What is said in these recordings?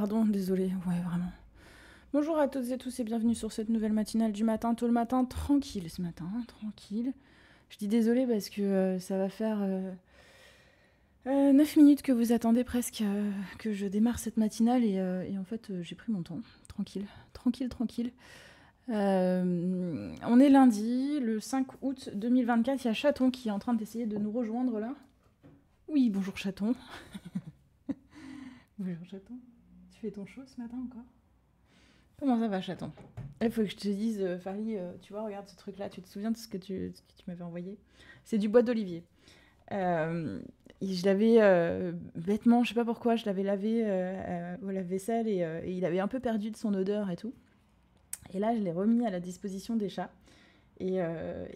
pardon, désolé, ouais, vraiment. Bonjour à toutes et tous et bienvenue sur cette nouvelle matinale du matin, tôt le matin, tranquille ce matin, hein, tranquille. Je dis désolé parce que euh, ça va faire euh, 9 euh, minutes que vous attendez presque euh, que je démarre cette matinale et, et en fait j'ai pris mon temps, tranquille, tranquille, tranquille. on est lundi, le 5 août 2024, il y a Chaton qui est en train d'essayer de nous rejoindre là. Oui, bonjour Chaton. bonjour Chaton ton show ce matin encore Comment ça va, chaton Il faut que je te dise, euh, euh, tu vois, regarde ce truc-là, tu te souviens de ce que tu, m'avais envoyé C'est du bois d'olivier. Euh, je l'avais euh, bêtement, je sais pas pourquoi, je l'avais lavé au lave-vaisselle et, il avait un peu perdu de son odeur et tout. Et là, je l'ai remis à la disposition des chats. Et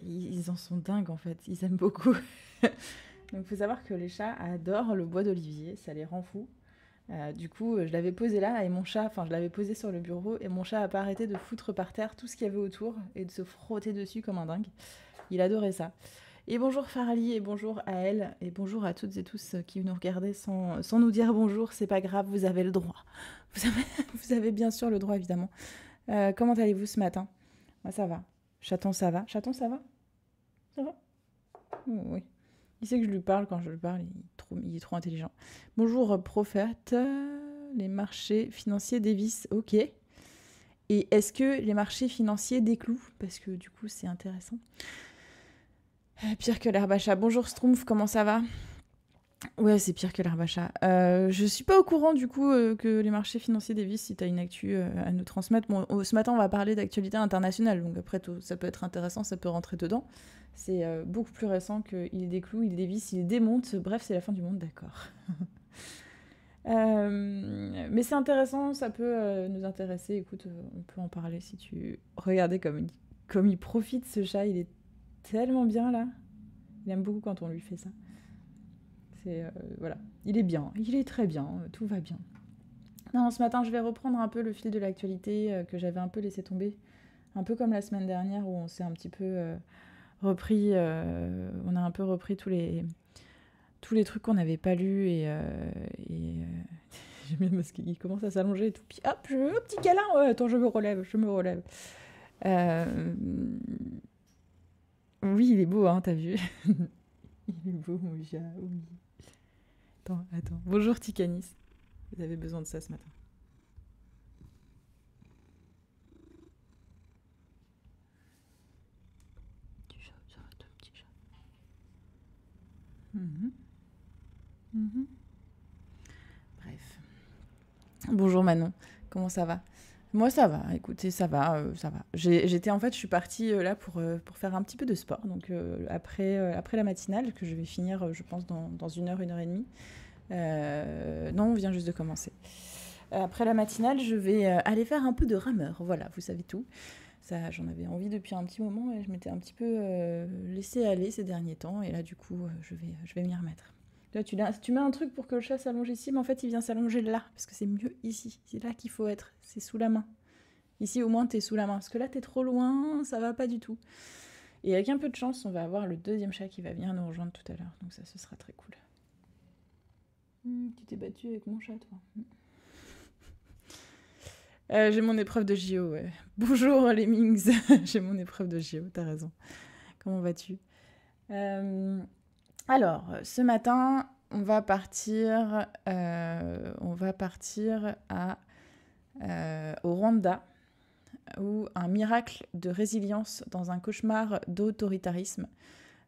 ils en sont dingues en fait, ils aiment beaucoup. Donc, il faut savoir que les chats adorent le bois d'olivier, ça les rend fous. Euh, du coup, euh, je l'avais posé là et mon chat, enfin, je l'avais posé sur le bureau et mon chat a pas arrêté de foutre par terre tout ce qu'il y avait autour et de se frotter dessus comme un dingue. Il adorait ça. Et bonjour Farley et bonjour à elle et bonjour à toutes et tous qui nous regardaient sans, nous dire bonjour, c'est pas grave, vous avez le droit. Vous avez, bien sûr le droit évidemment. Euh, comment allez-vous ce matin Moi ça va. Chaton ça va. Chaton ça va Ça va oh, Oui. Il sait que je lui parle quand je lui parle, il est trop, intelligent. Bonjour, euh, prophète. Euh, les marchés financiers dévissent, ok. Et est-ce que les marchés financiers déclouent Parce que du coup, c'est intéressant. Euh, pire que l'herbacha. Bonjour Stroumpf, comment ça va Ouais, c'est pire que l'herbacha. Euh, je suis pas au courant du coup que les marchés financiers dévissent si tu as une actu à nous transmettre. Bon, oh, ce matin, on va parler d'actualité internationale, donc après, ça peut être intéressant, ça peut rentrer dedans. C'est euh, beaucoup plus récent qu'il décloue, il dévisse, il démonte. Bref, c'est la fin du monde, d'accord. Euh, mais c'est intéressant, ça peut euh, nous intéresser. Écoute, on peut en parler si tu. regardais comme il, comme il profite ce chat, il est tellement bien là. Il aime beaucoup quand on lui fait ça. C'est voilà, il est bien, il est très bien, tout va bien. Non, ce matin, je vais reprendre un peu le fil de l'actualité que j'avais un peu laissé tomber, un peu comme la semaine dernière où on s'est un petit peu repris, euh, on a un peu repris tous les, tous les trucs qu'on n'avait pas lus et, euh, et euh, j'ai mis commence à s'allonger et tout. Puis hop, oh, petit câlin, attends, je me relève, je me relève. Oui, il est beau, hein, t'as vu Il est beau, mon chat, oui. Attends, attends. Bonjour, Tikanis. Vous avez besoin de ça ce matin. Mhm. Mhm. Bref. Bonjour Manon, comment ça va Moi ça va, écoutez, ça va, euh, ça va. J'étais en fait, je suis partie euh, là pour, euh, pour faire un petit peu de sport, donc après, après la matinale, que je vais finir, je pense, dans, dans, une heure, une heure et demie. non, on vient juste de commencer. Après la matinale, je vais aller faire un peu de rameur, voilà, vous savez tout ça, j'en avais envie depuis un petit moment et je m'étais un petit peu euh, laissé aller ces derniers temps. Et là, du coup, euh, je vais, je vais m'y remettre. Là, tu, mets un truc pour que le chat s'allonge ici, mais en fait, il vient s'allonger là, parce que c'est mieux ici. C'est là qu'il faut être. C'est sous la main. Ici, au moins, t'es sous la main. Parce que là, t'es trop loin, ça va pas du tout. Et avec un peu de chance, on va avoir le deuxième chat qui va venir nous rejoindre tout à l'heure. Donc ça, ce sera très cool. Mmh, tu t'es battu avec mon chat, toi. Mmh. Euh, j'ai mon épreuve de JO, ouais. Bonjour les Mings, j'ai mon épreuve de JO, t'as raison. Comment vas-tu euh, Alors, ce matin, on va partir, euh, on va partir à, au Rwanda, où un miracle de résilience dans un cauchemar d'autoritarisme.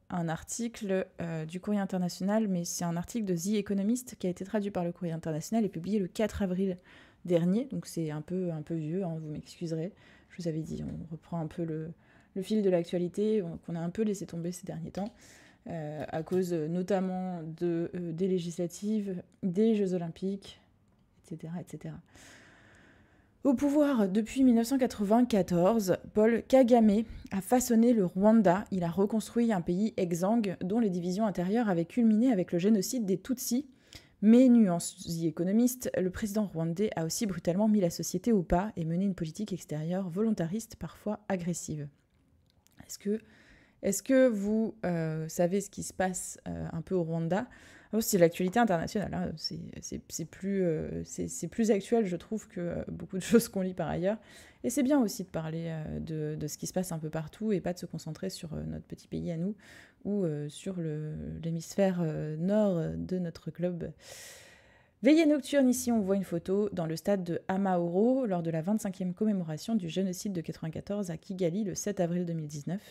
Un article du Courrier international, mais c'est un article de The Economist qui a été traduit par le Courrier international et publié le 4 avril dernier, donc c'est un peu, un peu vieux, hein, vous m'excuserez. Je vous avais dit, on reprend un peu le, fil de l'actualité qu'on a un peu laissé tomber ces derniers temps, euh, à cause euh, notamment de, euh, des législatives, des Jeux olympiques, etc. etc. Au pouvoir depuis 1994, Paul Kagame a façonné le Rwanda. Il a reconstruit un pays exsangue dont les divisions intérieures avaient culminé avec le génocide des Tutsis mais nuancier économiste, le président rwandais a aussi brutalement mis la société au pas et mené une politique extérieure volontariste, parfois agressive. Est-ce que, est que, vous euh, savez ce qui se passe euh, un peu au Rwanda aussi ah, C'est l'actualité internationale, hein. c'est plus, euh, plus, actuel, je trouve, que beaucoup de choses qu'on lit par ailleurs. Et c'est bien aussi de parler de, ce qui se passe un peu partout et pas de se concentrer sur notre petit pays à nous, ou euh, sur l'hémisphère euh, nord euh, de notre globe. Veillée nocturne, ici on voit une photo dans le stade de Amaoro, lors de la 25e commémoration du génocide de 94 à Kigali le 7 avril 2019.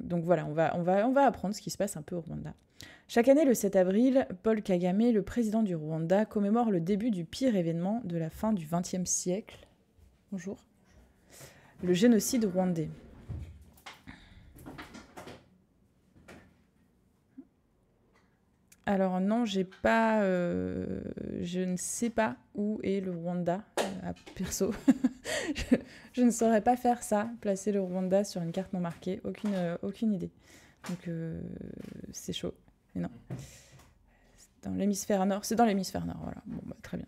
donc voilà, on va, on, va, on va apprendre ce qui se passe un peu au Rwanda. Chaque année, le 7 avril, Paul Kagame, le président du Rwanda, commémore le début du pire événement de la fin du XXe siècle. Bonjour. Le génocide rwandais. Alors non, j'ai pas, euh, je ne sais pas où est le Rwanda, euh, à perso. je, ne saurais pas faire ça, placer le Rwanda sur une carte non marquée, aucune, euh, aucune idée. Donc c'est chaud, mais non. Dans l'hémisphère nord, c'est dans l'hémisphère nord, voilà. Bon, bah, très bien.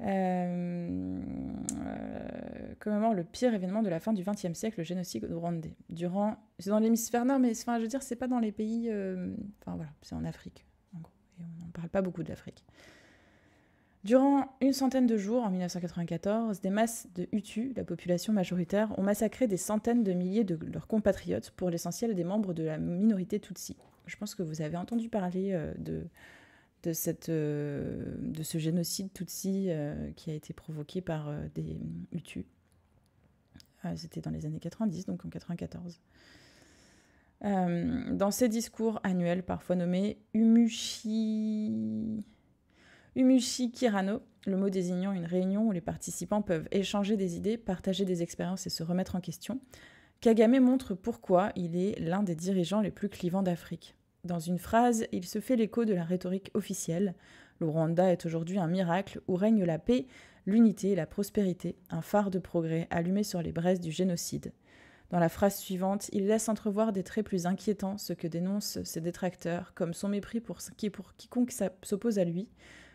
Euh, euh, commémore le pire événement de la fin du XXe siècle, le génocide au Rwanda. Durant, c'est dans l'hémisphère nord, mais enfin, je veux dire, c'est pas dans les pays, euh, enfin voilà, c'est en Afrique, et on ne parle pas beaucoup de l'Afrique. Durant une centaine de jours, en 1994, des masses de Hutus, la population majoritaire, ont massacré des centaines de milliers de leurs compatriotes, pour l'essentiel des membres de la minorité Tutsi. Je pense que vous avez entendu parler de, euh, de, ce génocide Tutsi euh, qui a été provoqué par euh, des Hutus. C'était dans les années 90, donc en 94. dans ses discours annuels, parfois nommés Umushi... Umushi Kirano, le mot désignant une réunion où les participants peuvent échanger des idées, partager des expériences et se remettre en question, Kagame montre pourquoi il est l'un des dirigeants les plus clivants d'Afrique. Dans une phrase, il se fait l'écho de la rhétorique officielle. Le Rwanda est aujourd'hui un miracle où règne la paix, l'unité et la prospérité, un phare de progrès allumé sur les braises du génocide. Dans la phrase suivante, il laisse entrevoir des traits plus inquiétants, ce que dénoncent ses détracteurs, comme son mépris pour, pour quiconque s'oppose à lui.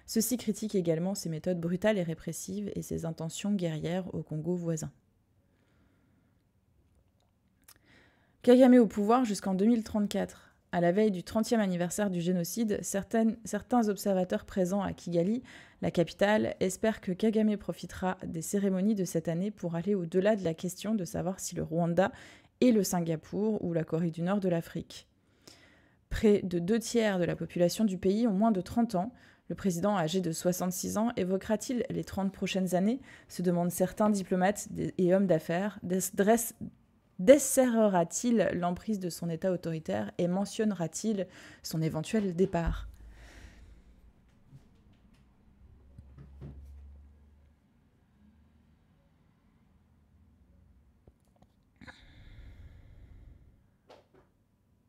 Ceux-ci critiquent également ses méthodes brutales et répressives et ses intentions guerrières au Congo voisin. Kagame au pouvoir jusqu'en 2034 à la veille du 30e anniversaire du génocide, certains observateurs présents à Kigali, la capitale, espèrent que Kagame profitera des cérémonies de cette année pour aller au-delà de la question de savoir si le Rwanda est le Singapour ou la Corée du Nord de l'Afrique. Près de deux tiers de la population du pays ont moins de 30 ans. Le président âgé de 66 ans évoquera-t-il les 30 prochaines années se demandent certains diplomates et hommes d'affaires, desserrera-t-il l'emprise de son État autoritaire et mentionnera-t-il son éventuel départ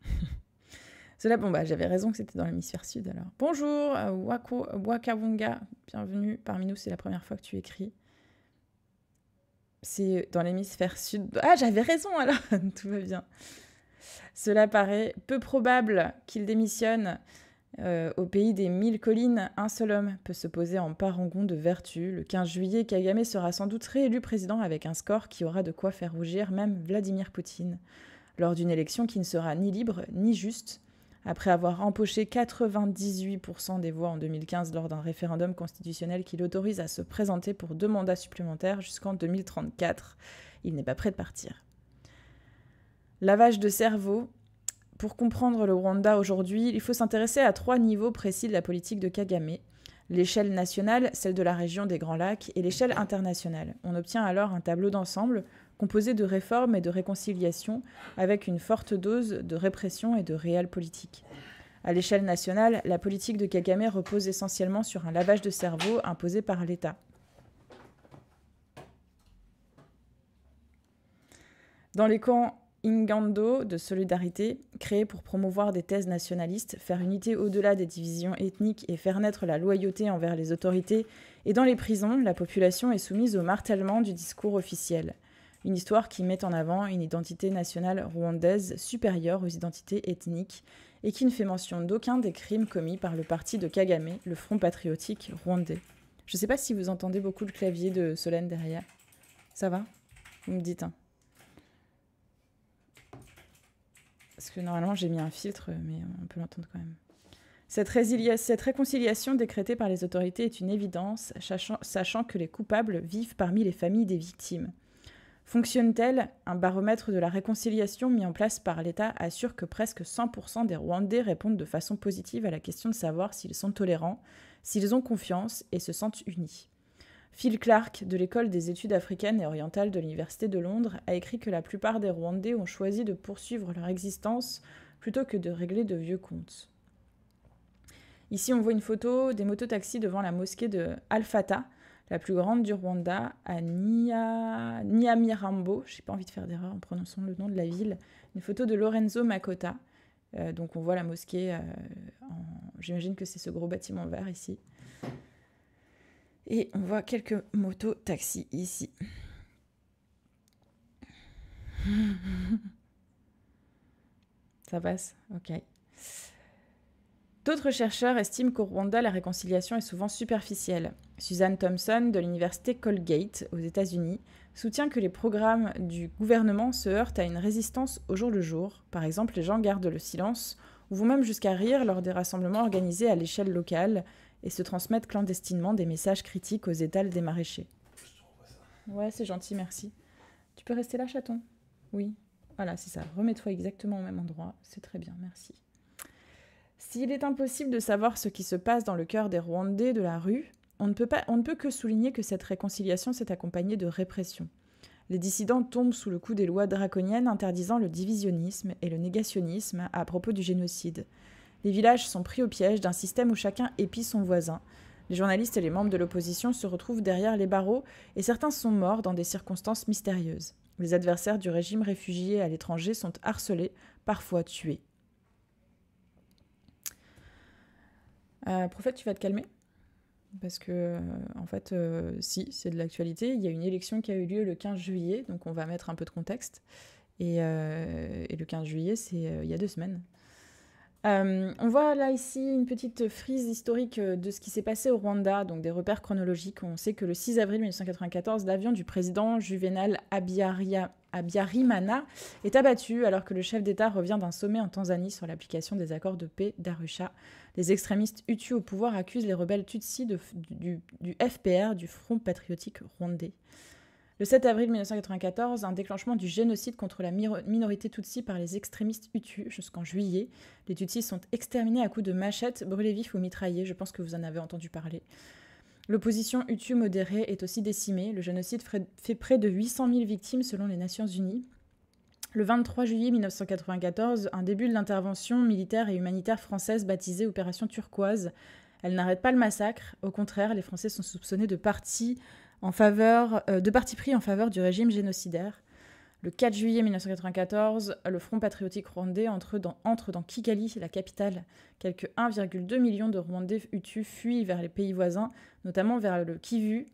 Cela, bon, bah, j'avais raison que c'était dans l'hémisphère sud alors. Bonjour, euh, Wako, bienvenue parmi nous, c'est la première fois que tu écris c'est dans l'hémisphère sud. Ah, j'avais raison alors, tout va bien. Cela paraît peu probable qu'il démissionne. Euh, au pays des mille collines, un seul homme peut se poser en parangon de vertu. Le 15 juillet, Kagame sera sans doute réélu président avec un score qui aura de quoi faire rougir même Vladimir Poutine, lors d'une élection qui ne sera ni libre ni juste, après avoir empoché 98% des voix en 2015 lors d'un référendum constitutionnel qui l'autorise à se présenter pour deux mandats supplémentaires jusqu'en 2034. Il n'est pas prêt de partir. Lavage de cerveau. Pour comprendre le Rwanda aujourd'hui, il faut s'intéresser à trois niveaux précis de la politique de Kagame, l'échelle nationale, celle de la région des Grands Lacs, et l'échelle internationale. On obtient alors un tableau d'ensemble composé de réformes et de réconciliations, avec une forte dose de répression et de réelle politique. À l'échelle nationale, la politique de Kagame repose essentiellement sur un lavage de cerveau imposé par l'État. Dans les camps Ingando de Solidarité, créé pour promouvoir des thèses nationalistes, faire unité au-delà des divisions ethniques et faire naître la loyauté envers les autorités, et dans les prisons, la population est soumise au martèlement du discours officiel. Une histoire qui met en avant une identité nationale rwandaise supérieure aux identités ethniques et qui ne fait mention d'aucun des crimes commis par le parti de Kagame, le Front patriotique rwandais. Je ne sais pas si vous entendez beaucoup le clavier de Solène derrière. Ça va Vous me dites. Hein. Parce que normalement, j'ai mis un filtre, mais on peut l'entendre quand même. Cette, réconciliation décrétée par les autorités est une évidence, sachant, sachant que les coupables vivent parmi les familles des victimes. Fonctionne-t-elle Un baromètre de la réconciliation mis en place par l'État assure que presque 100% des Rwandais répondent de façon positive à la question de savoir s'ils sont tolérants, s'ils ont confiance et se sentent unis. Phil Clark, de l'école des études africaines et orientales de l'Université de Londres, a écrit que la plupart des Rwandais ont choisi de poursuivre leur existence plutôt que de régler de vieux comptes. Ici, on voit une photo des mototaxis devant la mosquée de al la plus grande du Rwanda, à Niamirambo. Je n'ai pas envie de faire d'erreur en prononçant le nom de la ville. Une photo de Lorenzo Makota. Euh, donc, on voit la mosquée. Euh, j'imagine que c'est ce gros bâtiment vert ici. Et on voit quelques motos taxis ici. Ça passe Ok. D'autres chercheurs estiment qu'au Rwanda, la réconciliation est souvent superficielle. Suzanne Thompson, de l'université Colgate, aux États-Unis, soutient que les programmes du gouvernement se heurtent à une résistance au jour le jour. Par exemple, les gens gardent le silence, ou vont même jusqu'à rire lors des rassemblements organisés à l'échelle locale, et se transmettent clandestinement des messages critiques aux étals des maraîchers. Ouais, c'est gentil, merci. Tu peux rester là, chaton Oui. Voilà, c'est ça. Remets-toi exactement au même endroit. C'est très bien, merci. S'il est impossible de savoir ce qui se passe dans le cœur des Rwandais de la rue, on ne, peut pas, on ne peut que souligner que cette réconciliation s'est accompagnée de répression. Les dissidents tombent sous le coup des lois draconiennes interdisant le divisionnisme et le négationnisme à propos du génocide, les villages sont pris au piège d'un système où chacun épie son voisin. Les journalistes et les membres de l'opposition se retrouvent derrière les barreaux et certains sont morts dans des circonstances mystérieuses. Les adversaires du régime réfugiés à l'étranger sont harcelés, parfois tués. Euh, prophète, tu vas te calmer parce que euh, en fait, euh, si, c'est de l'actualité. Il y a une élection qui a eu lieu le 15 juillet, donc on va mettre un peu de contexte. et le 15 juillet, c'est il y a deux semaines. Euh, on voit là ici une petite frise historique euh, de ce qui s'est passé au Rwanda, donc des repères chronologiques. On sait que le 6 avril 1994, l'avion du président juvénal Abiyarimana est abattu alors que le chef d'État revient d'un sommet en Tanzanie sur l'application des accords de paix d'Arusha. Les extrémistes Hutus au pouvoir accusent les rebelles Tutsi du FPR, du Front patriotique rwandais. Le 7 avril 1994, un déclenchement du génocide contre la minorité Tutsi par les extrémistes Hutus jusqu'en juillet. Les Tutsis sont exterminés à coups de machettes, brûlés vifs ou mitraillés, je pense que vous en avez entendu parler. L'opposition Hutu modérée est aussi décimée. Le génocide fait près de 800 000 victimes selon les Nations Unies. Le 23 juillet 1994, un début de l'intervention militaire et humanitaire française baptisée Opération Turquoise. Elle n'arrête pas le massacre, au contraire, les Français sont soupçonnés de partie en faveur, euh, de parti pris en faveur du régime génocidaire. Le 4 juillet 1994, le Front patriotique rwandais entre dans, entre Kigali, la capitale. Quelques 1,2 million de Rwandais hutus fuient vers les pays voisins, notamment vers le Kivu,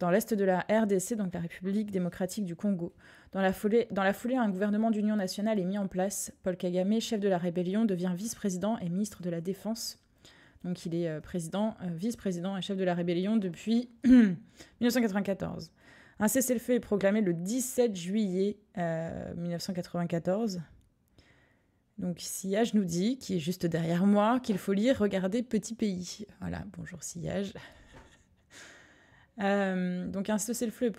dans l'est de la RDC, donc la République démocratique du Congo. Dans dans la foulée un gouvernement d'union nationale est mis en place. Paul Kagame, chef de la rébellion, devient vice-président et ministre de la Défense. Donc il est euh, président, euh, vice-président et chef de la rébellion depuis 1994. Un cessez-le-feu est proclamé le 17 juillet 1994. Euh, donc Sillage nous dit, qui est juste derrière moi, qu'il faut lire Regardez Petit Pays. Voilà, bonjour Sillage. donc un cessez-le-feu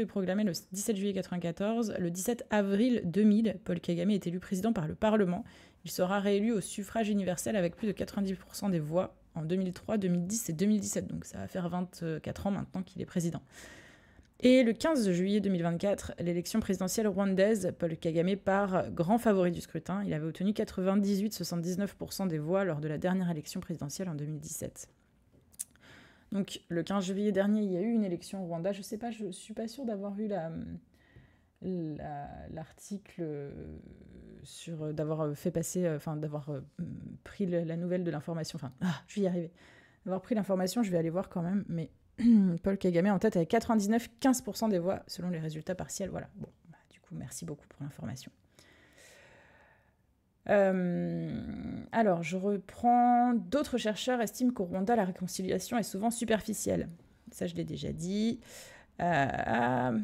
est proclamé le 17 juillet 1994. Le 17 avril 2000, Paul Kagame est élu président par le Parlement. Il sera réélu au suffrage universel avec plus de 90% des voix en 2003, 2010 et 2017. Donc ça va faire 24 ans maintenant qu'il est président. Et le 15 juillet 2024, l'élection présidentielle rwandaise, Paul Kagame part grand favori du scrutin. Il avait obtenu 98,79% des voix lors de la dernière élection présidentielle en 2017. Donc le 15 juillet dernier, il y a eu une élection au Rwanda. Je sais pas, je suis pas sûre d'avoir vu la, l'article euh, sur euh, d'avoir euh, fait passer, enfin d'avoir pris la nouvelle de l'information, enfin ah, je vais y arriver, d'avoir pris l'information, je vais aller voir quand même, mais Paul Kagame en tête avec 99,15% des voix selon les résultats partiels, voilà. Bon, bah, du coup, merci beaucoup pour l'information. alors, je reprends. D'autres chercheurs estiment qu'au Rwanda, la réconciliation est souvent superficielle. Ça, je l'ai déjà dit. Euh,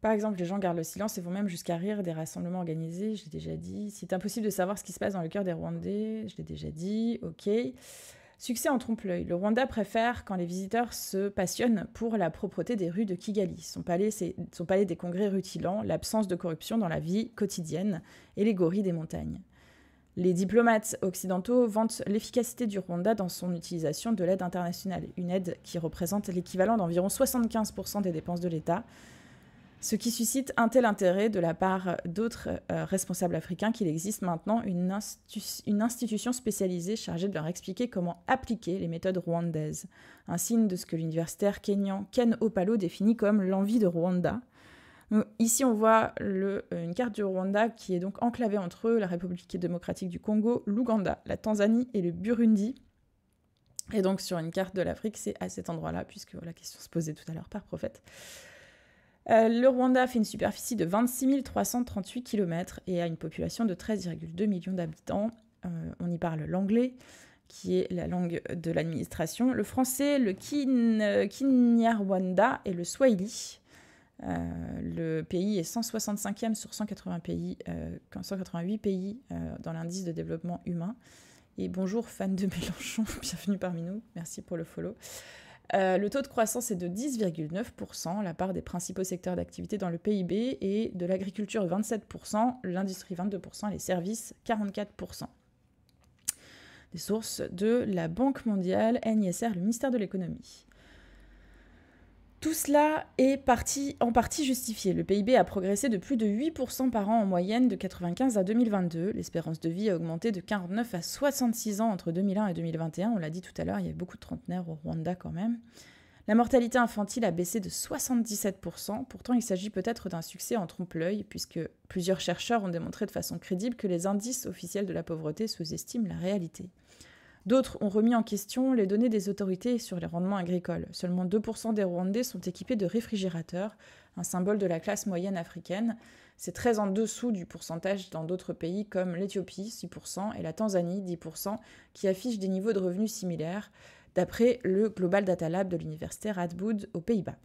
Par exemple, les gens gardent le silence et vont même jusqu'à rire des rassemblements organisés, je l'ai déjà dit. C'est impossible de savoir ce qui se passe dans le cœur des Rwandais, je l'ai déjà dit, ok. Succès en trompe-l'œil. Le Rwanda préfère quand les visiteurs se passionnent pour la propreté des rues de Kigali, son palais, son palais des congrès rutilants, l'absence de corruption dans la vie quotidienne et les gorilles des montagnes. Les diplomates occidentaux vantent l'efficacité du Rwanda dans son utilisation de l'aide internationale, une aide qui représente l'équivalent d'environ 75% des dépenses de l'État, ce qui suscite un tel intérêt de la part d'autres euh, responsables africains qu'il existe maintenant une, institution spécialisée chargée de leur expliquer comment appliquer les méthodes rwandaises, un signe de ce que l'universitaire kényan Ken Opalo définit comme l'envie de Rwanda. ici, on voit euh, une carte du Rwanda qui est donc enclavée entre la République démocratique du Congo, l'Ouganda, la Tanzanie et le Burundi. Et donc sur une carte de l'Afrique, c'est à cet endroit-là, puisque la question se posait tout à l'heure par prophète. Euh, le Rwanda fait une superficie de 26 338 km et a une population de 13,2 millions d'habitants. Euh, on y parle l'anglais, qui est la langue de l'administration, le français, le Kinyarwanda et le Swahili. Euh, le pays est 165e sur 188 pays dans l'indice de développement humain. Et bonjour, fans de Mélenchon, bienvenue parmi nous, merci pour le follow. Euh, le taux de croissance est de 10,9%, la part des principaux secteurs d'activité dans le PIB et de l'agriculture 27%, l'industrie 22%, les services 44%. Des sources de la Banque mondiale, NISR, le ministère de l'économie. Tout cela est parti, en partie justifié. Le PIB a progressé de plus de 8% par an en moyenne de 1995 à 2022. L'espérance de vie a augmenté de 49 à 66 ans entre 2001 et 2021. On l'a dit tout à l'heure, il y a beaucoup de trentenaires au Rwanda quand même. La mortalité infantile a baissé de 77%. Pourtant, il s'agit peut-être d'un succès en trompe-l'œil, puisque plusieurs chercheurs ont démontré de façon crédible que les indices officiels de la pauvreté sous-estiment la réalité. D'autres ont remis en question les données des autorités sur les rendements agricoles. Seulement 2% des Rwandais sont équipés de réfrigérateurs, un symbole de la classe moyenne africaine. C'est très en dessous du pourcentage dans d'autres pays comme l'Éthiopie, 6%, et la Tanzanie, 10%, qui affichent des niveaux de revenus similaires, d'après le Global Data Lab de l'université Radboud aux Pays-Bas.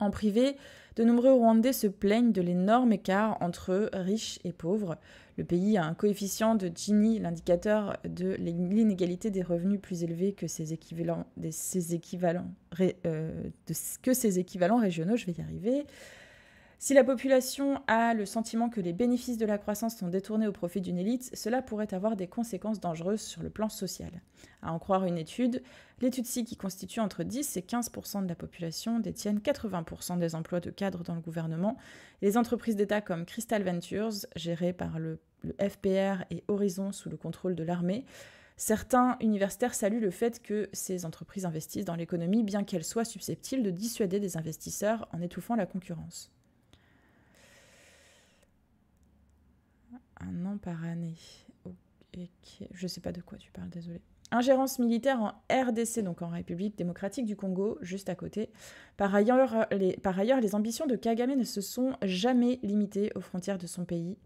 En privé, de nombreux Rwandais se plaignent de l'énorme écart entre riches et pauvres. Le pays a un coefficient de Gini, l'indicateur de l'inégalité des revenus plus élevé que ses équivalents, euh, que équivalents régionaux. Je vais y arriver. Si la population a le sentiment que les bénéfices de la croissance sont détournés au profit d'une élite, cela pourrait avoir des conséquences dangereuses sur le plan social. À en croire une étude, l'étude ci qui constitue entre 10 et 15 de la population détiennent 80 des emplois de cadres dans le gouvernement. Les entreprises d'État comme Crystal Ventures, gérées par le FPR et Horizon sous le contrôle de l'armée, Certains universitaires saluent le fait que ces entreprises investissent dans l'économie, bien qu'elles soient susceptibles de dissuader des investisseurs en étouffant la concurrence. un an par année. Je Je sais pas de quoi tu parles, désolé. Ingérence militaire en RDC, donc en République démocratique du Congo, juste à côté. Par ailleurs, les, par ailleurs, les ambitions de Kagame ne se sont jamais limitées aux frontières de son pays.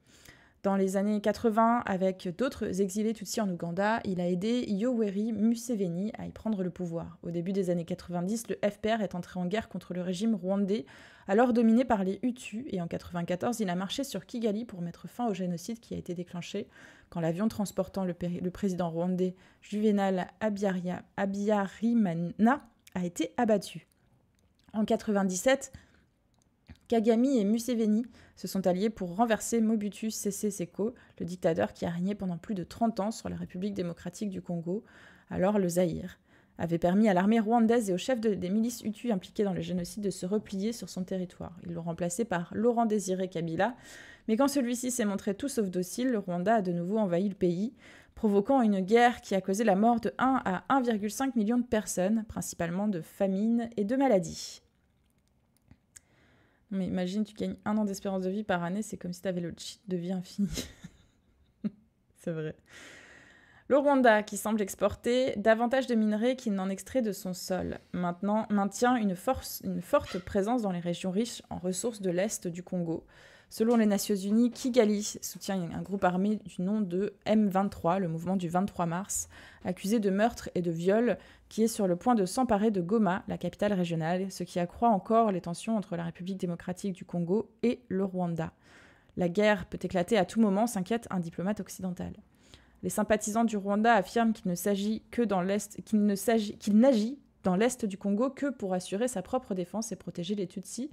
Dans les années 80, avec d'autres exilés tutsis en Ouganda, il a aidé Yoweri Museveni à y prendre le pouvoir. Au début des années 90, le FPR est entré en guerre contre le régime rwandais, alors dominé par les Hutus, et en 94, il a marché sur Kigali pour mettre fin au génocide qui a été déclenché quand l'avion transportant le, président rwandais Juvenal Abiyarimana a été abattu. En 97, Kagami et Museveni se sont alliés pour renverser Mobutu Sese Seko, le dictateur qui a régné pendant plus de 30 ans sur la République démocratique du Congo, alors le Zaïre, avait permis à l'armée rwandaise et aux chefs des milices Hutus impliqués dans le génocide de se replier sur son territoire. Ils l'ont remplacé par Laurent Désiré Kabila, mais quand celui-ci s'est montré tout sauf docile, le Rwanda a de nouveau envahi le pays, provoquant une guerre qui a causé la mort de 1 à 1,5 million de personnes, principalement de famine et de maladies. Mais imagine, tu gagnes un an d'espérance de vie par année, c'est comme si tu avais le cheat de vie infini. c'est vrai. Le Rwanda, qui semble exporter davantage de minerais qu'il n'en extrait de son sol, maintenant maintient une, force, une forte présence dans les régions riches en ressources de l'Est du Congo, Selon les Nations Unies, Kigali soutient un groupe armé du nom de M23, le mouvement du 23 mars, accusé de meurtre et de viol, qui est sur le point de s'emparer de Goma, la capitale régionale, ce qui accroît encore les tensions entre la République démocratique du Congo et le Rwanda. La guerre peut éclater à tout moment, s'inquiète un diplomate occidental. Les sympathisants du Rwanda affirment qu'il ne s'agit que dans l'Est, qu'il qu'il n'agit dans l'Est du Congo que pour assurer sa propre défense et protéger les Tutsis,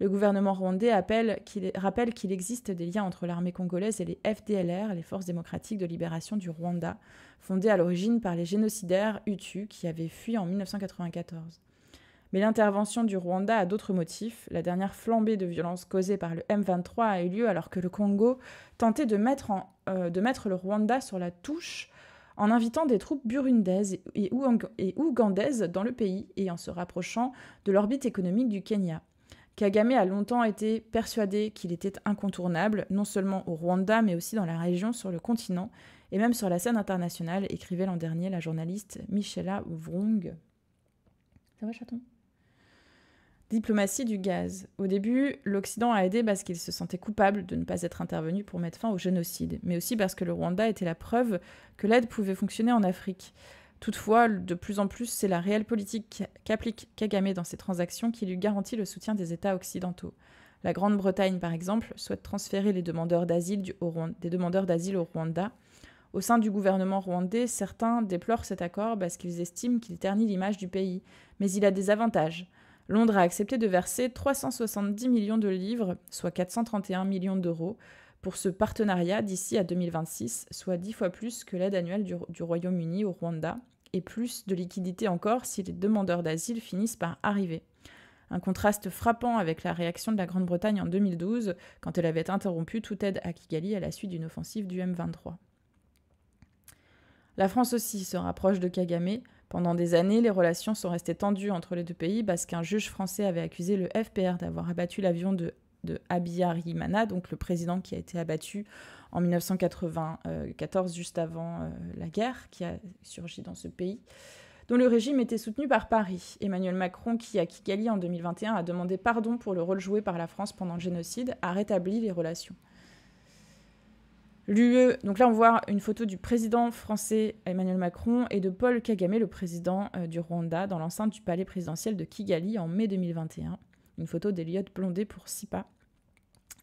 le gouvernement rwandais rappelle qu'il existe des liens entre l'armée congolaise et les FDLR, les Forces démocratiques de libération du Rwanda, fondées à l'origine par les génocidaires Hutus qui avaient fui en 1994. Mais l'intervention du Rwanda a d'autres motifs. La dernière flambée de violence causée par le M23 a eu lieu alors que le Congo tentait euh, de mettre, le Rwanda sur la touche en invitant des troupes burundaises et, et ougandaises dans le pays et en se rapprochant de l'orbite économique du Kenya. Kagame a longtemps été persuadé qu'il était incontournable, non seulement au Rwanda, mais aussi dans la région, sur le continent, et même sur la scène internationale, écrivait l'an dernier la journaliste Michela Vrung. Ça va, chaton Diplomatie du gaz. Au début, l'Occident a aidé parce qu'il se sentait coupable de ne pas être intervenu pour mettre fin au génocide, mais aussi parce que le Rwanda était la preuve que l'aide pouvait fonctionner en Afrique. Toutefois, de plus en plus, c'est la réelle politique qu'applique Kagame dans ses transactions qui lui garantit le soutien des États occidentaux. La Grande-Bretagne, par exemple, souhaite transférer les demandeurs d'asile des demandeurs d'asile au Rwanda. Au sein du gouvernement rwandais, certains déplorent cet accord parce qu'ils estiment qu'il ternit l'image du pays, mais il a des avantages. Londres a accepté de verser 370 millions de livres, soit 431 millions d'euros, pour ce partenariat d'ici à 2026, soit 10 fois plus que l'aide annuelle du, Royaume-Uni au Rwanda, et plus de liquidités encore si les demandeurs d'asile finissent par arriver. Un contraste frappant avec la réaction de la Grande-Bretagne en 2012, quand elle avait interrompu toute aide à Kigali à la suite d'une offensive du M23. La France aussi se rapproche de Kagame. Pendant des années, les relations sont restées tendues entre les deux pays parce qu'un juge français avait accusé le FPR d'avoir abattu l'avion de de Yimana, donc le président qui a été abattu en 1994, juste avant euh, la guerre qui a surgi dans ce pays dont le régime était soutenu par Paris. Emmanuel Macron, qui à Kigali en 2021 a demandé pardon pour le rôle joué par la France pendant le génocide, a rétabli les relations. L'UE, donc là on voit une photo du président français Emmanuel Macron et de Paul Kagame, le président euh, du Rwanda, dans l'enceinte du palais présidentiel de Kigali en mai 2021. Une photo d'Eliott Blondée pour SIPA.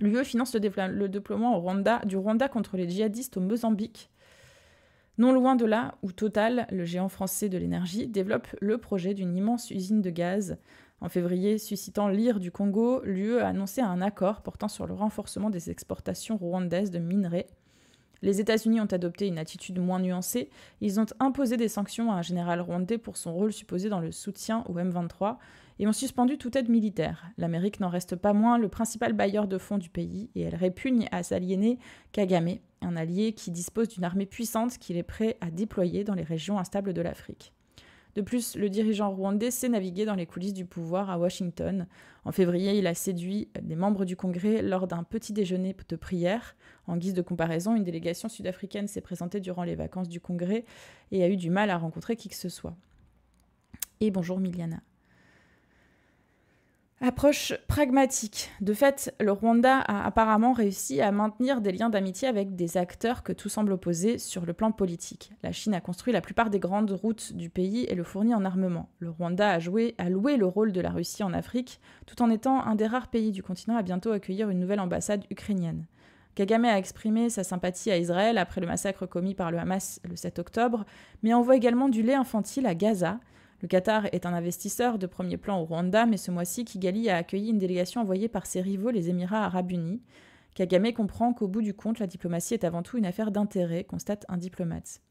L'UE finance le, déploiement au Rwanda, du Rwanda contre les djihadistes au Mozambique, non loin de là où Total, le géant français de l'énergie, développe le projet d'une immense usine de gaz. En février, suscitant l'ire du Congo, l'UE a annoncé un accord portant sur le renforcement des exportations rwandaises de minerais. Les États-Unis ont adopté une attitude moins nuancée. Ils ont imposé des sanctions à un général rwandais pour son rôle supposé dans le soutien au M23, et ont suspendu toute aide militaire. L'Amérique n'en reste pas moins le principal bailleur de fonds du pays et elle répugne à s'aliéner Kagame, un allié qui dispose d'une armée puissante qu'il est prêt à déployer dans les régions instables de l'Afrique. De plus, le dirigeant rwandais sait naviguer dans les coulisses du pouvoir à Washington. En février, il a séduit des membres du Congrès lors d'un petit déjeuner de prière. En guise de comparaison, une délégation sud-africaine s'est présentée durant les vacances du Congrès et a eu du mal à rencontrer qui que ce soit. Et bonjour Miliana. Approche pragmatique. De fait, le Rwanda a apparemment réussi à maintenir des liens d'amitié avec des acteurs que tout semble opposer sur le plan politique. La Chine a construit la plupart des grandes routes du pays et le fournit en armement. Le Rwanda a, joué, à louer le rôle de la Russie en Afrique, tout en étant un des rares pays du continent à bientôt accueillir une nouvelle ambassade ukrainienne. Kagame a exprimé sa sympathie à Israël après le massacre commis par le Hamas le 7 octobre, mais envoie également du lait infantile à Gaza, le Qatar est un investisseur de premier plan au Rwanda, mais ce mois-ci, Kigali a accueilli une délégation envoyée par ses rivaux, les Émirats arabes unis. Kagame comprend qu'au bout du compte, la diplomatie est avant tout une affaire d'intérêt, constate un diplomate.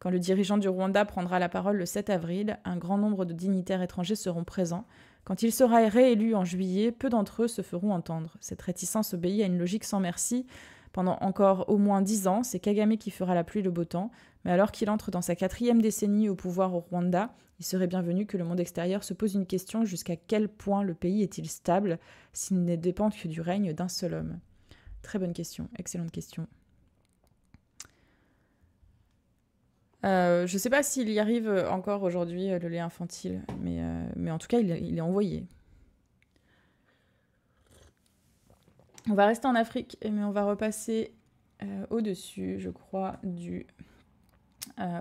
Quand le dirigeant du Rwanda prendra la parole le 7 avril, un grand nombre de dignitaires étrangers seront présents. Quand il sera réélu en juillet, peu d'entre eux se feront entendre. Cette réticence obéit à une logique sans merci. Pendant encore au moins dix ans, c'est Kagame qui fera la pluie le beau temps, mais alors qu'il entre dans sa quatrième décennie au pouvoir au Rwanda, il serait bienvenu que le monde extérieur se pose une question jusqu'à quel point le pays est-il stable s'il ne dépend que du règne d'un seul homme Très bonne question, excellente question. Euh, je ne sais pas s'il y arrive encore aujourd'hui euh, le lait infantile, mais, euh, mais en tout cas, il, est envoyé. On va rester en Afrique, mais on va repasser au-dessus, je crois, du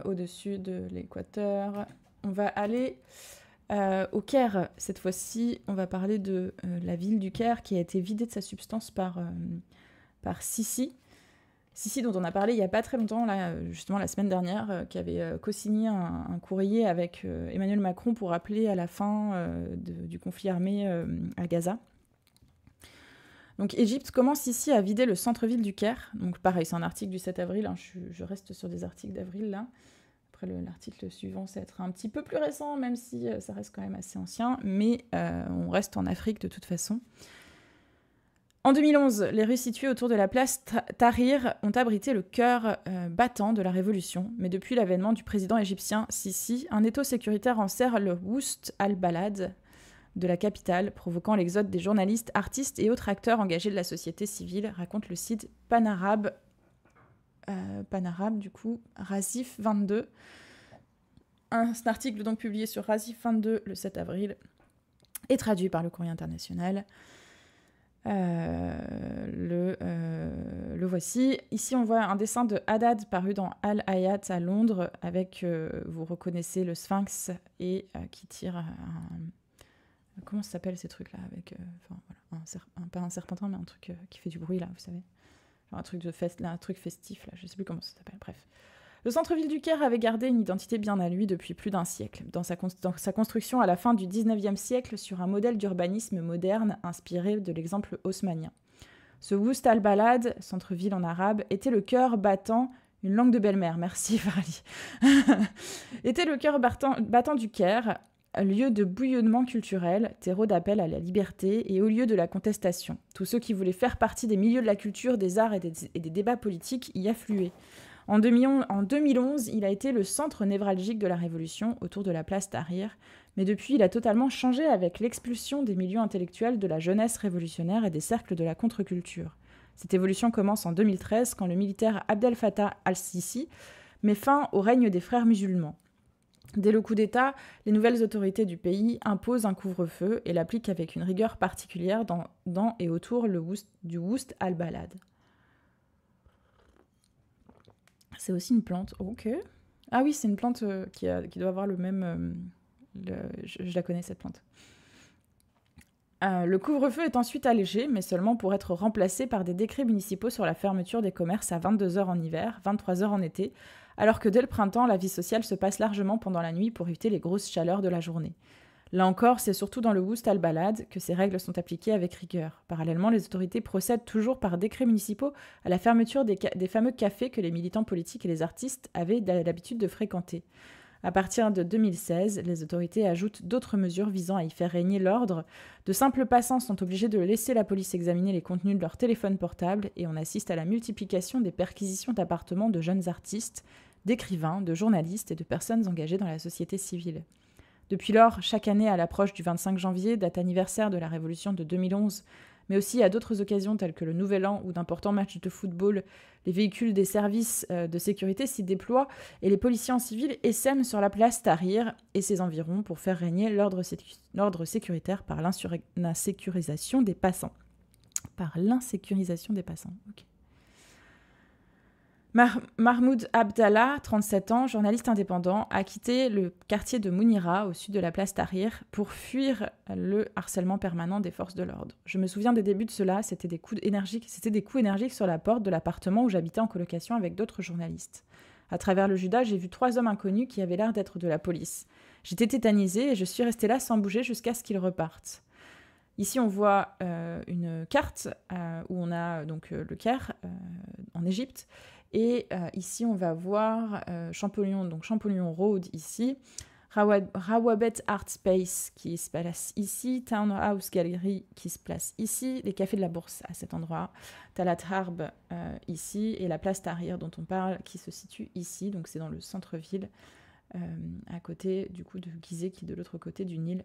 au-dessus de l'équateur on va aller euh, au Caire. Cette fois-ci, on va parler de euh, la ville du Caire qui a été vidée de sa substance par, euh, par Sisi. Sisi dont on a parlé il n'y a pas très longtemps, là, justement la semaine dernière, qui avait co-signé un, courrier avec Emmanuel Macron pour appeler à la fin du conflit armé à Gaza. Donc Égypte commence ici à vider le centre-ville du Caire. Donc pareil, c'est un article du 7 avril, hein, je, reste sur des articles d'avril là l'article suivant, c'est être un petit peu plus récent, même si euh, ça reste quand même assez ancien. Mais euh, on reste en Afrique de toute façon. En 2011, les rues situées autour de la place Tahrir ont abrité le cœur euh, battant de la révolution, mais depuis l'avènement du président égyptien Sisi, un étau sécuritaire enserre le Woust al-Balad de la capitale, provoquant l'exode des journalistes, artistes et autres acteurs engagés de la société civile, raconte le site panarabe euh, panarabe, du coup, Razif 22. Un, un, article donc publié sur Razif 22 le 7 avril et traduit par le courrier international. Euh, le, euh, le, voici. Ici, on voit un dessin de Haddad paru dans Al-Hayat à Londres, avec, vous reconnaissez, le sphinx et qui tire un. Comment s'appelle ces trucs-là avec, Pas un serpentin, mais un truc qui fait du bruit, là, vous savez un truc, de un truc festif, là, je sais plus comment ça s'appelle, bref. Le centre-ville du Caire avait gardé une identité bien à lui depuis plus d'un siècle, dans sa, construction à la fin du 19e siècle sur un modèle d'urbanisme moderne inspiré de l'exemple haussmanien. Ce Wust al-Balad, centre-ville en arabe, était le cœur battant, une langue de belle-mère, merci Farali, était le cœur battant du Caire, lieu de bouillonnement culturel, terreau d'appel à la liberté et au lieu de la contestation. Tous ceux qui voulaient faire partie des milieux de la culture, des arts et des, débats politiques y affluaient. En, en 2011, il a été le centre névralgique de la Révolution autour de la place Tahrir, mais depuis il a totalement changé avec l'expulsion des milieux intellectuels de la jeunesse révolutionnaire et des cercles de la contre-culture. Cette évolution commence en 2013 quand le militaire Abdel Fattah al-Sisi met fin au règne des frères musulmans. Dès le coup d'État, les nouvelles autorités du pays imposent un couvre-feu et l'appliquent avec une rigueur particulière dans, et autour le du Woust al-Balad. C'est aussi une plante. Ok. Ah oui, c'est une plante euh, qui, doit avoir le même. Euh, je, la connais, cette plante. Euh, le couvre-feu est ensuite allégé, mais seulement pour être remplacé par des décrets municipaux sur la fermeture des commerces à 22h en hiver, 23h en été, alors que dès le printemps, la vie sociale se passe largement pendant la nuit pour éviter les grosses chaleurs de la journée. Là encore, c'est surtout dans le Woustal Balade que ces règles sont appliquées avec rigueur. Parallèlement, les autorités procèdent toujours par décrets municipaux à la fermeture des fameux cafés que les militants politiques et les artistes avaient l'habitude de fréquenter. À partir de 2016, les autorités ajoutent d'autres mesures visant à y faire régner l'ordre. De simples passants sont obligés de laisser la police examiner les contenus de leur téléphone portable et on assiste à la multiplication des perquisitions d'appartements de jeunes artistes, d'écrivains, de journalistes et de personnes engagées dans la société civile. Depuis lors, chaque année à l'approche du 25 janvier, date anniversaire de la révolution de 2011, mais aussi à d'autres occasions telles que le Nouvel An ou d'importants matchs de football, les véhicules des services euh, de sécurité s'y déploient et les policiers en civil essaiment sur la place Tahrir et ses environs pour faire régner l'ordre sécuritaire par l'insécurisation des passants. Par l'insécurisation des passants, ok. Mahmoud Abdallah, 37 ans, journaliste indépendant, a quitté le quartier de Mounira, au sud de la place Tahrir, pour fuir le harcèlement permanent des forces de l'ordre. Je me souviens des débuts de cela, c'était des coups énergiques, des coups énergiques sur la porte de l'appartement où j'habitais en colocation avec d'autres journalistes. À travers le Judas, j'ai vu trois hommes inconnus qui avaient l'air d'être de la police. J'étais tétanisée et je suis restée là sans bouger jusqu'à ce qu'ils repartent. Ici, on voit euh, une carte euh, où on a donc euh, le Caire en Égypte et euh, ici, on va voir euh, Champollion, donc Champollion Road ici, Rawabet Art Space qui se place ici, Townhouse Gallery qui se place ici, les cafés de la Bourse à cet endroit, Talat Harb euh, ici, et la place Tahrir dont on parle qui se situe ici, donc c'est dans le centre-ville, à côté du coup de Gizeh qui est de l'autre côté du Nil.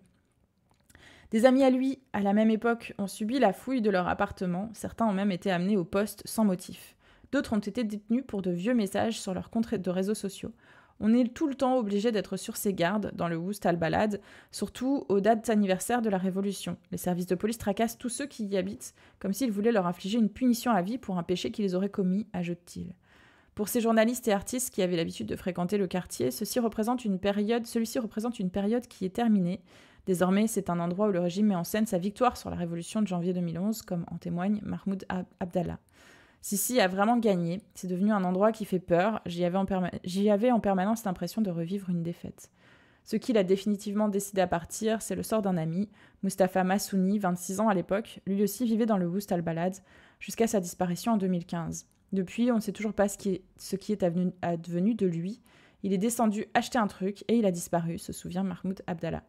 Des amis à lui, à la même époque, ont subi la fouille de leur appartement, certains ont même été amenés au poste sans motif. D'autres ont été détenus pour de vieux messages sur leurs comptes de réseaux sociaux. On est tout le temps obligé d'être sur ses gardes dans le Al Balad, surtout aux dates anniversaires de la Révolution. Les services de police tracassent tous ceux qui y habitent, comme s'ils voulaient leur infliger une punition à vie pour un péché qu'ils auraient commis, ajoute-t-il. Pour ces journalistes et artistes qui avaient l'habitude de fréquenter le quartier, ceci représente une période, celui-ci représente une période qui est terminée. Désormais, c'est un endroit où le régime met en scène sa victoire sur la révolution de janvier 2011, comme en témoigne Mahmoud Abdallah. Sissi a vraiment gagné. C'est devenu un endroit qui fait peur. J'y avais, en permanence l'impression de revivre une défaite. Ce qui l'a définitivement décidé à partir, c'est le sort d'un ami, Mustapha Massouni, 26 ans à l'époque. Lui aussi vivait dans le Woust al-Balad jusqu'à sa disparition en 2015. Depuis, on ne sait toujours pas ce qui est, advenu de lui. Il est descendu acheter un truc et il a disparu, se souvient Mahmoud Abdallah.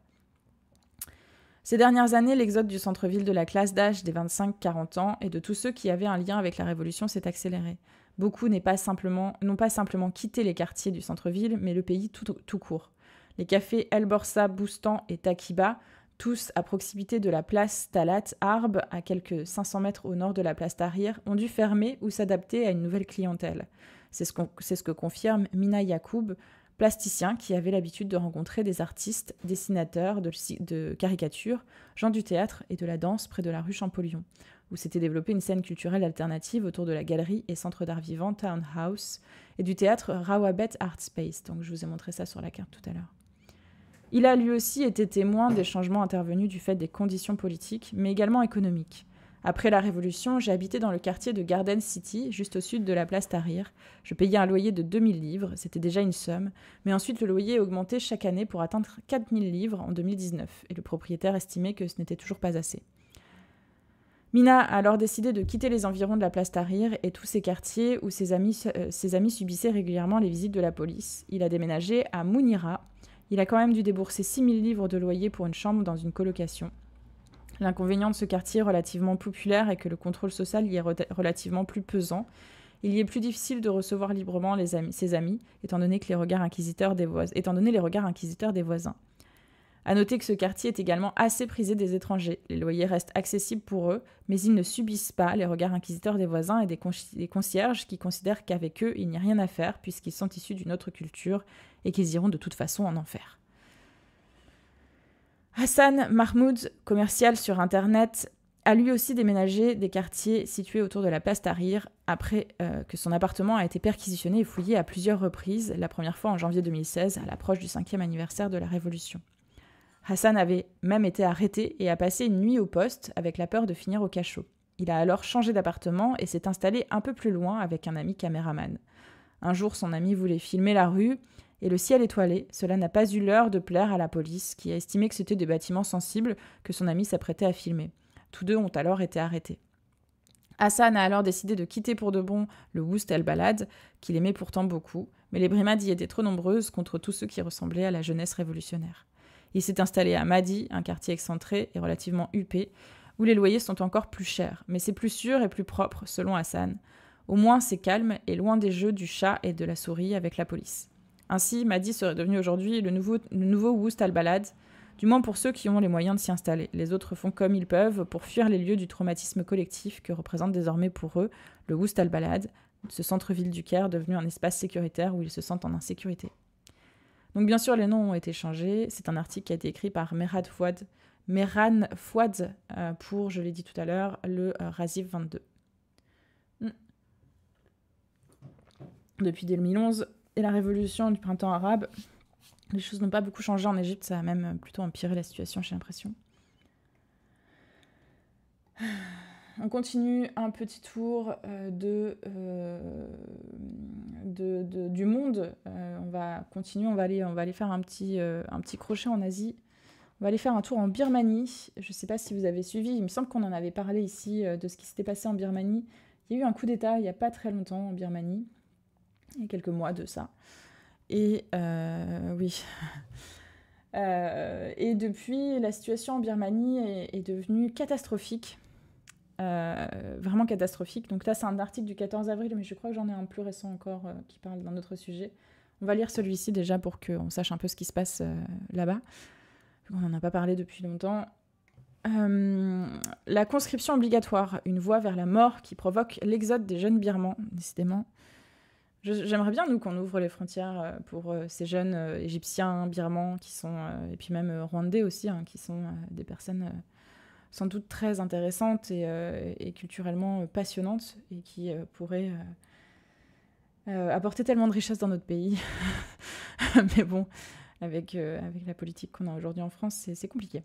Ces dernières années, l'exode du centre-ville de la classe d'âge des 25-40 ans et de tous ceux qui avaient un lien avec la Révolution s'est accéléré. Beaucoup n'ont pas, simplement, quitté les quartiers du centre-ville, mais le pays tout, court. Les cafés El Borsa, Boustan et Takiba tous à proximité de la place Talat, Arbe, à quelques 500 mètres au nord de la place Tahrir, ont dû fermer ou s'adapter à une nouvelle clientèle. C'est ce, ce, que confirme Mina Yacoub, plasticien qui avait l'habitude de rencontrer des artistes, dessinateurs de, de caricatures, gens du théâtre et de la danse près de la rue Champollion, où s'était développée une scène culturelle alternative autour de la galerie et centre d'art vivant Townhouse et du théâtre Rawabet Art Space. Donc je vous ai montré ça sur la carte tout à l'heure. Il a lui aussi été témoin des changements intervenus du fait des conditions politiques, mais également économiques. Après la Révolution, j'ai habité dans le quartier de Garden City, juste au sud de la place Tahrir. Je payais un loyer de 2000 livres, c'était déjà une somme, mais ensuite le loyer augmentait chaque année pour atteindre 4000 livres en 2019, et le propriétaire estimait que ce n'était toujours pas assez. Mina a alors décidé de quitter les environs de la place Tahrir et tous ces quartiers où ses amis, euh, ses amis subissaient régulièrement les visites de la police. Il a déménagé à Mounira. Il a quand même dû débourser 6000 livres de loyer pour une chambre dans une colocation. L'inconvénient de ce quartier relativement populaire est que le contrôle social y est relativement plus pesant. Il y est plus difficile de recevoir librement ses amis, étant donné, que les regards inquisiteurs des voisins. À noter que ce quartier est également assez prisé des étrangers. Les loyers restent accessibles pour eux, mais ils ne subissent pas les regards inquisiteurs des voisins et des, des concierges qui considèrent qu'avec eux, il n'y a rien à faire puisqu'ils sont issus d'une autre culture et qu'ils iront de toute façon en enfer. Hassan Mahmoud, commercial sur Internet, a lui aussi déménagé des quartiers situés autour de la place Tahrir après euh, que son appartement a été perquisitionné et fouillé à plusieurs reprises, la première fois en janvier 2016, à l'approche du cinquième anniversaire de la Révolution. Hassan avait même été arrêté et a passé une nuit au poste avec la peur de finir au cachot. Il a alors changé d'appartement et s'est installé un peu plus loin avec un ami caméraman. Un jour, son ami voulait filmer la rue et le ciel étoilé, cela n'a pas eu l'heure de plaire à la police, qui a estimé que c'était des bâtiments sensibles que son ami s'apprêtait à filmer. Tous deux ont alors été arrêtés. Hassan a alors décidé de quitter pour de bon le Woust El Balad, qu'il aimait pourtant beaucoup, mais les brimades y étaient trop nombreuses contre tous ceux qui ressemblaient à la jeunesse révolutionnaire. Il s'est installé à Madi, un quartier excentré et relativement huppé, où les loyers sont encore plus chers, mais c'est plus sûr et plus propre, selon Hassan. Au moins c'est calme et loin des jeux du chat et de la souris avec la police. Ainsi, Madi serait devenu aujourd'hui le nouveau, le nouveau du moins pour ceux qui ont les moyens de s'y installer. Les autres font comme ils peuvent pour fuir les lieux du traumatisme collectif que représente désormais pour eux le Woustal al ce centre-ville du Caire devenu un espace sécuritaire où ils se sentent en insécurité. Donc bien sûr, les noms ont été changés. C'est un article qui a été écrit par Merad Fouad, Meran Fouad euh, pour, je l'ai dit tout à l'heure, le euh, Rasif 22. Hmm. Depuis 2011, la révolution du printemps arabe, les choses n'ont pas beaucoup changé en Égypte, ça a même plutôt empiré la situation, j'ai l'impression. On continue un petit tour euh, euh, de, du monde. Euh, on va continuer, on va aller, on va aller faire un petit, un petit crochet en Asie. On va aller faire un tour en Birmanie. Je ne sais pas si vous avez suivi, il me semble qu'on en avait parlé ici de ce qui s'était passé en Birmanie. Il y a eu un coup d'État il n'y a pas très longtemps en Birmanie il y a quelques mois de ça. Et euh, oui. Euh, et depuis, la situation en Birmanie est, devenue catastrophique. Euh, vraiment catastrophique. Donc là, c'est un article du 14 avril, mais je crois que j'en ai un plus récent encore qui parle d'un autre sujet. On va lire celui-ci déjà pour qu'on sache un peu ce qui se passe là-bas. On n'en a pas parlé depuis longtemps. la conscription obligatoire, une voie vers la mort qui provoque l'exode des jeunes birmans, décidément. J'aimerais bien, nous, qu'on ouvre les frontières euh, pour euh, ces jeunes euh, égyptiens, birmans, qui sont, et puis même rwandais aussi, hein, qui sont des personnes sans doute très intéressantes et, culturellement passionnantes et qui pourraient apporter tellement de richesses dans notre pays. Mais bon, avec, avec la politique qu'on a aujourd'hui en France, c'est compliqué.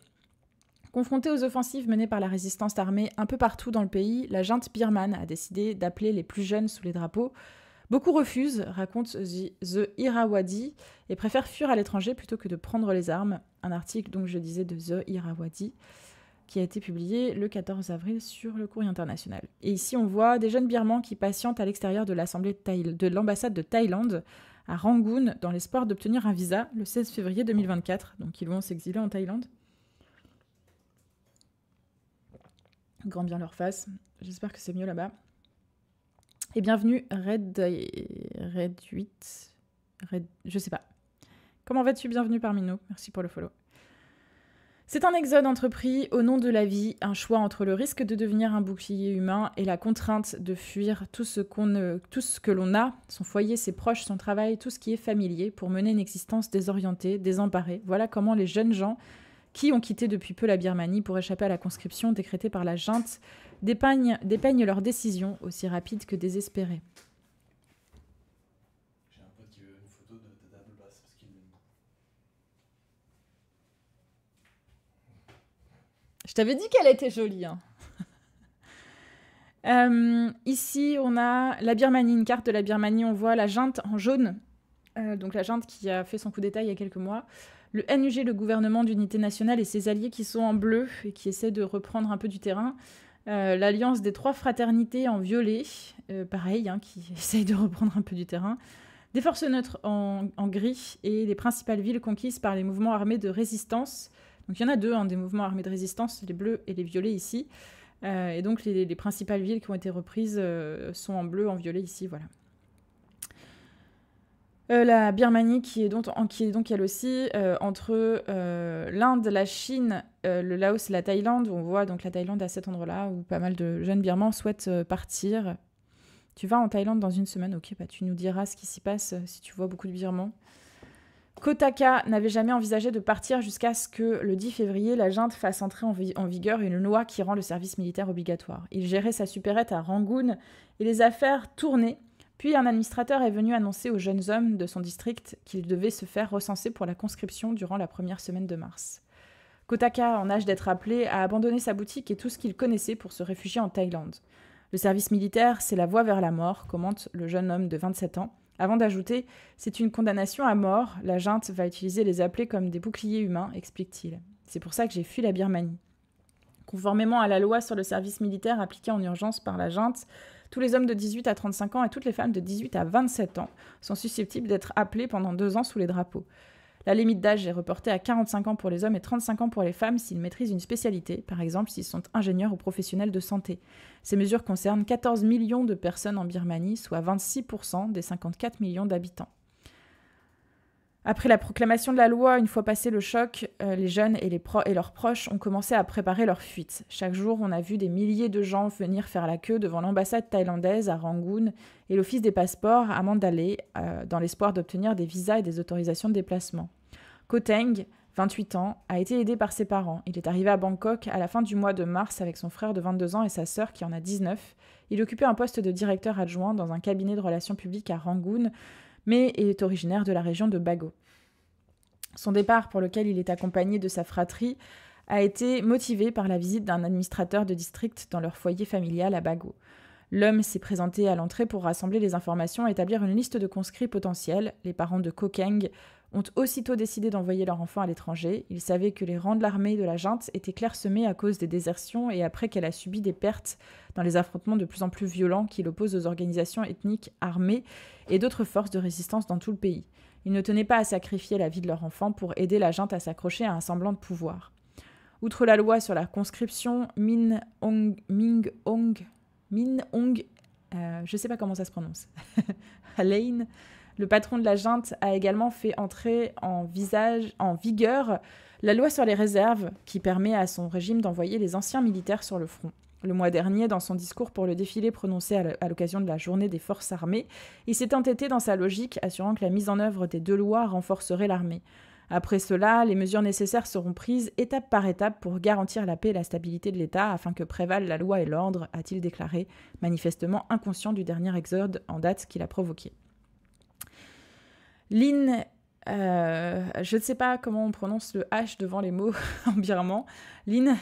Confrontée aux offensives menées par la résistance armée un peu partout dans le pays, la junte birmane a décidé d'appeler les plus jeunes sous les drapeaux Beaucoup refusent, raconte The Irrawaddy, et préfèrent fuir à l'étranger plutôt que de prendre les armes. Un article, donc je disais, de The Irrawaddy, qui a été publié le 14 avril sur le courrier international. Et ici, on voit des jeunes birmans qui patientent à l'extérieur de l'ambassade de, de, Thaïlande à Rangoon dans l'espoir d'obtenir un visa le 16 février 2024. Donc ils vont s'exiler en Thaïlande. Grand bien leur face. J'espère que c'est mieux là-bas. Et bienvenue, Red, Red 8. Red, je sais pas. Comment vas-tu Bienvenue parmi nous. Merci pour le follow. C'est un exode entrepris au nom de la vie, un choix entre le risque de devenir un bouclier humain et la contrainte de fuir tout ce, qu'on, tout ce que l'on a, son foyer, ses proches, son travail, tout ce qui est familier, pour mener une existence désorientée, désemparée. Voilà comment les jeunes gens qui ont quitté depuis peu la Birmanie pour échapper à la conscription décrétée par la junte dépeignent, leur leurs décisions aussi rapides que désespérées. Je t'avais dit qu'elle était jolie. Hein. Euh, ici, on a la Birmanie, une carte de la Birmanie. On voit la junte en jaune, euh, donc la junte qui a fait son coup d'État il y a quelques mois. Le NUG, le gouvernement d'unité nationale, et ses alliés qui sont en bleu et qui essaient de reprendre un peu du terrain. Euh, l'alliance des trois fraternités en violet, euh, pareil, hein, qui essaye de reprendre un peu du terrain, des forces neutres en, gris et les principales villes conquises par les mouvements armés de résistance. Donc il y en a deux, hein, des mouvements armés de résistance, les bleus et les violets ici. Euh, et donc les, principales villes qui ont été reprises sont en bleu, en violet ici, voilà. Euh, la Birmanie qui est donc, qui est donc elle aussi euh, entre euh, l'Inde, la Chine, le Laos et la Thaïlande. On voit donc la Thaïlande à cet endroit-là où pas mal de jeunes Birmans souhaitent partir. Tu vas en Thaïlande dans une semaine, ok, bah, tu nous diras ce qui s'y passe si tu vois beaucoup de Birmans. Kotaka n'avait jamais envisagé de partir jusqu'à ce que le 10 février, la junte fasse entrer en, en, vigueur une loi qui rend le service militaire obligatoire. Il gérait sa supérette à Rangoon et les affaires tournaient puis un administrateur est venu annoncer aux jeunes hommes de son district qu'ils devaient se faire recenser pour la conscription durant la première semaine de mars. Kotaka, en âge d'être appelé, a abandonné sa boutique et tout ce qu'il connaissait pour se réfugier en Thaïlande. Le service militaire, c'est la voie vers la mort, commente le jeune homme de 27 ans, avant d'ajouter C'est une condamnation à mort, la junte va utiliser les appelés comme des boucliers humains, explique-t-il. C'est pour ça que j'ai fui la Birmanie. Conformément à la loi sur le service militaire appliquée en urgence par la junte, tous les hommes de 18 à 35 ans et toutes les femmes de 18 à 27 ans sont susceptibles d'être appelés pendant deux ans sous les drapeaux. La limite d'âge est reportée à 45 ans pour les hommes et 35 ans pour les femmes s'ils maîtrisent une spécialité, par exemple s'ils sont ingénieurs ou professionnels de santé. Ces mesures concernent 14 millions de personnes en Birmanie, soit 26% des 54 millions d'habitants. Après la proclamation de la loi, une fois passé le choc, euh, les jeunes et, leurs proches ont commencé à préparer leur fuite. Chaque jour, on a vu des milliers de gens venir faire la queue devant l'ambassade thaïlandaise à Rangoon et l'office des passeports à Mandalay, euh, dans l'espoir d'obtenir des visas et des autorisations de déplacement. Koteng, 28 ans, a été aidé par ses parents. Il est arrivé à Bangkok à la fin du mois de mars avec son frère de 22 ans et sa sœur qui en a 19. Il occupait un poste de directeur adjoint dans un cabinet de relations publiques à Rangoon, mais est originaire de la région de Bago. Son départ, pour lequel il est accompagné de sa fratrie, a été motivé par la visite d'un administrateur de district dans leur foyer familial à Bago. L'homme s'est présenté à l'entrée pour rassembler les informations et établir une liste de conscrits potentiels, les parents de Kokeng ont aussitôt décidé d'envoyer leur enfant à l'étranger. Ils savaient que les rangs de l'armée de la junte étaient clairsemés à cause des désertions et après qu'elle a subi des pertes dans les affrontements de plus en plus violents qui l'opposent aux organisations ethniques armées et d'autres forces de résistance dans tout le pays. Ils ne tenaient pas à sacrifier la vie de leur enfant pour aider la junte à s'accrocher à un semblant de pouvoir. Outre la loi sur la conscription, Min Ong... Ming Ong Min Ong... Je euh, je sais pas comment ça se prononce, Alain le patron de la junte a également fait entrer en, visage, en vigueur la loi sur les réserves qui permet à son régime d'envoyer les anciens militaires sur le front. Le mois dernier, dans son discours pour le défilé prononcé à l'occasion de la journée des forces armées, il s'est entêté dans sa logique, assurant que la mise en œuvre des deux lois renforcerait l'armée. Après cela, les mesures nécessaires seront prises étape par étape pour garantir la paix et la stabilité de l'État afin que prévalent la loi et l'ordre, a-t-il déclaré, manifestement inconscient du dernier exode en date qu'il a provoqué. Lin, euh, je ne sais pas comment on prononce le H devant les mots en birman. Lin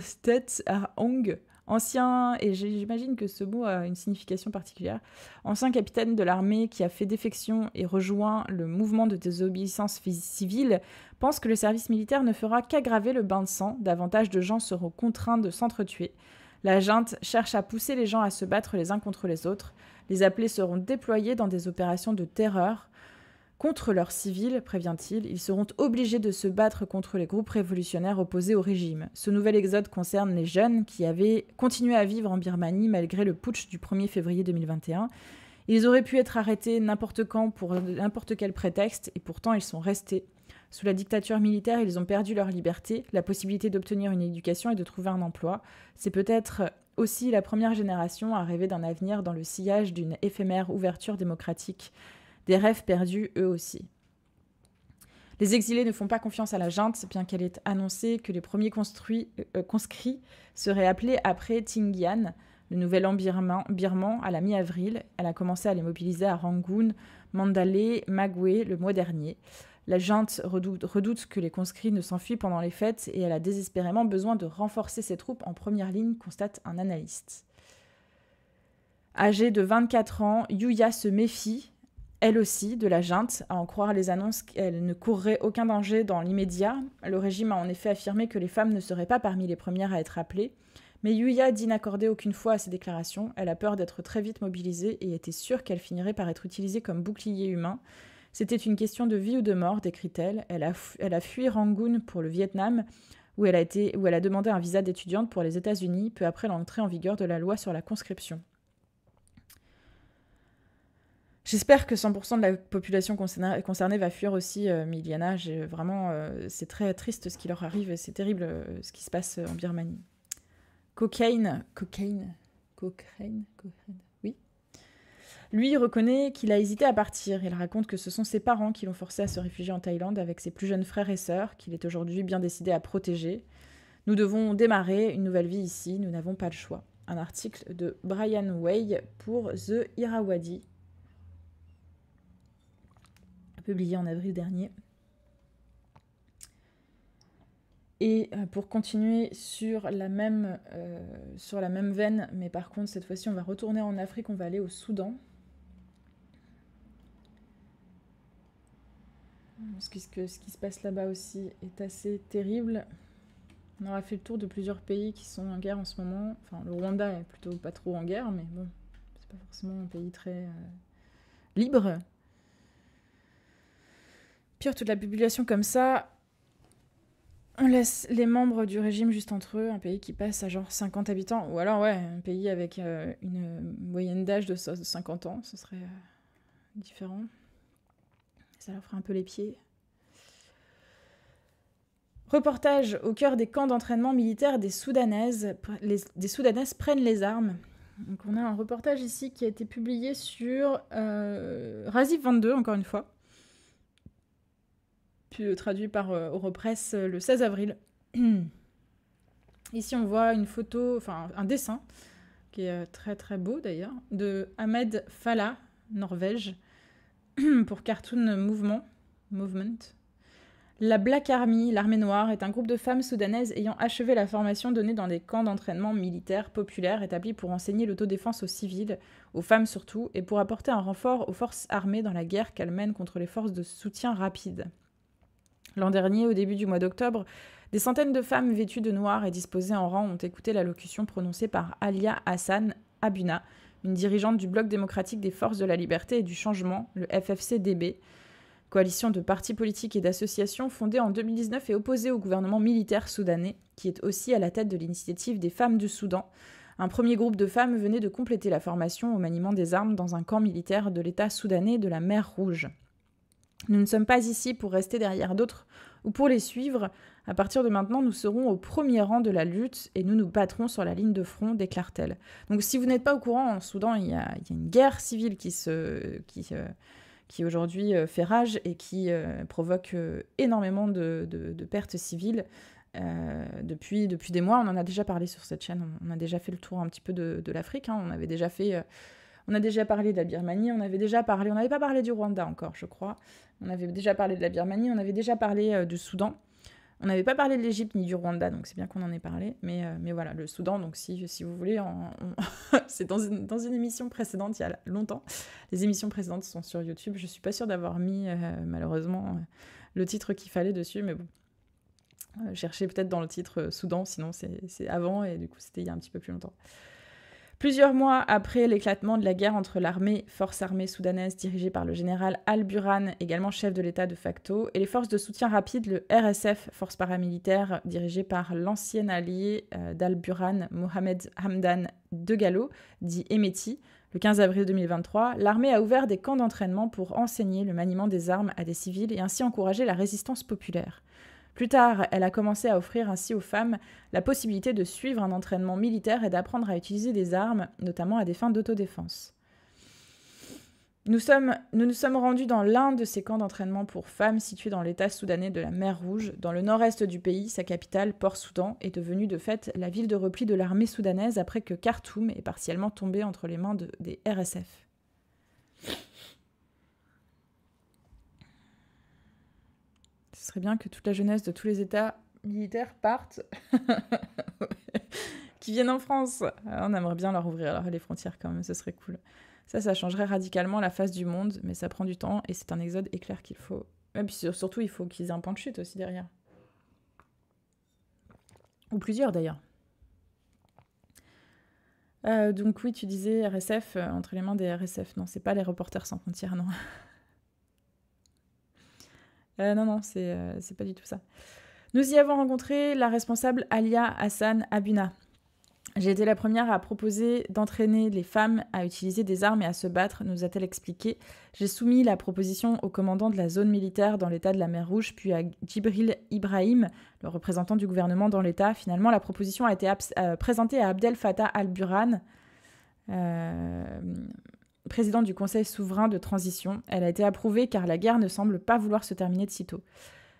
Stet Hong, ancien, et j'imagine que ce mot a une signification particulière, ancien capitaine de l'armée qui a fait défection et rejoint le mouvement de désobéissance civile, pense que le service militaire ne fera qu'aggraver le bain de sang, davantage de gens seront contraints de s'entretuer. La junte cherche à pousser les gens à se battre les uns contre les autres, les appelés seront déployés dans des opérations de terreur, contre leurs civils, prévient-il, ils seront obligés de se battre contre les groupes révolutionnaires opposés au régime. Ce nouvel exode concerne les jeunes qui avaient continué à vivre en Birmanie malgré le putsch du 1er février 2021. Ils auraient pu être arrêtés n'importe quand pour n'importe quel prétexte et pourtant ils sont restés. Sous la dictature militaire, ils ont perdu leur liberté, la possibilité d'obtenir une éducation et de trouver un emploi. C'est peut-être aussi la première génération à rêver d'un avenir dans le sillage d'une éphémère ouverture démocratique des rêves perdus eux aussi. Les exilés ne font pas confiance à la junte, bien qu'elle ait annoncé que les premiers euh, euh, conscrits seraient appelés après Tingyan, le nouvel an birman, à la mi-avril. Elle a commencé à les mobiliser à Rangoon, Mandalay, Magwe le mois dernier. La junte redoute, redoute que les conscrits ne s'enfuient pendant les fêtes et elle a désespérément besoin de renforcer ses troupes en première ligne, constate un analyste. Âgé de 24 ans, Yuya se méfie elle aussi, de la junte. À en croire les annonces, qu'elle ne courrait aucun danger dans l'immédiat. Le régime a en effet affirmé que les femmes ne seraient pas parmi les premières à être appelées. Mais Yuya dit n'accorder aucune foi à ces déclarations. Elle a peur d'être très vite mobilisée et était sûre qu'elle finirait par être utilisée comme bouclier humain. C'était une question de vie ou de mort, décrit-elle. Elle a, fui Rangoon pour le Vietnam, où elle, a où elle a demandé un visa d'étudiante pour les États-Unis peu après l'entrée en vigueur de la loi sur la conscription. J'espère que 100% de la population concernée, va fuir aussi, euh, Miliana. vraiment, euh, c'est très triste ce qui leur arrive et c'est terrible euh, ce qui se passe en Birmanie. Cocaine, cocaine, cocaine, cocaine, oui. Lui reconnaît qu'il a hésité à partir. Il raconte que ce sont ses parents qui l'ont forcé à se réfugier en Thaïlande avec ses plus jeunes frères et sœurs, qu'il est aujourd'hui bien décidé à protéger. Nous devons démarrer une nouvelle vie ici, nous n'avons pas le choix. Un article de Brian Way pour The Irrawaddy publié en avril dernier. Et euh, pour continuer sur la même, euh, sur la même veine, mais par contre cette fois-ci on va retourner en Afrique, on va aller au Soudan. ce, que, ce qui se passe là-bas aussi est assez terrible. On aura fait le tour de plusieurs pays qui sont en guerre en ce moment. Enfin, le Rwanda est plutôt pas trop en guerre, mais bon, c'est pas forcément un pays très euh, libre toute la population comme ça, on laisse les membres du régime juste entre eux, un pays qui passe à genre 50 habitants, ou alors ouais, un pays avec euh, une moyenne d'âge de 50 ans, ce serait euh, différent. Ça leur ferait un peu les pieds. Reportage au cœur des camps d'entraînement militaire des Soudanaises. Les, des Soudanaises prennent les armes. Donc on a un reportage ici qui a été publié sur euh, Razif 22, encore une fois puis traduit par Europress euh, le 16 avril. Ici, on voit une photo, enfin un dessin, qui est euh, très très beau d'ailleurs, de Ahmed Fala, Norvège, pour Cartoon Movement. Movement. La Black Army, l'armée noire, est un groupe de femmes soudanaises ayant achevé la formation donnée dans des camps d'entraînement militaire populaires établis pour enseigner l'autodéfense aux civils, aux femmes surtout, et pour apporter un renfort aux forces armées dans la guerre qu'elles mènent contre les forces de soutien rapide. L'an dernier, au début du mois d'octobre, des centaines de femmes vêtues de noir et disposées en rang ont écouté l'allocution prononcée par Alia Hassan Abuna, une dirigeante du Bloc démocratique des forces de la liberté et du changement, le FFCDB, coalition de partis politiques et d'associations fondée en 2019 et opposée au gouvernement militaire soudanais, qui est aussi à la tête de l'initiative des femmes du Soudan. Un premier groupe de femmes venait de compléter la formation au maniement des armes dans un camp militaire de l'État soudanais de la mer Rouge. Nous ne sommes pas ici pour rester derrière d'autres ou pour les suivre. À partir de maintenant, nous serons au premier rang de la lutte et nous nous battrons sur la ligne de front, des t Donc si vous n'êtes pas au courant, en Soudan, il y, a, une guerre civile qui, euh, qui aujourd'hui euh, fait rage et qui euh, provoque énormément de, pertes civiles. depuis, depuis des mois, on en a déjà parlé sur cette chaîne, on a déjà fait le tour un petit peu de, l'Afrique, hein. on avait déjà fait on a déjà parlé de la Birmanie, on avait déjà parlé, on n'avait pas parlé du Rwanda encore, je crois. On avait déjà parlé de la Birmanie, on avait déjà parlé euh, du Soudan. On n'avait pas parlé de l'Égypte ni du Rwanda, donc c'est bien qu'on en ait parlé. Mais, euh, voilà, le Soudan, donc si, vous voulez, c'est dans une, émission précédente, il y a longtemps. Les émissions précédentes sont sur YouTube. Je suis pas sûre d'avoir mis, euh, malheureusement, le titre qu'il fallait dessus, mais bon. cherchez peut-être dans le titre Soudan, sinon c'est avant, et du coup c'était il y a un petit peu plus longtemps. Plusieurs mois après l'éclatement de la guerre entre l'armée, force armée soudanaise dirigée par le général Al-Buran, également chef de l'État de facto, et les forces de soutien rapide, le RSF, force paramilitaire dirigée par l'ancien allié euh, d'Al-Buran, Mohamed Hamdan de dit Emeti, le 15 avril 2023, l'armée a ouvert des camps d'entraînement pour enseigner le maniement des armes à des civils et ainsi encourager la résistance populaire. Plus tard, elle a commencé à offrir ainsi aux femmes la possibilité de suivre un entraînement militaire et d'apprendre à utiliser des armes, notamment à des fins d'autodéfense. Nous, nous nous sommes rendus dans l'un de ces camps d'entraînement pour femmes situés dans l'état soudanais de la mer Rouge, dans le nord-est du pays, sa capitale, Port-Soudan, est devenue de fait la ville de repli de l'armée soudanaise après que Khartoum ait partiellement tombé entre les mains des RSF. bien que toute la jeunesse de tous les États militaires partent, qui viennent en France. Ah, on aimerait bien leur ouvrir les frontières quand même, ce serait cool. Ça, ça changerait radicalement la face du monde, mais ça prend du temps et c'est un exode éclair qu'il faut. Et puis surtout, il faut qu'ils aient un point de chute aussi derrière. Ou plusieurs d'ailleurs. Euh, donc oui, tu disais RSF euh, entre les mains des RSF. Non, c'est pas les Reporters sans frontières, non. Euh, non, non, euh, c'est pas du tout ça. Nous y avons rencontré la responsable Alia Hassan Abuna. J'ai été la première à proposer d'entraîner les femmes à utiliser des armes et à se battre, nous a-t-elle expliqué. J'ai soumis la proposition au commandant de la zone militaire dans l'état de la mer Rouge, puis à Djibril Ibrahim, le représentant du gouvernement dans l'état. Finalement, la proposition a été euh, présentée à Abdel Fattah al Buran présidente du Conseil souverain de transition. Elle a été approuvée car la guerre ne semble pas vouloir se terminer de sitôt.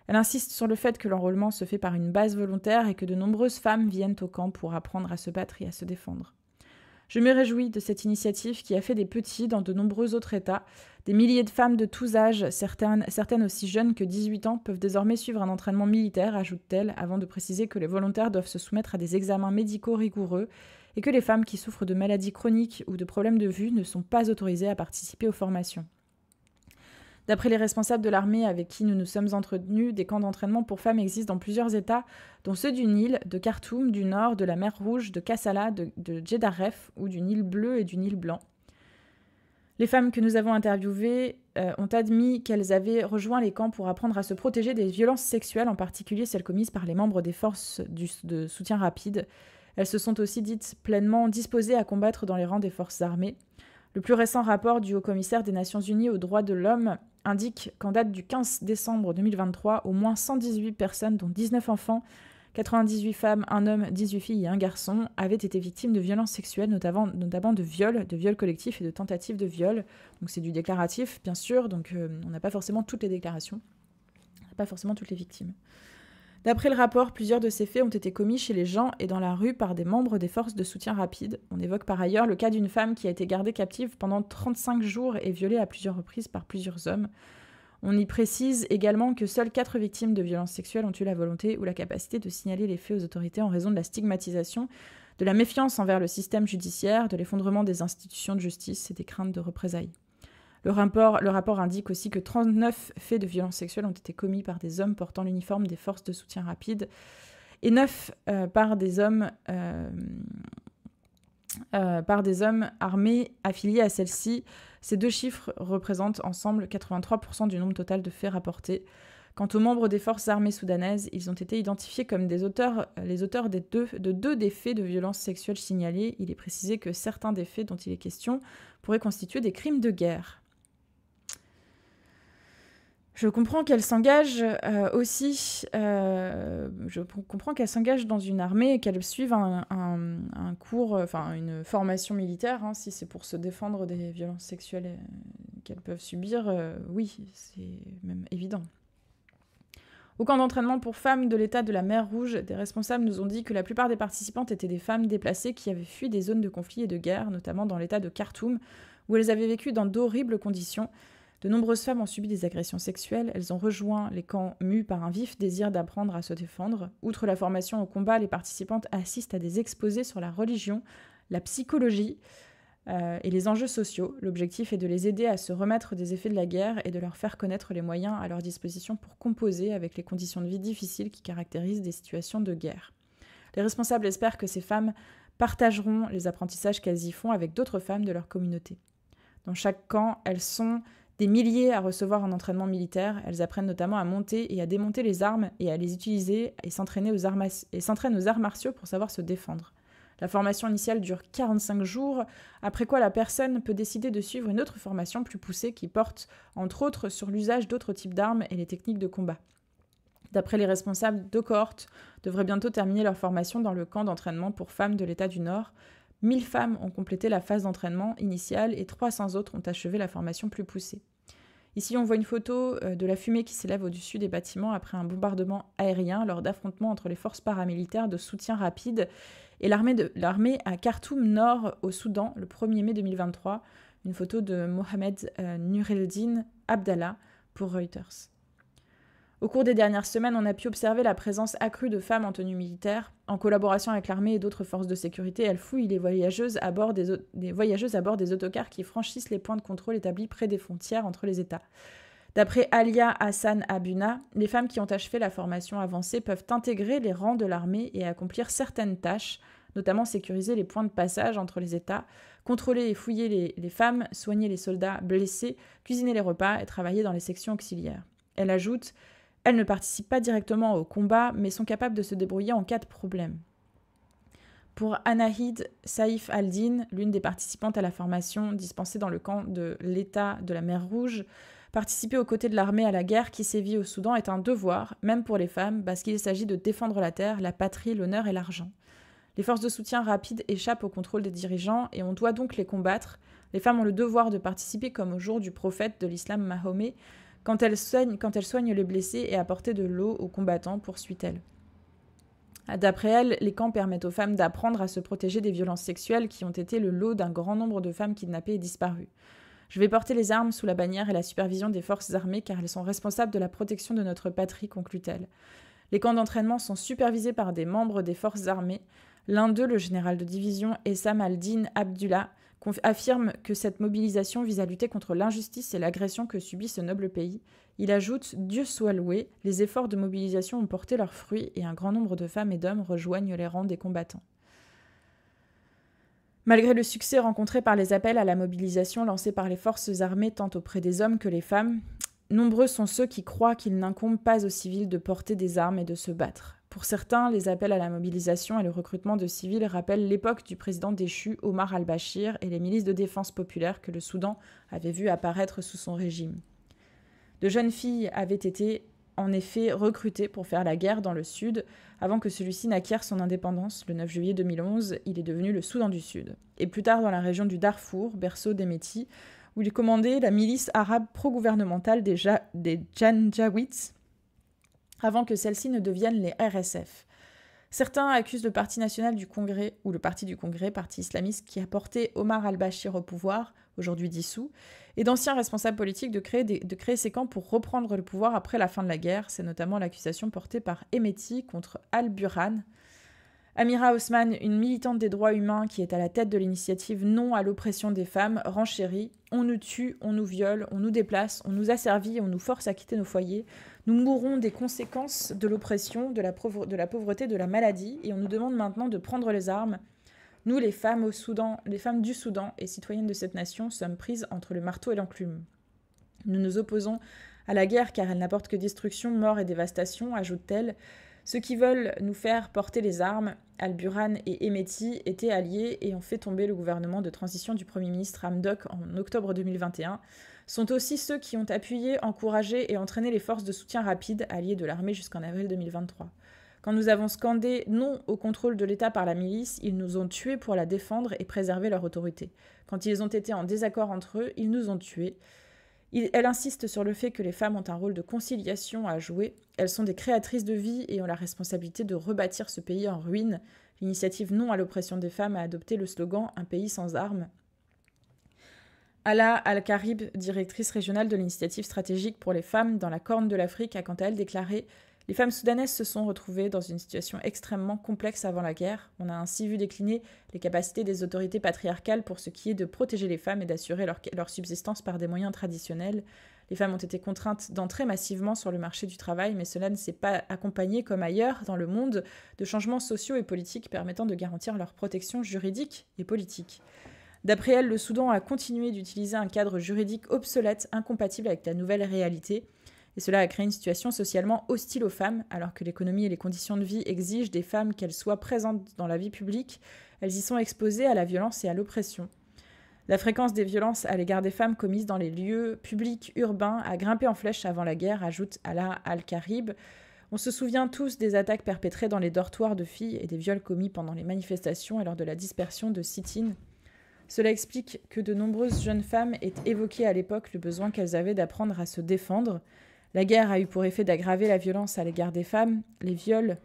Elle insiste sur le fait que l'enrôlement se fait par une base volontaire et que de nombreuses femmes viennent au camp pour apprendre à se battre et à se défendre. Je me réjouis de cette initiative qui a fait des petits dans de nombreux autres États. Des milliers de femmes de tous âges, certaines, certaines aussi jeunes que 18 ans, peuvent désormais suivre un entraînement militaire, ajoute-t-elle, avant de préciser que les volontaires doivent se soumettre à des examens médicaux rigoureux et que les femmes qui souffrent de maladies chroniques ou de problèmes de vue ne sont pas autorisées à participer aux formations. D'après les responsables de l'armée avec qui nous nous sommes entretenus, des camps d'entraînement pour femmes existent dans plusieurs États, dont ceux du Nil, de Khartoum, du Nord, de la mer Rouge, de Kassala, de, de ou du Nil bleu et du Nil blanc. Les femmes que nous avons interviewées euh, ont admis qu'elles avaient rejoint les camps pour apprendre à se protéger des violences sexuelles, en particulier celles commises par les membres des forces de soutien rapide, elles se sont aussi dites pleinement disposées à combattre dans les rangs des forces armées. Le plus récent rapport du haut-commissaire des Nations Unies aux droits de l'homme indique qu'en date du 15 décembre 2023, au moins 118 personnes, dont 19 enfants, 98 femmes, un homme, 18 filles et un garçon, avaient été victimes de violences sexuelles, notamment, de viols, de viols collectifs et de tentatives de viols. Donc c'est du déclaratif, bien sûr, donc euh, on n'a pas forcément toutes les déclarations, pas forcément toutes les victimes. D'après le rapport, plusieurs de ces faits ont été commis chez les gens et dans la rue par des membres des forces de soutien rapide. On évoque par ailleurs le cas d'une femme qui a été gardée captive pendant 35 jours et violée à plusieurs reprises par plusieurs hommes. On y précise également que seules quatre victimes de violences sexuelles ont eu la volonté ou la capacité de signaler les faits aux autorités en raison de la stigmatisation, de la méfiance envers le système judiciaire, de l'effondrement des institutions de justice et des craintes de représailles. Le rapport, indique aussi que 39 faits de violence sexuelles ont été commis par des hommes portant l'uniforme des forces de soutien rapide et 9 euh, par des hommes euh, euh, par des hommes armés affiliés à celle-ci. Ces deux chiffres représentent ensemble 83% du nombre total de faits rapportés. Quant aux membres des forces armées soudanaises, ils ont été identifiés comme des auteurs, les auteurs des deux, de deux des faits de violence sexuelle signalés. Il est précisé que certains des faits dont il est question pourraient constituer des crimes de guerre. Je comprends qu'elle s'engage euh, aussi, euh, je comprends qu'elle s'engage dans une armée et qu'elle suive un, cours, enfin une formation militaire, hein, si c'est pour se défendre des violences sexuelles euh, qu'elles peuvent subir, oui, c'est même évident. Au camp d'entraînement pour femmes de l'état de la mer Rouge, des responsables nous ont dit que la plupart des participantes étaient des femmes déplacées qui avaient fui des zones de conflit et de guerre, notamment dans l'état de Khartoum, où elles avaient vécu dans d'horribles conditions de nombreuses femmes ont subi des agressions sexuelles, elles ont rejoint les camps mus par un vif désir d'apprendre à se défendre. Outre la formation au combat, les participantes assistent à des exposés sur la religion, la psychologie euh, et les enjeux sociaux. L'objectif est de les aider à se remettre des effets de la guerre et de leur faire connaître les moyens à leur disposition pour composer avec les conditions de vie difficiles qui caractérisent des situations de guerre. Les responsables espèrent que ces femmes partageront les apprentissages qu'elles y font avec d'autres femmes de leur communauté. Dans chaque camp, elles sont des milliers à recevoir un entraînement militaire. Elles apprennent notamment à monter et à démonter les armes et à les utiliser et s'entraînent aux, aux arts martiaux pour savoir se défendre. La formation initiale dure 45 jours, après quoi la personne peut décider de suivre une autre formation plus poussée qui porte, entre autres, sur l'usage d'autres types d'armes et les techniques de combat. D'après les responsables, deux cohortes devraient bientôt terminer leur formation dans le camp d'entraînement pour femmes de l'État du Nord, 1000 femmes ont complété la phase d'entraînement initiale et 300 autres ont achevé la formation plus poussée. Ici, on voit une photo euh, de la fumée qui s'élève au-dessus des bâtiments après un bombardement aérien lors d'affrontements entre les forces paramilitaires de soutien rapide et l'armée à Khartoum Nord au Soudan le 1er mai 2023. Une photo de Mohamed euh, Nureldine Abdallah pour Reuters. Au cours des dernières semaines, on a pu observer la présence accrue de femmes en tenue militaire. En collaboration avec l'armée et d'autres forces de sécurité, elles fouillent les voyageuses à bord des, voyageuses à bord des autocars qui franchissent les points de contrôle établis près des frontières entre les États. D'après Alia Hassan Abuna, les femmes qui ont achevé la formation avancée peuvent intégrer les rangs de l'armée et accomplir certaines tâches, notamment sécuriser les points de passage entre les États, contrôler et fouiller les, femmes, soigner les soldats blessés, cuisiner les repas et travailler dans les sections auxiliaires. Elle ajoute elles ne participent pas directement au combat, mais sont capables de se débrouiller en cas de problème. Pour Anahid Saif al-Din, l'une des participantes à la formation dispensée dans le camp de l'État de la mer Rouge, participer aux côtés de l'armée à la guerre qui sévit au Soudan est un devoir, même pour les femmes, parce qu'il s'agit de défendre la terre, la patrie, l'honneur et l'argent. Les forces de soutien rapides échappent au contrôle des dirigeants et on doit donc les combattre. Les femmes ont le devoir de participer comme au jour du prophète de l'islam Mahomet quand elle, soigne, quand elle les blessés et apporter de l'eau aux combattants, poursuit-elle. Ah, d'après elle, les camps permettent aux femmes d'apprendre à se protéger des violences sexuelles qui ont été le lot d'un grand nombre de femmes kidnappées et disparues. Je vais porter les armes sous la bannière et la supervision des forces armées car elles sont responsables de la protection de notre patrie, conclut-elle. Les camps d'entraînement sont supervisés par des membres des forces armées, l'un d'eux, le général de division Essam al Abdullah, affirme que cette mobilisation vise à lutter contre l'injustice et l'agression que subit ce noble pays. Il ajoute Dieu soit loué, les efforts de mobilisation ont porté leurs fruits et un grand nombre de femmes et d'hommes rejoignent les rangs des combattants. Malgré le succès rencontré par les appels à la mobilisation lancés par les forces armées tant auprès des hommes que les femmes, nombreux sont ceux qui croient qu'il n'incombe pas aux civils de porter des armes et de se battre. Pour certains, les appels à la mobilisation et le recrutement de civils rappellent l'époque du président déchu Omar al-Bashir et les milices de défense populaire que le Soudan avait vu apparaître sous son régime. De jeunes filles avaient été en effet recrutées pour faire la guerre dans le Sud. Avant que celui-ci n'acquiert son indépendance, le 9 juillet 2011, il est devenu le Soudan du Sud. Et plus tard dans la région du Darfour, berceau des Métis, où il commandait la milice arabe pro-gouvernementale des, ja avant que celles-ci ne deviennent les RSF. Certains accusent le Parti national du Congrès, ou le Parti du Congrès, parti islamiste qui a porté Omar al-Bashir au pouvoir, aujourd'hui dissous, et d'anciens responsables politiques de créer, de créer ces camps pour reprendre le pouvoir après la fin de la guerre. C'est notamment l'accusation portée par Emeti contre al-Burhan. Amira Osman, une militante des droits humains qui est à la tête de l'initiative Non à l'oppression des femmes, renchérit On nous tue, on nous viole, on nous déplace, on nous asservit, on nous force à quitter nos foyers, nous mourons des conséquences de l'oppression, de, la pauvreté, de la maladie, et on nous demande maintenant de prendre les armes. Nous, les femmes au Soudan, les femmes du Soudan et citoyennes de cette nation, sommes prises entre le marteau et l'enclume. Nous nous opposons à la guerre car elle n'apporte que destruction, mort et dévastation, ajoute-t-elle. Ceux qui veulent nous faire porter les armes, Al-Buran et Emeti, étaient alliés et ont fait tomber le gouvernement de transition du Premier ministre Hamdok en octobre 2021 sont aussi ceux qui ont appuyé, encouragé et entraîné les forces de soutien rapide alliées de l'armée jusqu'en avril 2023. Quand nous avons scandé non au contrôle de l'État par la milice, ils nous ont tués pour la défendre et préserver leur autorité. Quand ils ont été en désaccord entre eux, ils nous ont tués. elle insiste sur le fait que les femmes ont un rôle de conciliation à jouer. Elles sont des créatrices de vie et ont la responsabilité de rebâtir ce pays en ruine. L'initiative Non à l'oppression des femmes a adopté le slogan Un pays sans armes Ala Al-Karib, directrice régionale de l'initiative stratégique pour les femmes dans la Corne de l'Afrique, a quant à elle déclaré Les femmes soudanaises se sont retrouvées dans une situation extrêmement complexe avant la guerre. On a ainsi vu décliner les capacités des autorités patriarcales pour ce qui est de protéger les femmes et d'assurer leur, leur subsistance par des moyens traditionnels. Les femmes ont été contraintes d'entrer massivement sur le marché du travail, mais cela ne s'est pas accompagné, comme ailleurs dans le monde, de changements sociaux et politiques permettant de garantir leur protection juridique et politique. D'après elle, le Soudan a continué d'utiliser un cadre juridique obsolète, incompatible avec la nouvelle réalité, et cela a créé une situation socialement hostile aux femmes, alors que l'économie et les conditions de vie exigent des femmes qu'elles soient présentes dans la vie publique, elles y sont exposées à la violence et à l'oppression. La fréquence des violences à l'égard des femmes commises dans les lieux publics urbains a grimpé en flèche avant la guerre, ajoute Ala Al-Karib. On se souvient tous des attaques perpétrées dans les dortoirs de filles et des viols commis pendant les manifestations et lors de la dispersion de sit ins cela explique que de nombreuses jeunes femmes aient évoqué à l'époque le besoin qu'elles avaient d'apprendre à se défendre. La guerre a eu pour effet d'aggraver la violence à l'égard des femmes, les viols,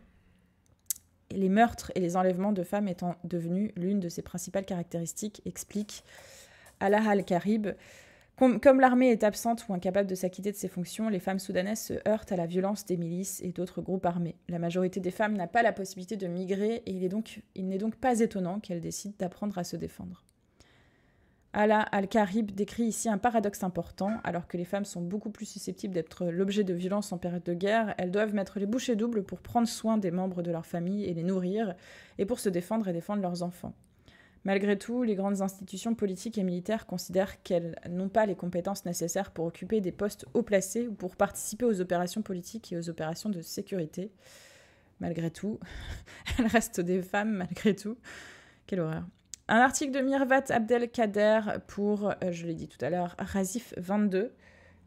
les meurtres et les enlèvements de femmes étant devenus l'une de ses principales caractéristiques, explique Allah al-Karib. Comme, l'armée est absente ou incapable de s'acquitter de ses fonctions, les femmes soudanaises se heurtent à la violence des milices et d'autres groupes armés. La majorité des femmes n'a pas la possibilité de migrer et il n'est donc pas étonnant qu'elles décident d'apprendre à se défendre. Ala Al-Karib décrit ici un paradoxe important. Alors que les femmes sont beaucoup plus susceptibles d'être l'objet de violences en période de guerre, elles doivent mettre les bouchées doubles pour prendre soin des membres de leur famille et les nourrir, et pour se défendre et défendre leurs enfants. Malgré tout, les grandes institutions politiques et militaires considèrent qu'elles n'ont pas les compétences nécessaires pour occuper des postes haut placés ou pour participer aux opérations politiques et aux opérations de sécurité. Malgré tout, elles restent des femmes, malgré tout. Quelle horreur. Un article de Mirvat Abdelkader pour, euh, je l'ai dit tout à l'heure, Razif 22,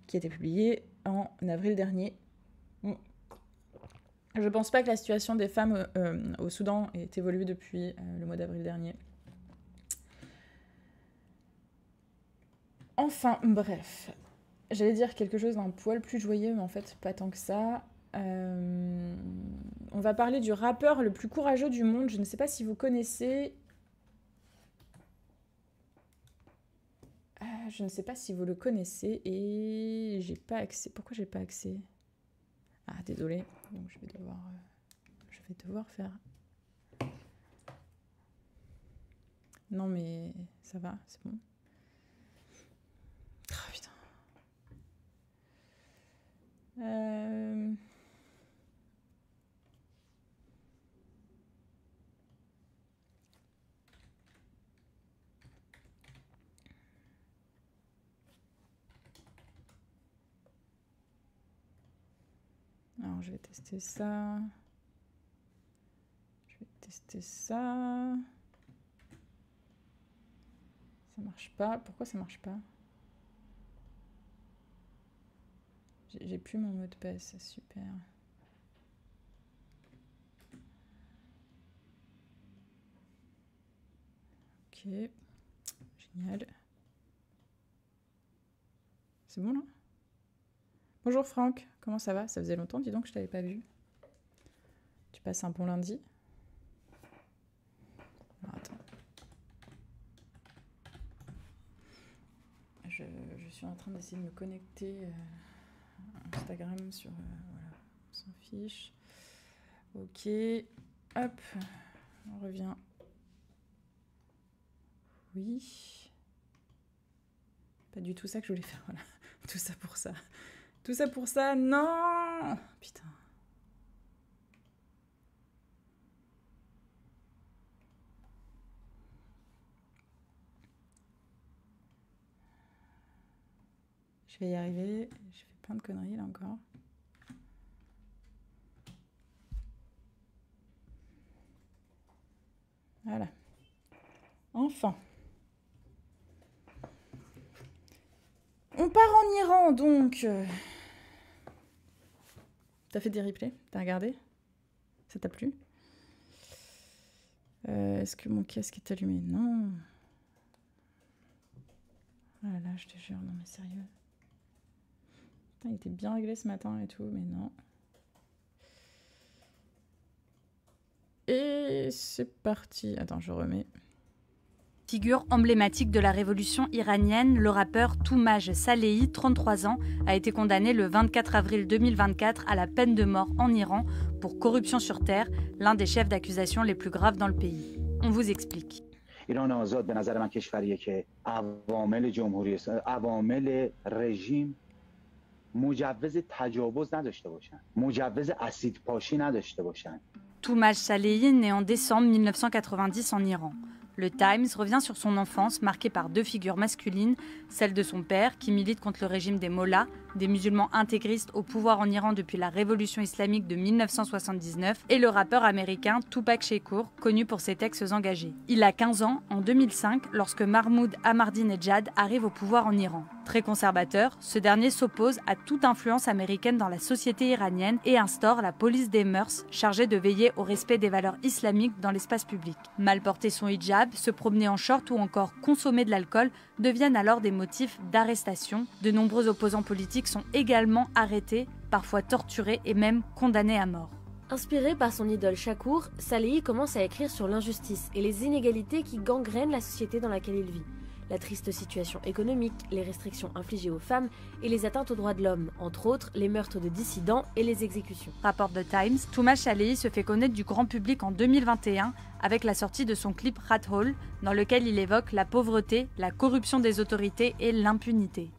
qui a été publié en avril dernier. Je ne pense pas que la situation des femmes euh, au Soudan ait évolué depuis euh, le mois d'avril dernier. Enfin, bref. J'allais dire quelque chose d'un poil plus joyeux, mais en fait, pas tant que ça. on va parler du rappeur le plus courageux du monde. Je ne sais pas si vous connaissez. je ne sais pas si vous le connaissez et j'ai pas accès. Pourquoi j'ai pas accès Ah, désolé. Donc je vais devoir, euh, je vais devoir faire. Non mais ça va, c'est bon. Ah putain. Euh... Alors je vais tester ça. Je vais tester ça. Ça marche pas. Pourquoi ça marche pas J'ai plus mon mot de passe, super. Ok, génial. C'est bon là Bonjour Franck, comment ça va Ça faisait longtemps, dis donc, je t'avais pas vu. Tu passes un bon lundi Attends. Je, suis en train d'essayer de me connecter à euh, Instagram sur. Euh, voilà, on s'en fiche. Ok. Hop, on revient. Oui. Pas du tout ça que je voulais faire, voilà. Tout ça pour ça. Tout ça pour ça Non Putain. Je vais y arriver. Je fais plein de conneries là encore. Voilà. Enfin. On part en Iran, donc. Euh. T'as fait des replays T'as regardé Ça t'a plu euh, Est-ce que mon casque est allumé Non. Ah là je te jure, non mais sérieux. il était bien réglé ce matin et tout, mais non. Et c'est parti. Attends, je remets. Figure emblématique de la révolution iranienne, le rappeur Toumaj Salehi, 33 ans, a été condamné le 24 avril 2024 à la peine de mort en Iran pour corruption sur terre, l'un des chefs d'accusation les plus graves dans le pays. On vous explique. Toumaj Salehi, né en décembre 1990 en Iran. Le Times revient sur son enfance marquée par deux figures masculines, celle de son père, qui milite contre le régime des Mollahs, des musulmans intégristes au pouvoir en Iran depuis la révolution islamique de 1979, et le rappeur américain Tupac Shakur, connu pour ses textes engagés. Il a 15 ans en 2005 lorsque Mahmoud Ahmadinejad arrive au pouvoir en Iran. Très conservateur, ce dernier s'oppose à toute influence américaine dans la société iranienne et instaure la police des mœurs chargée de veiller au respect des valeurs islamiques dans l'espace public. Mal porter son hijab, se promener en short ou encore consommer de l'alcool deviennent alors des motifs d'arrestation. De nombreux opposants politiques sont également arrêtés, parfois torturés et même condamnés à mort. Inspiré par son idole Shakur, Salehi commence à écrire sur l'injustice et les inégalités qui gangrènent la société dans laquelle il vit la triste situation économique, les restrictions infligées aux femmes et les atteintes aux droits de l'homme, entre autres les meurtres de dissidents et les exécutions. Rapport The Times, Touma Chalei se fait connaître du grand public en 2021 avec la sortie de son clip Rat Hole, dans lequel il évoque la pauvreté, la corruption des autorités et l'impunité.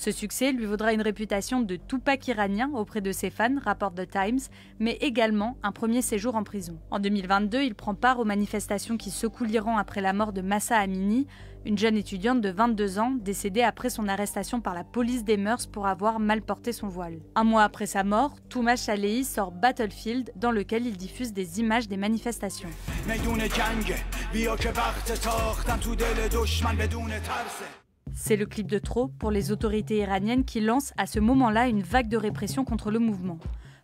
Ce succès lui vaudra une réputation de Tupac iranien auprès de ses fans, rapporte The Times, mais également un premier séjour en prison. En 2022, il prend part aux manifestations qui secouent l'Iran après la mort de Massa Amini, une jeune étudiante de 22 ans décédée après son arrestation par la police des mœurs pour avoir mal porté son voile. Un mois après sa mort, Touma Chalehi sort Battlefield dans lequel il diffuse des images des manifestations. C'est le clip de trop pour les autorités iraniennes qui lancent à ce moment-là une vague de répression contre le mouvement.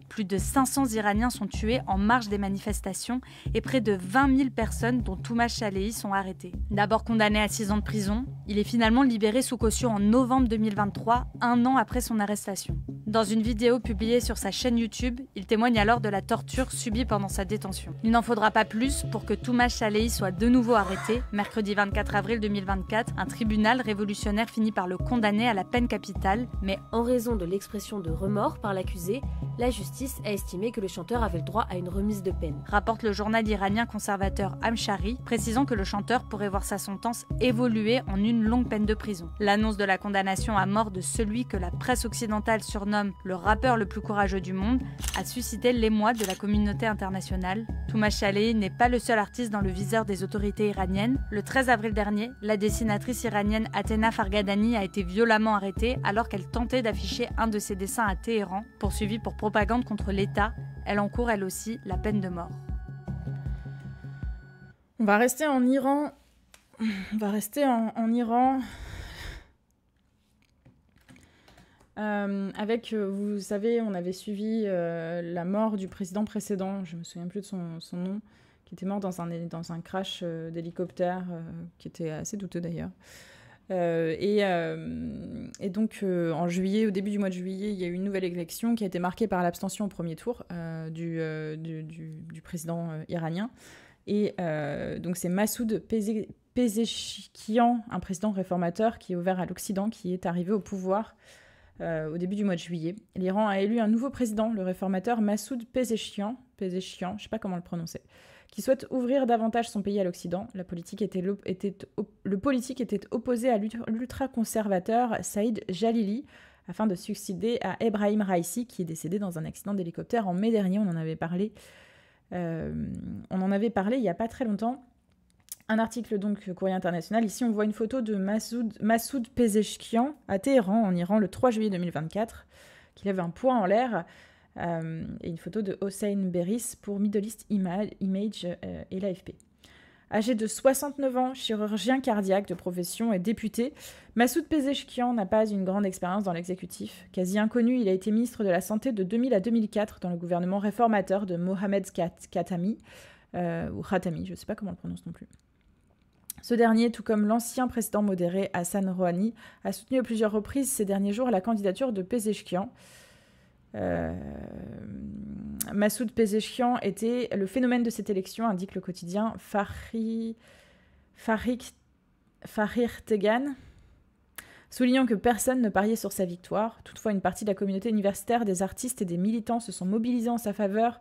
Plus de 500 Iraniens sont tués en marge des manifestations et près de 20 000 personnes, dont Touma Chalehi sont arrêtées. D'abord condamné à 6 ans de prison, il est finalement libéré sous caution en novembre 2023, un an après son arrestation. Dans une vidéo publiée sur sa chaîne YouTube, il témoigne alors de la torture subie pendant sa détention. Il n'en faudra pas plus pour que Touma Chalehi soit de nouveau arrêté. Mercredi 24 avril 2024, un tribunal révolutionnaire finit par le condamner à la peine capitale, mais en raison de l'expression de remords par l'accusé, la justice a estimé que le chanteur avait le droit à une remise de peine. Rapporte le journal iranien conservateur Amshari, précisant que le chanteur pourrait voir sa sentence évoluer en une longue peine de prison. L'annonce de la condamnation à mort de celui que la presse occidentale surnomme le rappeur le plus courageux du monde a suscité l'émoi de la communauté internationale. Touma chalé n'est pas le seul artiste dans le viseur des autorités iraniennes. Le 13 avril dernier, la dessinatrice iranienne Athena Fargadani a été violemment arrêtée alors qu'elle tentait d'afficher un de ses dessins à Téhéran, poursuivi pour propagande contre l'État. Elle encourt elle aussi la peine de mort. On va rester en Iran. On va rester en, Iran. Euh, avec, euh, vous savez, on avait suivi euh, la mort du président précédent, je me souviens plus de son, nom, qui était mort dans un, dans un crash d'hélicoptère, qui était assez douteux d'ailleurs. Euh, euh, et, donc, euh, en juillet, au début du mois de juillet, il y a eu une nouvelle élection qui a été marquée par l'abstention au premier tour du, président iranien. Et donc c'est Massoud Pezeshkian, un président réformateur qui est ouvert à l'Occident, qui est arrivé au pouvoir au début du mois de juillet. L'Iran a élu un nouveau président, le réformateur Massoud Pezeshkian, Pezeshkian, je ne sais pas comment le prononcer, qui souhaite ouvrir davantage son pays à l'Occident. le, politique était opposé à l'ultra-conservateur Saïd Jalili, afin de succéder à Ebrahim Raisi, qui est décédé dans un accident d'hélicoptère en mai dernier. On en avait parlé, euh, on en avait parlé il n'y a pas très longtemps. Un article donc Courrier International. Ici, on voit une photo de Massoud, Massoud Pezeshkian à Téhéran, en Iran, le 3 juillet 2024, qui lève un poing en l'air. Euh, et une photo de Hossein Beris pour Middle East Image euh, et l'AFP. Âgé de 69 ans, chirurgien cardiaque de profession et député, Massoud Pezeshkian n'a pas une grande expérience dans l'exécutif. Quasi inconnu, il a été ministre de la Santé de 2000 à 2004 dans le gouvernement réformateur de Mohamed Khatami, euh, ou Khatami, je ne sais pas comment on le prononce non plus. Ce dernier, tout comme l'ancien président modéré Hassan Rouhani, a soutenu à plusieurs reprises ces derniers jours la candidature de Pezeshkian. Euh, Massoud Pezeshkian était le phénomène de cette élection, indique le quotidien Fahri, Farik, Fahir Tegan, soulignant que personne ne pariait sur sa victoire. Toutefois, une partie de la communauté universitaire, des artistes et des militants se sont mobilisés en sa faveur.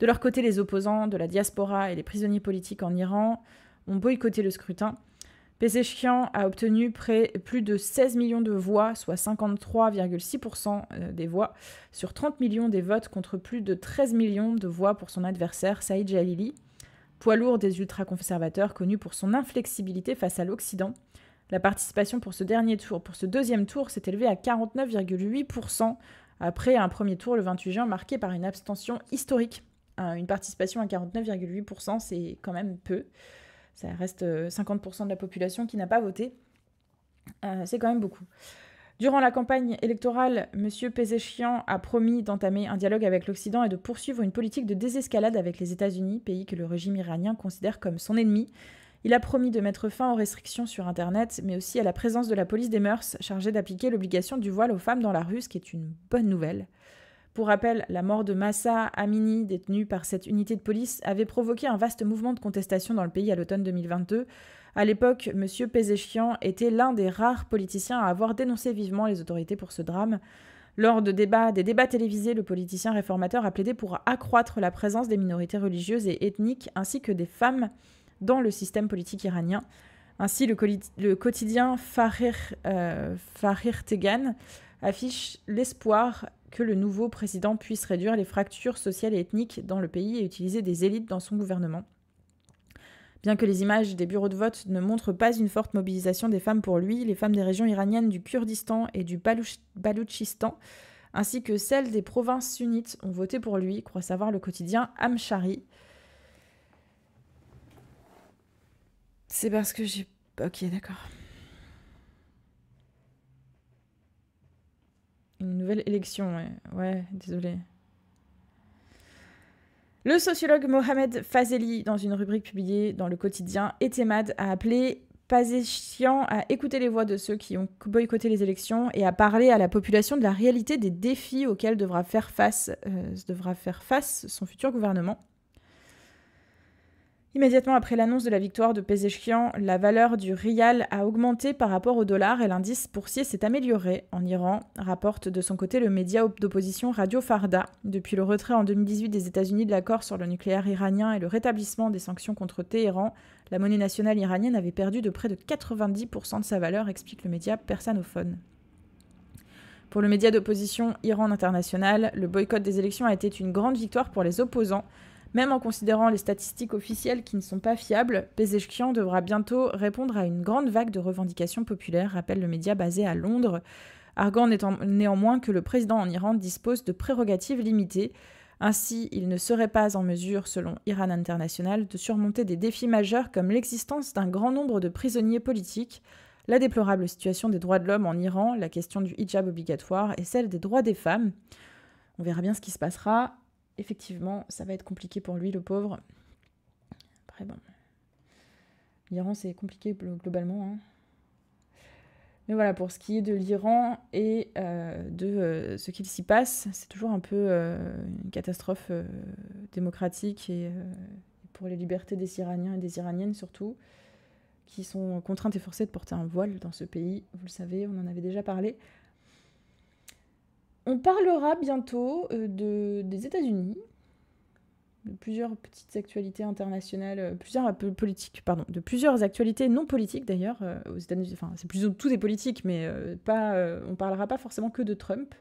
De leur côté, les opposants de la diaspora et les prisonniers politiques en Iran ont boycotté le scrutin. Les Pezeshkian a obtenu près, plus de 16 millions de voix, soit 53,6% euh, des voix, sur 30 millions des votes contre plus de 13 millions de voix pour son adversaire Saïd Jalili, poids lourd des ultra-conservateurs connu pour son inflexibilité face à l'Occident. La participation pour ce dernier tour, pour ce deuxième tour, s'est élevée à 49,8% après un premier tour le 28 juin marqué par une abstention historique. Hein, une participation à 49,8%, c'est quand même peu ça reste 50% euh, de la population qui n'a pas voté. Euh, c'est quand même beaucoup. Durant la campagne électorale, M. Pézéchian a promis d'entamer un dialogue avec l'Occident et de poursuivre une politique de désescalade avec les États-Unis, pays que le régime iranien considère comme son ennemi. Il a promis de mettre fin aux restrictions sur Internet, mais aussi à la présence de la police des mœurs, chargée d'appliquer l'obligation du voile aux femmes dans la rue, ce qui est une bonne nouvelle. Pour rappel, la mort de Massa Amini, détenue par cette unité de police, avait provoqué un vaste mouvement de contestation dans le pays à l'automne 2022. À l'époque, M. Pézéchian était l'un des rares politiciens à avoir dénoncé vivement les autorités pour ce drame. Lors de débats, des débats télévisés, le politicien réformateur a plaidé pour accroître la présence des minorités religieuses et ethniques ainsi que des femmes dans le système politique iranien. Ainsi, le, quotidien euh, Farir Tegan affiche l'espoir que le nouveau président puisse réduire les fractures sociales et ethniques dans le pays et utiliser des élites dans son gouvernement. Bien que les images des bureaux de vote ne montrent pas une forte mobilisation des femmes pour lui, les femmes des régions iraniennes du Kurdistan et du Baloutchistan, ainsi que celles des provinces sunnites, ont voté pour lui, croit savoir le quotidien Amshari. C'est parce que j'ai... Ok, d'accord. Une nouvelle élection, ouais. désolé. Le sociologue Mohamed Fazeli, dans une rubrique publiée dans le quotidien Etemad, a appelé Pazéchian à écouter les voix de ceux qui ont boycotté les élections et à parler à la population de la réalité des défis auxquels devra faire face euh, son futur gouvernement. Immédiatement après l'annonce de la victoire de Pezeshkian, la valeur du rial a augmenté par rapport au dollar et l'indice boursier s'est amélioré en Iran, rapporte de son côté le média d'opposition Radio Farda. Depuis le retrait en 2018 des États-Unis de l'accord sur le nucléaire iranien et le rétablissement des sanctions contre Téhéran, la monnaie nationale iranienne avait perdu de près de 90% de sa valeur, explique le média persanophone. Pour le média d'opposition Iran International, le boycott des élections a été une grande victoire pour les opposants même en considérant les statistiques officielles qui ne sont pas fiables, Pezeshkian devra bientôt répondre à une grande vague de revendications populaires, rappelle le média basé à Londres, arguant néanmoins que le président en Iran dispose de prérogatives limitées. Ainsi, il ne serait pas en mesure, selon Iran International, de surmonter des défis majeurs comme l'existence d'un grand nombre de prisonniers politiques, la déplorable situation des droits de l'homme en Iran, la question du hijab obligatoire et celle des droits des femmes. On verra bien ce qui se passera effectivement, ça va être compliqué pour lui, le pauvre. Après, bon. L'Iran, c'est compliqué globalement. Hein. Mais voilà, pour ce qui est de l'Iran et euh, de euh, ce qu'il s'y passe, c'est toujours un peu euh, une catastrophe démocratique et pour les libertés des Iraniens et des Iraniennes surtout, qui sont contraintes et forcées de porter un voile dans ce pays. Vous le savez, on en avait déjà parlé. On parlera bientôt euh, de, des États-Unis, de plusieurs petites actualités internationales, euh, plusieurs euh, politiques, pardon, de plusieurs actualités non politiques d'ailleurs aux États-Unis. Enfin, c'est plutôt tout des politiques, mais on pas, on parlera pas forcément que de Trump.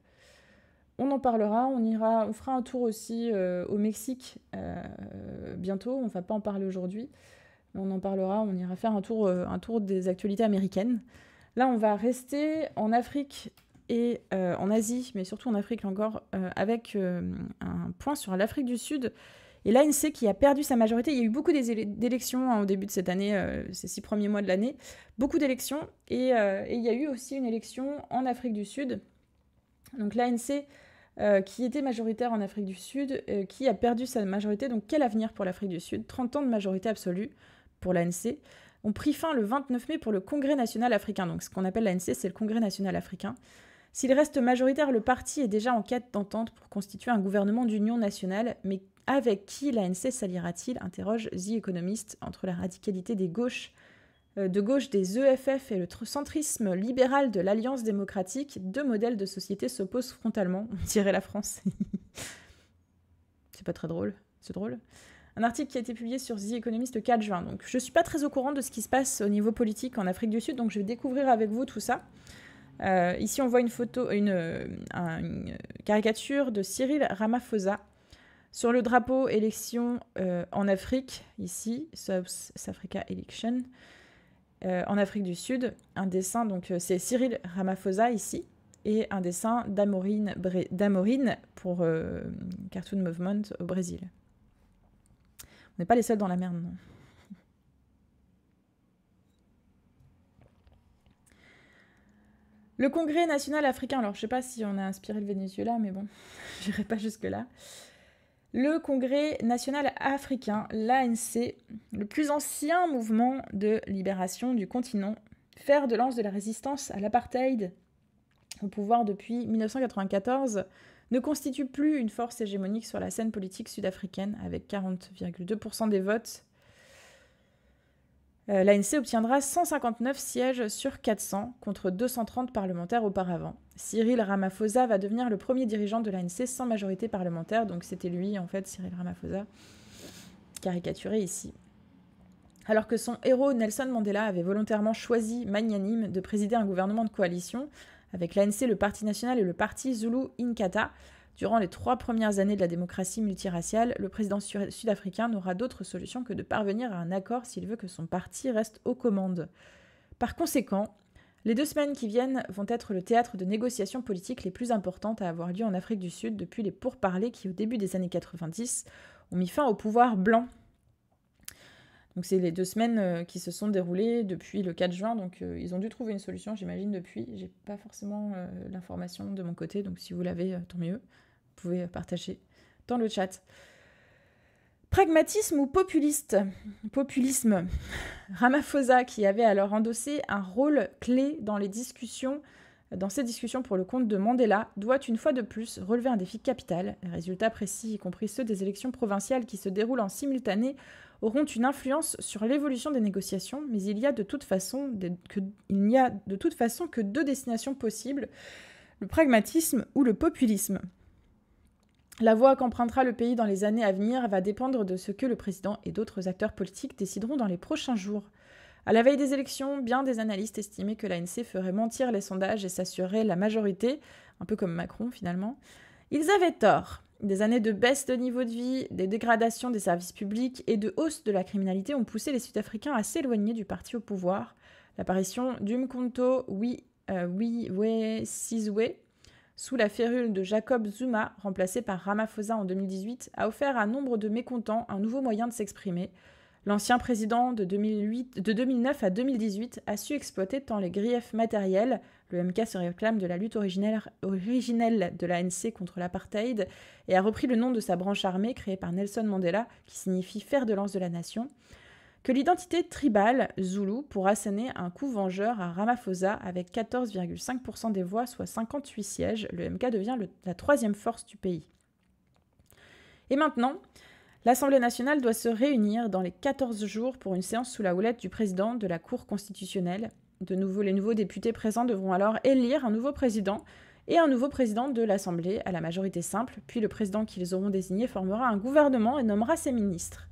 On en parlera, on ira, fera un tour aussi au Mexique bientôt. On va pas en parler aujourd'hui, on en parlera. On ira faire un tour, un tour des actualités américaines. Là, on va rester en Afrique et euh, en Asie, mais surtout en Afrique encore, euh, avec euh, un point sur l'Afrique du Sud et l'ANC qui a perdu sa majorité. Il y a eu beaucoup d'élections hein, au début de cette année, ces six premiers mois de l'année, beaucoup d'élections. Et, il y a eu aussi une élection en Afrique du Sud. Donc l'ANC qui était majoritaire en Afrique du Sud, qui a perdu sa majorité. Donc quel avenir pour l'Afrique du Sud 30 ans de majorité absolue pour l'ANC ont pris fin le 29 mai pour le Congrès national africain. Donc ce qu'on appelle l'ANC, c'est le Congrès national africain. S'il reste majoritaire, le parti est déjà en quête d'entente pour constituer un gouvernement d'union nationale, mais avec qui l'ANC s'alliera-t-il interroge The Economist entre la radicalité des gauches euh, de gauche des EFF et le centrisme libéral de l'Alliance démocratique, deux modèles de société s'opposent frontalement, on dirait la France. c'est pas très drôle, c'est drôle. Un article qui a été publié sur The Economist le 4 juin. Donc je suis pas très au courant de ce qui se passe au niveau politique en Afrique du Sud, donc je vais découvrir avec vous tout ça. Euh, ici, on voit une photo, euh, une, caricature de Cyril Ramaphosa. Sur le drapeau élection euh, en Afrique, ici, South Africa Election, en Afrique du Sud, un dessin, donc c'est Cyril Ramaphosa ici, et un dessin d'Amorine, pour Cartoon Movement au Brésil. On n'est pas les seuls dans la merde, non. Le Congrès national africain, alors je sais pas si on a inspiré le Venezuela, mais bon, j'irai pas jusque-là. Le Congrès national africain, l'ANC, le plus ancien mouvement de libération du continent, fer de lance de la résistance à l'apartheid au pouvoir depuis 1994, ne constitue plus une force hégémonique sur la scène politique sud-africaine avec 40,2% des votes euh, L'ANC obtiendra 159 sièges sur 400 contre 230 parlementaires auparavant. Cyril Ramaphosa va devenir le premier dirigeant de l'ANC sans majorité parlementaire, donc c'était lui en fait, Cyril Ramaphosa, caricaturé ici. Alors que son héros Nelson Mandela avait volontairement choisi, magnanime, de présider un gouvernement de coalition, avec l'ANC, le Parti national et le Parti Zulu Inkatha, Durant les trois premières années de la démocratie multiraciale, le président sud-africain n'aura d'autre solution que de parvenir à un accord s'il veut que son parti reste aux commandes. Par conséquent, les deux semaines qui viennent vont être le théâtre de négociations politiques les plus importantes à avoir lieu en Afrique du Sud depuis les pourparlers qui, au début des années 90, ont mis fin au pouvoir blanc. Donc c'est les deux semaines euh, qui se sont déroulées depuis le 4 juin, donc euh, ils ont dû trouver une solution, j'imagine, depuis. J'ai pas forcément euh, l'information de mon côté, donc si vous l'avez, tant mieux. Vous pouvez partager dans le chat. Pragmatisme ou populiste Populisme. Ramaphosa, qui avait alors endossé un rôle clé dans les discussions, dans ces discussions pour le compte de Mandela, doit une fois de plus relever un défi capital. Les résultats précis, y compris ceux des élections provinciales qui se déroulent en simultané, auront une influence sur l'évolution des négociations, mais il y a de toute façon, que, il n'y a de toute façon que deux destinations possibles, le pragmatisme ou le populisme. La voie qu'empruntera le pays dans les années à venir va dépendre de ce que le président et d'autres acteurs politiques décideront dans les prochains jours. À la veille des élections, bien des analystes estimaient que l'ANC ferait mentir les sondages et s'assurerait la majorité, un peu comme Macron finalement. Ils avaient tort. Des années de baisse de niveau de vie, des dégradations des services publics et de hausse de la criminalité ont poussé les Sud-Africains à s'éloigner du parti au pouvoir. L'apparition d'Umkonto oui, euh, oui, oui, Sizwe, sous la férule de Jacob Zuma, remplacé par Ramaphosa en 2018, a offert à nombre de mécontents un nouveau moyen de s'exprimer. L'ancien président de, 2009 à 2018 a su exploiter tant les griefs matériels, le MK se réclame de la lutte originelle, originelle de l'ANC contre l'apartheid, et a repris le nom de sa branche armée créée par Nelson Mandela, qui signifie fer de lance de la nation, que l'identité tribale zoulou pourra scanner un coup vengeur à Ramaphosa avec 14,5% des voix, soit 58 sièges. Le MK devient la troisième force du pays. Et maintenant, l'Assemblée nationale doit se réunir dans les 14 jours pour une séance sous la houlette du président de la Cour constitutionnelle. De nouveau, les nouveaux députés présents devront alors élire un nouveau président et un nouveau président de l'Assemblée à la majorité simple, puis le président qu'ils auront désigné formera un gouvernement et nommera ses ministres.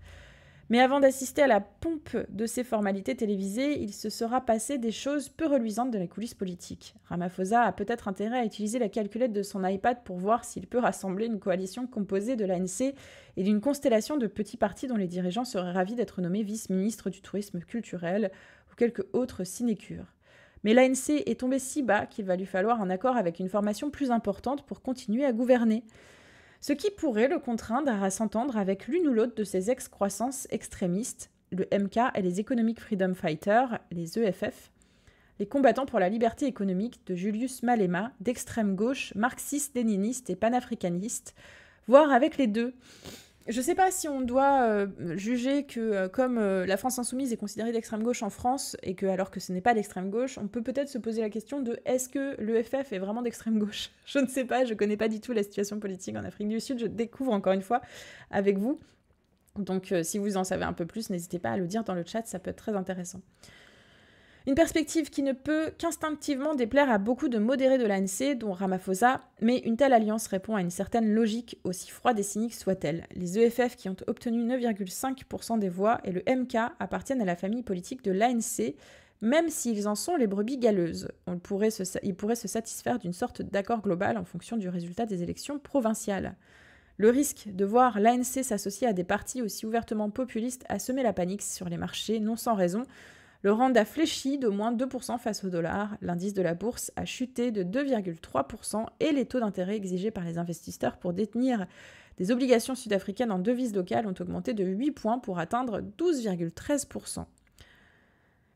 Mais avant d'assister à la pompe de ces formalités télévisées, il se sera passé des choses peu reluisantes de la coulisse politique. Ramaphosa a peut-être intérêt à utiliser la calculette de son iPad pour voir s'il peut rassembler une coalition composée de l'ANC et d'une constellation de petits partis dont les dirigeants seraient ravis d'être nommés vice-ministres du tourisme culturel ou quelque autre sinécure. Mais l'ANC est tombé si bas qu'il va lui falloir un accord avec une formation plus importante pour continuer à gouverner ce qui pourrait le contraindre à s'entendre avec l'une ou l'autre de ces ex-croissances extrémistes, le MK et les Economic Freedom Fighters, les EFF, les combattants pour la liberté économique de Julius Malema, d'extrême gauche, marxiste-léniniste et panafricaniste, voire avec les deux je ne sais pas si on doit euh, juger que euh, comme euh, la France insoumise est considérée d'extrême gauche en France et que alors que ce n'est pas d'extrême gauche, on peut peut-être se poser la question de est-ce que le est vraiment d'extrême gauche Je ne sais pas, je ne connais pas du tout la situation politique en Afrique du Sud, je découvre encore une fois avec vous. Donc si vous en savez un peu plus, n'hésitez pas à le dire dans le chat, ça peut être très intéressant. Une perspective qui ne peut qu'instinctivement déplaire à beaucoup de modérés de l'ANC, dont Ramaphosa, mais une telle alliance répond à une certaine logique, aussi froide et cynique soit-elle. Les EFF qui ont obtenu 9,5% des voix et le MK appartiennent à la famille politique de l'ANC, même s'ils en sont les brebis galeuses. On pourrait ils pourraient se satisfaire d'une sorte d'accord global en fonction du résultat des élections provinciales. Le risque de voir l'ANC s'associer à des partis aussi ouvertement populistes a semé la panique sur les marchés, non sans raison, le rand a fléchi d'au moins 2% face au dollar, l'indice de la bourse a chuté de 2,3% et les taux d'intérêt exigés par les investisseurs pour détenir des obligations sud-africaines en devises locales ont augmenté de 8 points pour atteindre 12,13%.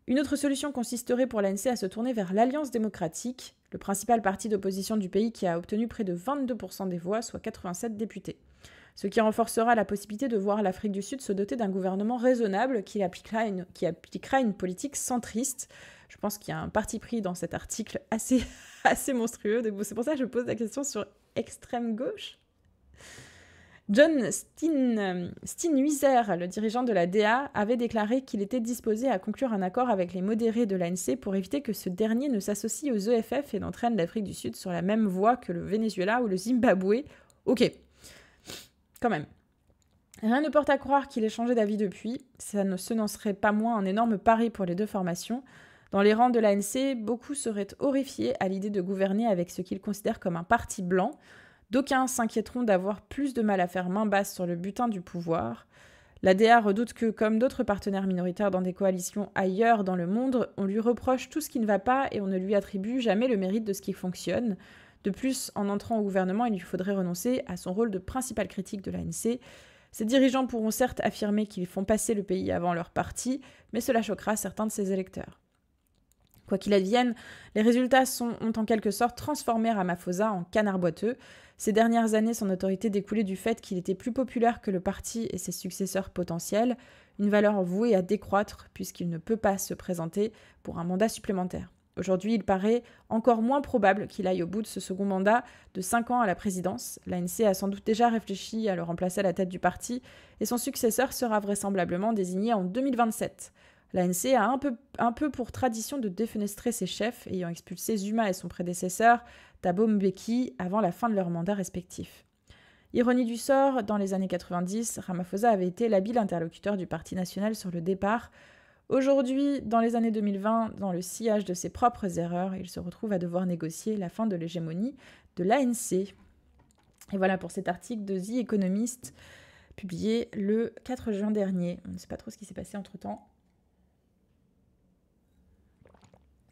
Une autre solution consisterait pour l'ANC à se tourner vers l'Alliance démocratique, le principal parti d'opposition du pays qui a obtenu près de 22% des voix, soit 87 députés ce qui renforcera la possibilité de voir l'Afrique du Sud se doter d'un gouvernement raisonnable qui appliquera une, politique centriste. Je pense qu'il y a un parti pris dans cet article assez, assez monstrueux. C'est pour ça que je pose la question sur extrême gauche. John Steinhuiser, le dirigeant de la DA, avait déclaré qu'il était disposé à conclure un accord avec les modérés de l'ANC pour éviter que ce dernier ne s'associe aux EFF et n'entraîne l'Afrique du Sud sur la même voie que le Venezuela ou le Zimbabwe. Ok, même. Rien ne porte à croire qu'il ait changé d'avis depuis, ça ne se n'en serait pas moins un énorme pari pour les deux formations. Dans les rangs de l'ANC, beaucoup seraient horrifiés à l'idée de gouverner avec ce qu'ils considèrent comme un parti blanc. D'aucuns s'inquiéteront d'avoir plus de mal à faire main basse sur le butin du pouvoir. La DA redoute que, comme d'autres partenaires minoritaires dans des coalitions ailleurs dans le monde, on lui reproche tout ce qui ne va pas et on ne lui attribue jamais le mérite de ce qui fonctionne. De plus, en entrant au gouvernement, il lui faudrait renoncer à son rôle de principal critique de l'ANC. Ses dirigeants pourront certes affirmer qu'ils font passer le pays avant leur parti, mais cela choquera certains de ses électeurs. Quoi qu'il advienne, les résultats sont, ont en quelque sorte transformé Ramaphosa en canard boiteux. Ces dernières années, son autorité découlait du fait qu'il était plus populaire que le parti et ses successeurs potentiels, une valeur vouée à décroître puisqu'il ne peut pas se présenter pour un mandat supplémentaire. Aujourd'hui, il paraît encore moins probable qu'il aille au bout de ce second mandat de 5 ans à la présidence. L'ANC a sans doute déjà réfléchi à le remplacer à la tête du parti et son successeur sera vraisemblablement désigné en 2027. L'ANC a un peu, pour tradition de défenestrer ses chefs, ayant expulsé Zuma et son prédécesseur, Thabo Mbeki, avant la fin de leur mandat respectif. Ironie du sort, dans les années 90, Ramaphosa avait été l'habile interlocuteur du Parti national sur le départ Aujourd'hui, dans les années 2020, dans le sillage de ses propres erreurs, il se retrouve à devoir négocier la fin de l'hégémonie de l'ANC. Et voilà pour cet article de The Economist, publié le 4 juin dernier. On ne sait pas trop ce qui s'est passé entre-temps.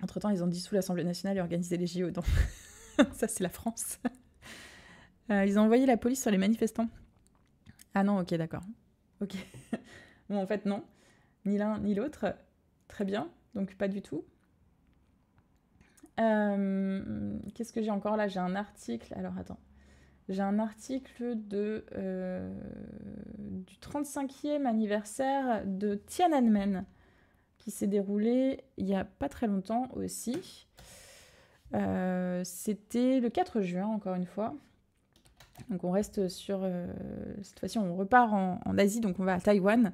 Entre-temps, ils ont dissous l'Assemblée nationale et organisé les JO. Donc, ça, c'est la France. Euh, ils ont envoyé la police sur les manifestants. Ah non, ok, d'accord. Ok. bon, en fait, non ni l'un ni l'autre. Très bien, donc pas du tout. Euh, qu'est-ce que j'ai encore là J'ai un article. Alors attends. J'ai un article de, euh, du 35e anniversaire de Tiananmen qui s'est déroulé il n'y a pas très longtemps aussi. Euh, c'était le 4 juin, encore une fois. Donc on reste sur... cette fois-ci, on repart en, en, Asie, donc on va à Taïwan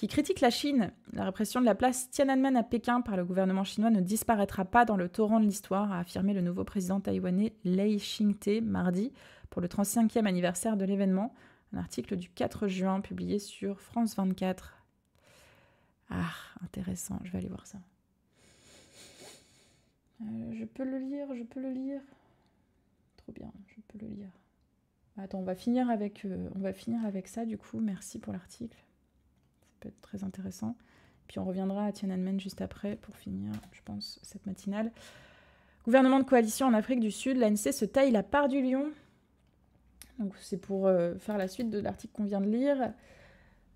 qui critique la Chine. La répression de la place Tiananmen à Pékin par le gouvernement chinois ne disparaîtra pas dans le torrent de l'histoire, a affirmé le nouveau président taïwanais Lei Xingte mardi pour le 35e anniversaire de l'événement, un article du 4 juin publié sur France 24. Ah, intéressant, je vais aller voir ça. Euh, je peux le lire, je peux le lire. Trop bien, je peux le lire. Attends, on va finir avec, euh, on va finir avec ça du coup. Merci pour l'article peut être très intéressant. Puis on reviendra à Tiananmen juste après pour finir, je pense, cette matinale. Gouvernement de coalition en Afrique du Sud, l'ANC se taille la part du lion. Donc c'est pour euh, faire la suite de l'article qu'on vient de lire.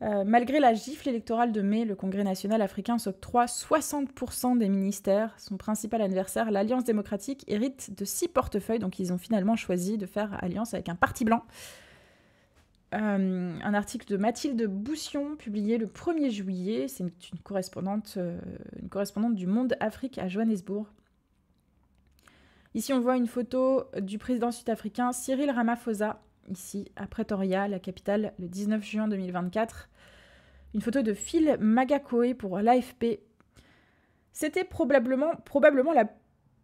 Euh, malgré la gifle électorale de mai, le Congrès national africain s'octroie 60% des ministères. Son principal adversaire, l'Alliance démocratique, hérite de six portefeuilles, donc ils ont finalement choisi de faire alliance avec un parti blanc. Euh, un article de Mathilde Boussion publié le 1er juillet. C'est une, correspondante, euh, une correspondante du Monde Afrique à Johannesburg. Ici, on voit une photo du président sud-africain Cyril Ramaphosa, ici à Pretoria, la capitale, le 19 juin 2024. Une photo de Phil Magakoe pour l'AFP. C'était probablement, probablement la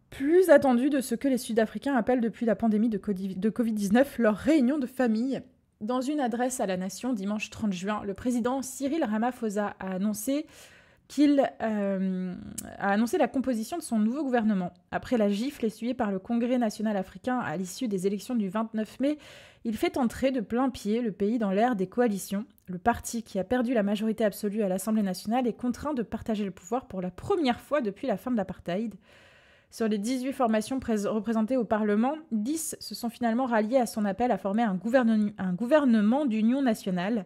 plus attendue de ce que les Sud-Africains appellent depuis la pandémie de Covid-19 leur réunion de famille. Dans une adresse à la nation dimanche 30 juin, le président Cyril Ramaphosa a annoncé qu'il euh, a annoncé la composition de son nouveau gouvernement. Après la gifle essuyée par le Congrès national africain à l'issue des élections du 29 mai, il fait entrer de plein pied le pays dans l'ère des coalitions. Le parti qui a perdu la majorité absolue à l'Assemblée nationale est contraint de partager le pouvoir pour la première fois depuis la fin de l'apartheid. Sur les 18 formations représentées au Parlement, 10 se sont finalement ralliées à son appel à former un, gouvernement d'union nationale.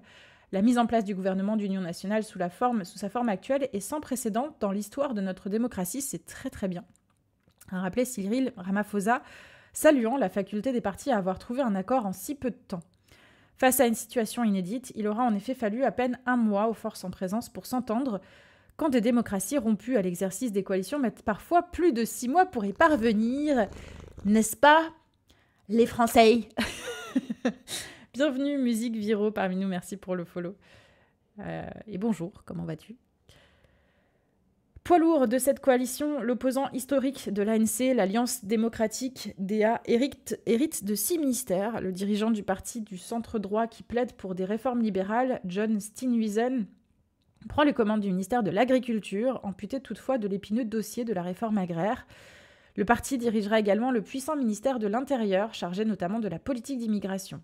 La mise en place du gouvernement d'union nationale sous, sous sa forme actuelle est sans précédent dans l'histoire de notre démocratie, c'est très très bien. A rappelé Cyril Ramaphosa, saluant la faculté des partis à avoir trouvé un accord en si peu de temps. Face à une situation inédite, il aura en effet fallu à peine un mois aux forces en présence pour s'entendre, quand des démocraties rompues à l'exercice des coalitions mettent parfois plus de six mois pour y parvenir. N'est-ce pas Les Français Bienvenue, Musique Viro parmi nous, merci pour le follow. Euh, et bonjour, comment vas-tu Poids lourd de cette coalition, l'opposant historique de l'ANC, l'Alliance démocratique DA, hérite, de six ministères. Le dirigeant du parti du centre droit qui plaide pour des réformes libérales, John Steenhuizen prend les commandes du ministère de l'Agriculture, amputé toutefois de l'épineux dossier de la réforme agraire. Le parti dirigera également le puissant ministère de l'Intérieur, chargé notamment de la politique d'immigration.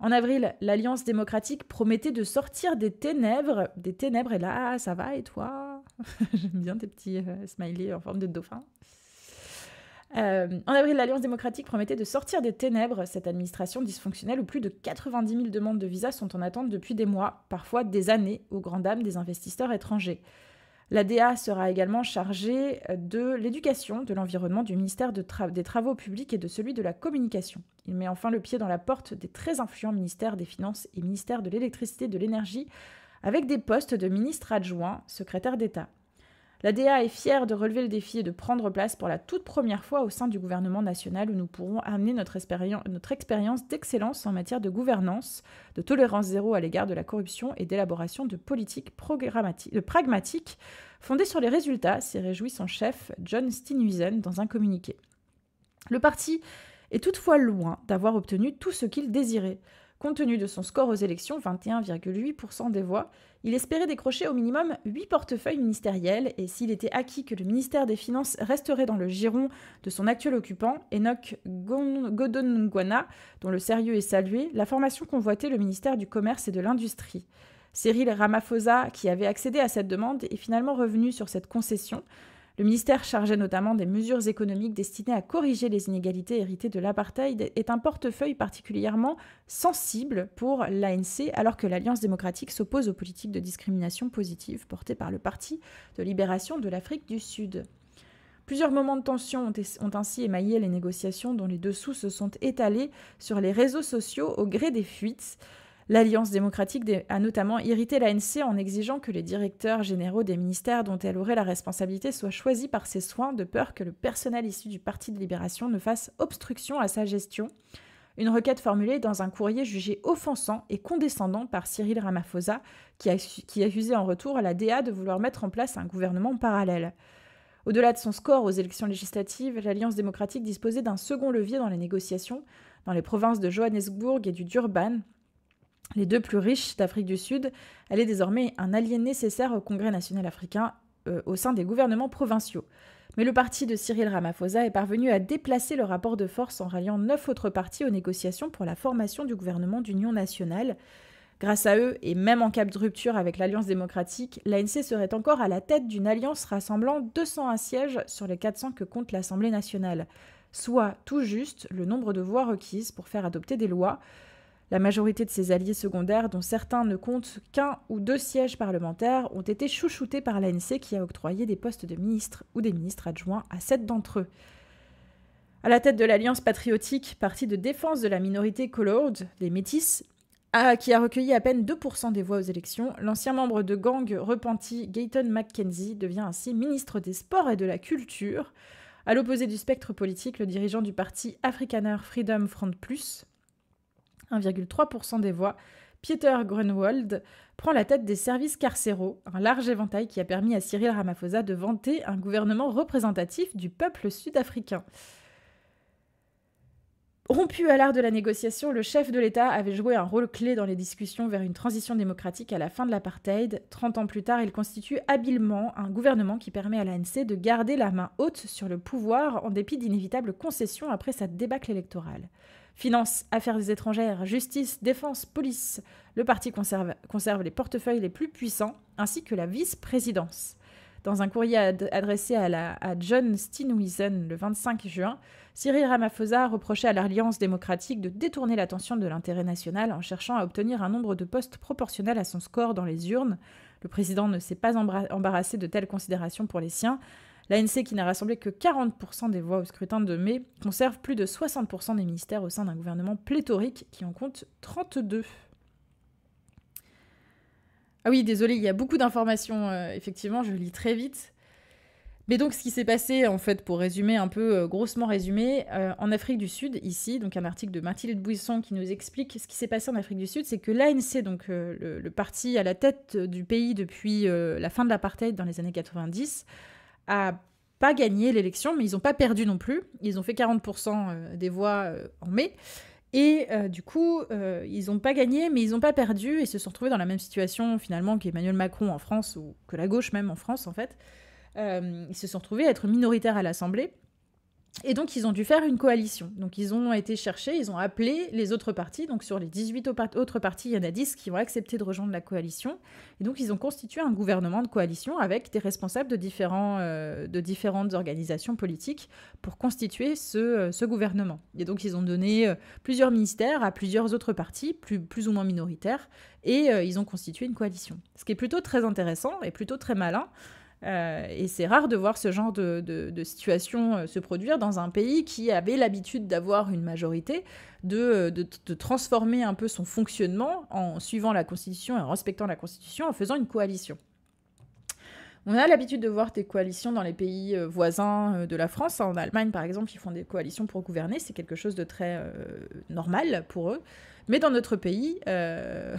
En avril, l'Alliance démocratique promettait de sortir des ténèbres. Des ténèbres, et là, ça va, et toi J'aime bien tes petits euh, smileys en forme de dauphin. Euh, en avril, l'Alliance démocratique promettait de sortir des ténèbres cette administration dysfonctionnelle où plus de 90 000 demandes de visa sont en attente depuis des mois, parfois des années, aux grandes dames des investisseurs étrangers. La DA sera également chargée euh, de l'éducation, de l'environnement, du ministère des Travaux publics et de celui de la communication. Il met enfin le pied dans la porte des très influents ministères des Finances et ministères de l'électricité et de l'énergie, avec des postes de ministre adjoint, secrétaire d'État. L'ADA est fière de relever le défi et de prendre place pour la toute première fois au sein du gouvernement national où nous pourrons amener notre, expérience d'excellence en matière de gouvernance, de tolérance zéro à l'égard de la corruption et d'élaboration de politiques pragmatiques fondées sur les résultats, s'est réjoui son chef John Steenhuisen dans un communiqué. Le parti est toutefois loin d'avoir obtenu tout ce qu'il désirait. Compte tenu de son score aux élections, 21,8% des voix, il espérait décrocher au minimum 8 portefeuilles ministériels, et s'il était acquis que le ministère des Finances resterait dans le giron de son actuel occupant, Enoch Godongwana, dont le sérieux est salué, la formation convoitait le ministère du Commerce et de l'Industrie. Cyril Ramaphosa, qui avait accédé à cette demande, est finalement revenu sur cette concession, le ministère chargé notamment des mesures économiques destinées à corriger les inégalités héritées de l'apartheid est un portefeuille particulièrement sensible pour l'ANC alors que l'Alliance démocratique s'oppose aux politiques de discrimination positive portées par le Parti de libération de l'Afrique du Sud. Plusieurs moments de tension ont, ont, ainsi émaillé les négociations dont les dessous se sont étalés sur les réseaux sociaux au gré des fuites. L'Alliance démocratique a notamment irrité l'ANC en exigeant que les directeurs généraux des ministères dont elle aurait la responsabilité soient choisis par ses soins de peur que le personnel issu du Parti de libération ne fasse obstruction à sa gestion. Une requête formulée dans un courrier jugé offensant et condescendant par Cyril Ramaphosa, qui, accusait en retour la DA de vouloir mettre en place un gouvernement parallèle. Au-delà de son score aux élections législatives, l'Alliance démocratique disposait d'un second levier dans les négociations dans les provinces de Johannesburg et du Durban, les deux plus riches d'Afrique du Sud, elle est désormais un allié nécessaire au Congrès national africain euh, au sein des gouvernements provinciaux. Mais le parti de Cyril Ramaphosa est parvenu à déplacer le rapport de force en ralliant neuf autres partis aux négociations pour la formation du gouvernement d'union nationale. Grâce à eux, et même en cas de rupture avec l'Alliance démocratique, l'ANC serait encore à la tête d'une alliance rassemblant 201 sièges sur les 400 que compte l'Assemblée nationale, soit tout juste le nombre de voix requises pour faire adopter des lois. La majorité de ses alliés secondaires, dont certains ne comptent qu'un ou deux sièges parlementaires, ont été chouchoutés par l'ANC qui a octroyé des postes de ministre ou des ministres adjoints à sept d'entre eux. À la tête de l'Alliance patriotique, parti de défense de la minorité colored, les métis, qui a recueilli à peine 2% des voix aux élections, l'ancien membre de gang repenti Gayton McKenzie devient ainsi ministre des Sports et de la Culture. À l'opposé du spectre politique, le dirigeant du parti Afrikaner Freedom Front Plus, 1,3% des voix, Peter Grunwald prend la tête des services carcéraux, un large éventail qui a permis à Cyril Ramaphosa de vanter un gouvernement représentatif du peuple sud-africain. Rompu à l'art de la négociation, le chef de l'État avait joué un rôle clé dans les discussions vers une transition démocratique à la fin de l'apartheid. Trente ans plus tard, il constitue habilement un gouvernement qui permet à l'ANC de garder la main haute sur le pouvoir en dépit d'inévitables concessions après sa débâcle électorale. Finances, affaires étrangères, justice, défense, police, le parti conserve, les portefeuilles les plus puissants, ainsi que la vice-présidence. Dans un courrier adressé à, John Steenhuisen le 25 juin, Cyril Ramaphosa reprochait à l'Alliance démocratique de détourner l'attention de l'intérêt national en cherchant à obtenir un nombre de postes proportionnel à son score dans les urnes. Le président ne s'est pas embarrassé de telles considérations pour les siens, L'ANC, qui n'a rassemblé que 40% des voix au scrutin de mai, conserve plus de 60% des ministères au sein d'un gouvernement pléthorique qui en compte 32. Ah oui, désolé, il y a beaucoup d'informations, euh, effectivement, je lis très vite. Mais donc, ce qui s'est passé, en fait, pour résumer un peu, euh, grossement résumé, euh, en Afrique du Sud, ici, donc un article de Mathilde Bouisson qui nous explique ce qui s'est passé en Afrique du Sud, c'est que l'ANC, donc le, le, parti à la tête du pays depuis la fin de l'apartheid dans les années 90, a pas gagné l'élection, mais ils n'ont pas perdu non plus. Ils ont fait 40% euh, des voix euh, en mai. Et euh, du coup, ils n'ont pas gagné, mais ils n'ont pas perdu et se sont retrouvés dans la même situation finalement qu'Emmanuel Macron en France, ou que la gauche même en France en fait. ils se sont retrouvés à être minoritaires à l'Assemblée. Et donc, ils ont dû faire une coalition. Donc, ils ont été chercher, ils ont appelé les autres partis. Donc, sur les 18 autres partis, il y en a 10 qui ont accepté de rejoindre la coalition. Et donc, ils ont constitué un gouvernement de coalition avec des responsables de, différents, euh, de différentes organisations politiques pour constituer ce, euh, gouvernement. Et donc, ils ont donné euh, plusieurs ministères à plusieurs autres partis, plus, plus ou moins minoritaires, et ils ont constitué une coalition. Ce qui est plutôt très intéressant et plutôt très malin. Euh, et c'est rare de voir ce genre de, situation euh, se produire dans un pays qui avait l'habitude d'avoir une majorité, euh, de, transformer un peu son fonctionnement en suivant la Constitution et en respectant la Constitution, en faisant une coalition. On a l'habitude de voir des coalitions dans les pays euh, voisins euh, de la France. En Allemagne, par exemple, ils font des coalitions pour gouverner. C'est quelque chose de très euh, normal pour eux. Mais dans notre pays, dans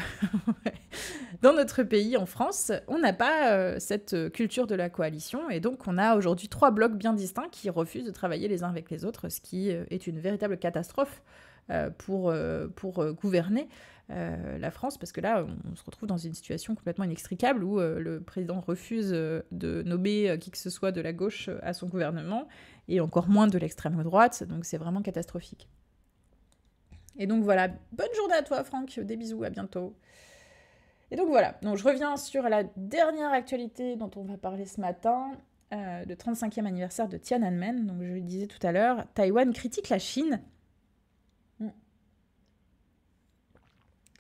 notre pays, en France, on n'a pas cette culture de la coalition. Et donc, on a aujourd'hui trois blocs bien distincts qui refusent de travailler les uns avec les autres, ce qui est une véritable catastrophe pour, pour gouverner. Euh, la France, parce que là, on se retrouve dans une situation complètement inextricable où euh, le président refuse euh, de nommer qui que ce soit de la gauche à son gouvernement, et encore moins de l'extrême droite, donc c'est vraiment catastrophique. Et donc voilà, bonne journée à toi Franck, des bisous, à bientôt. Et donc voilà, donc je reviens sur la dernière actualité dont on va parler ce matin, le 35e anniversaire de Tiananmen. Donc je le disais tout à l'heure, Taïwan critique la Chine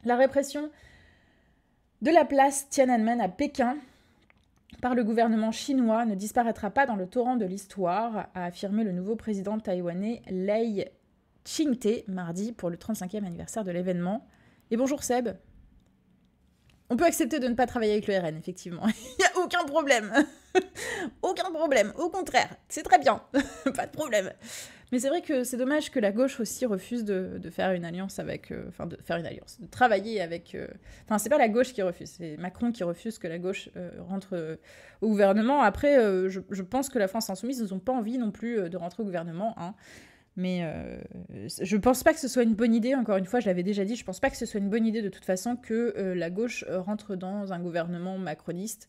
La répression de la place Tiananmen à Pékin par le gouvernement chinois ne disparaîtra pas dans le torrent de l'histoire, a affirmé le nouveau président taïwanais Lei Ching-te mardi pour le 35e anniversaire de l'événement. Et bonjour Seb. On peut accepter de ne pas travailler avec le RN, effectivement. Il n'y a aucun problème. aucun problème. Au contraire, c'est très bien. pas de problème. Mais c'est vrai que c'est dommage que la gauche aussi refuse de, faire une alliance avec. Euh, enfin, de faire une alliance, de travailler avec. Euh, enfin, c'est pas la gauche qui refuse, c'est Macron qui refuse que la gauche euh, rentre au gouvernement. Après, je, pense que la France Insoumise, ils n'ont pas envie non plus de rentrer au gouvernement. Hein. Mais je pense pas que ce soit une bonne idée, encore une fois, je l'avais déjà dit, je pense pas que ce soit une bonne idée de toute façon que la gauche rentre dans un gouvernement macroniste.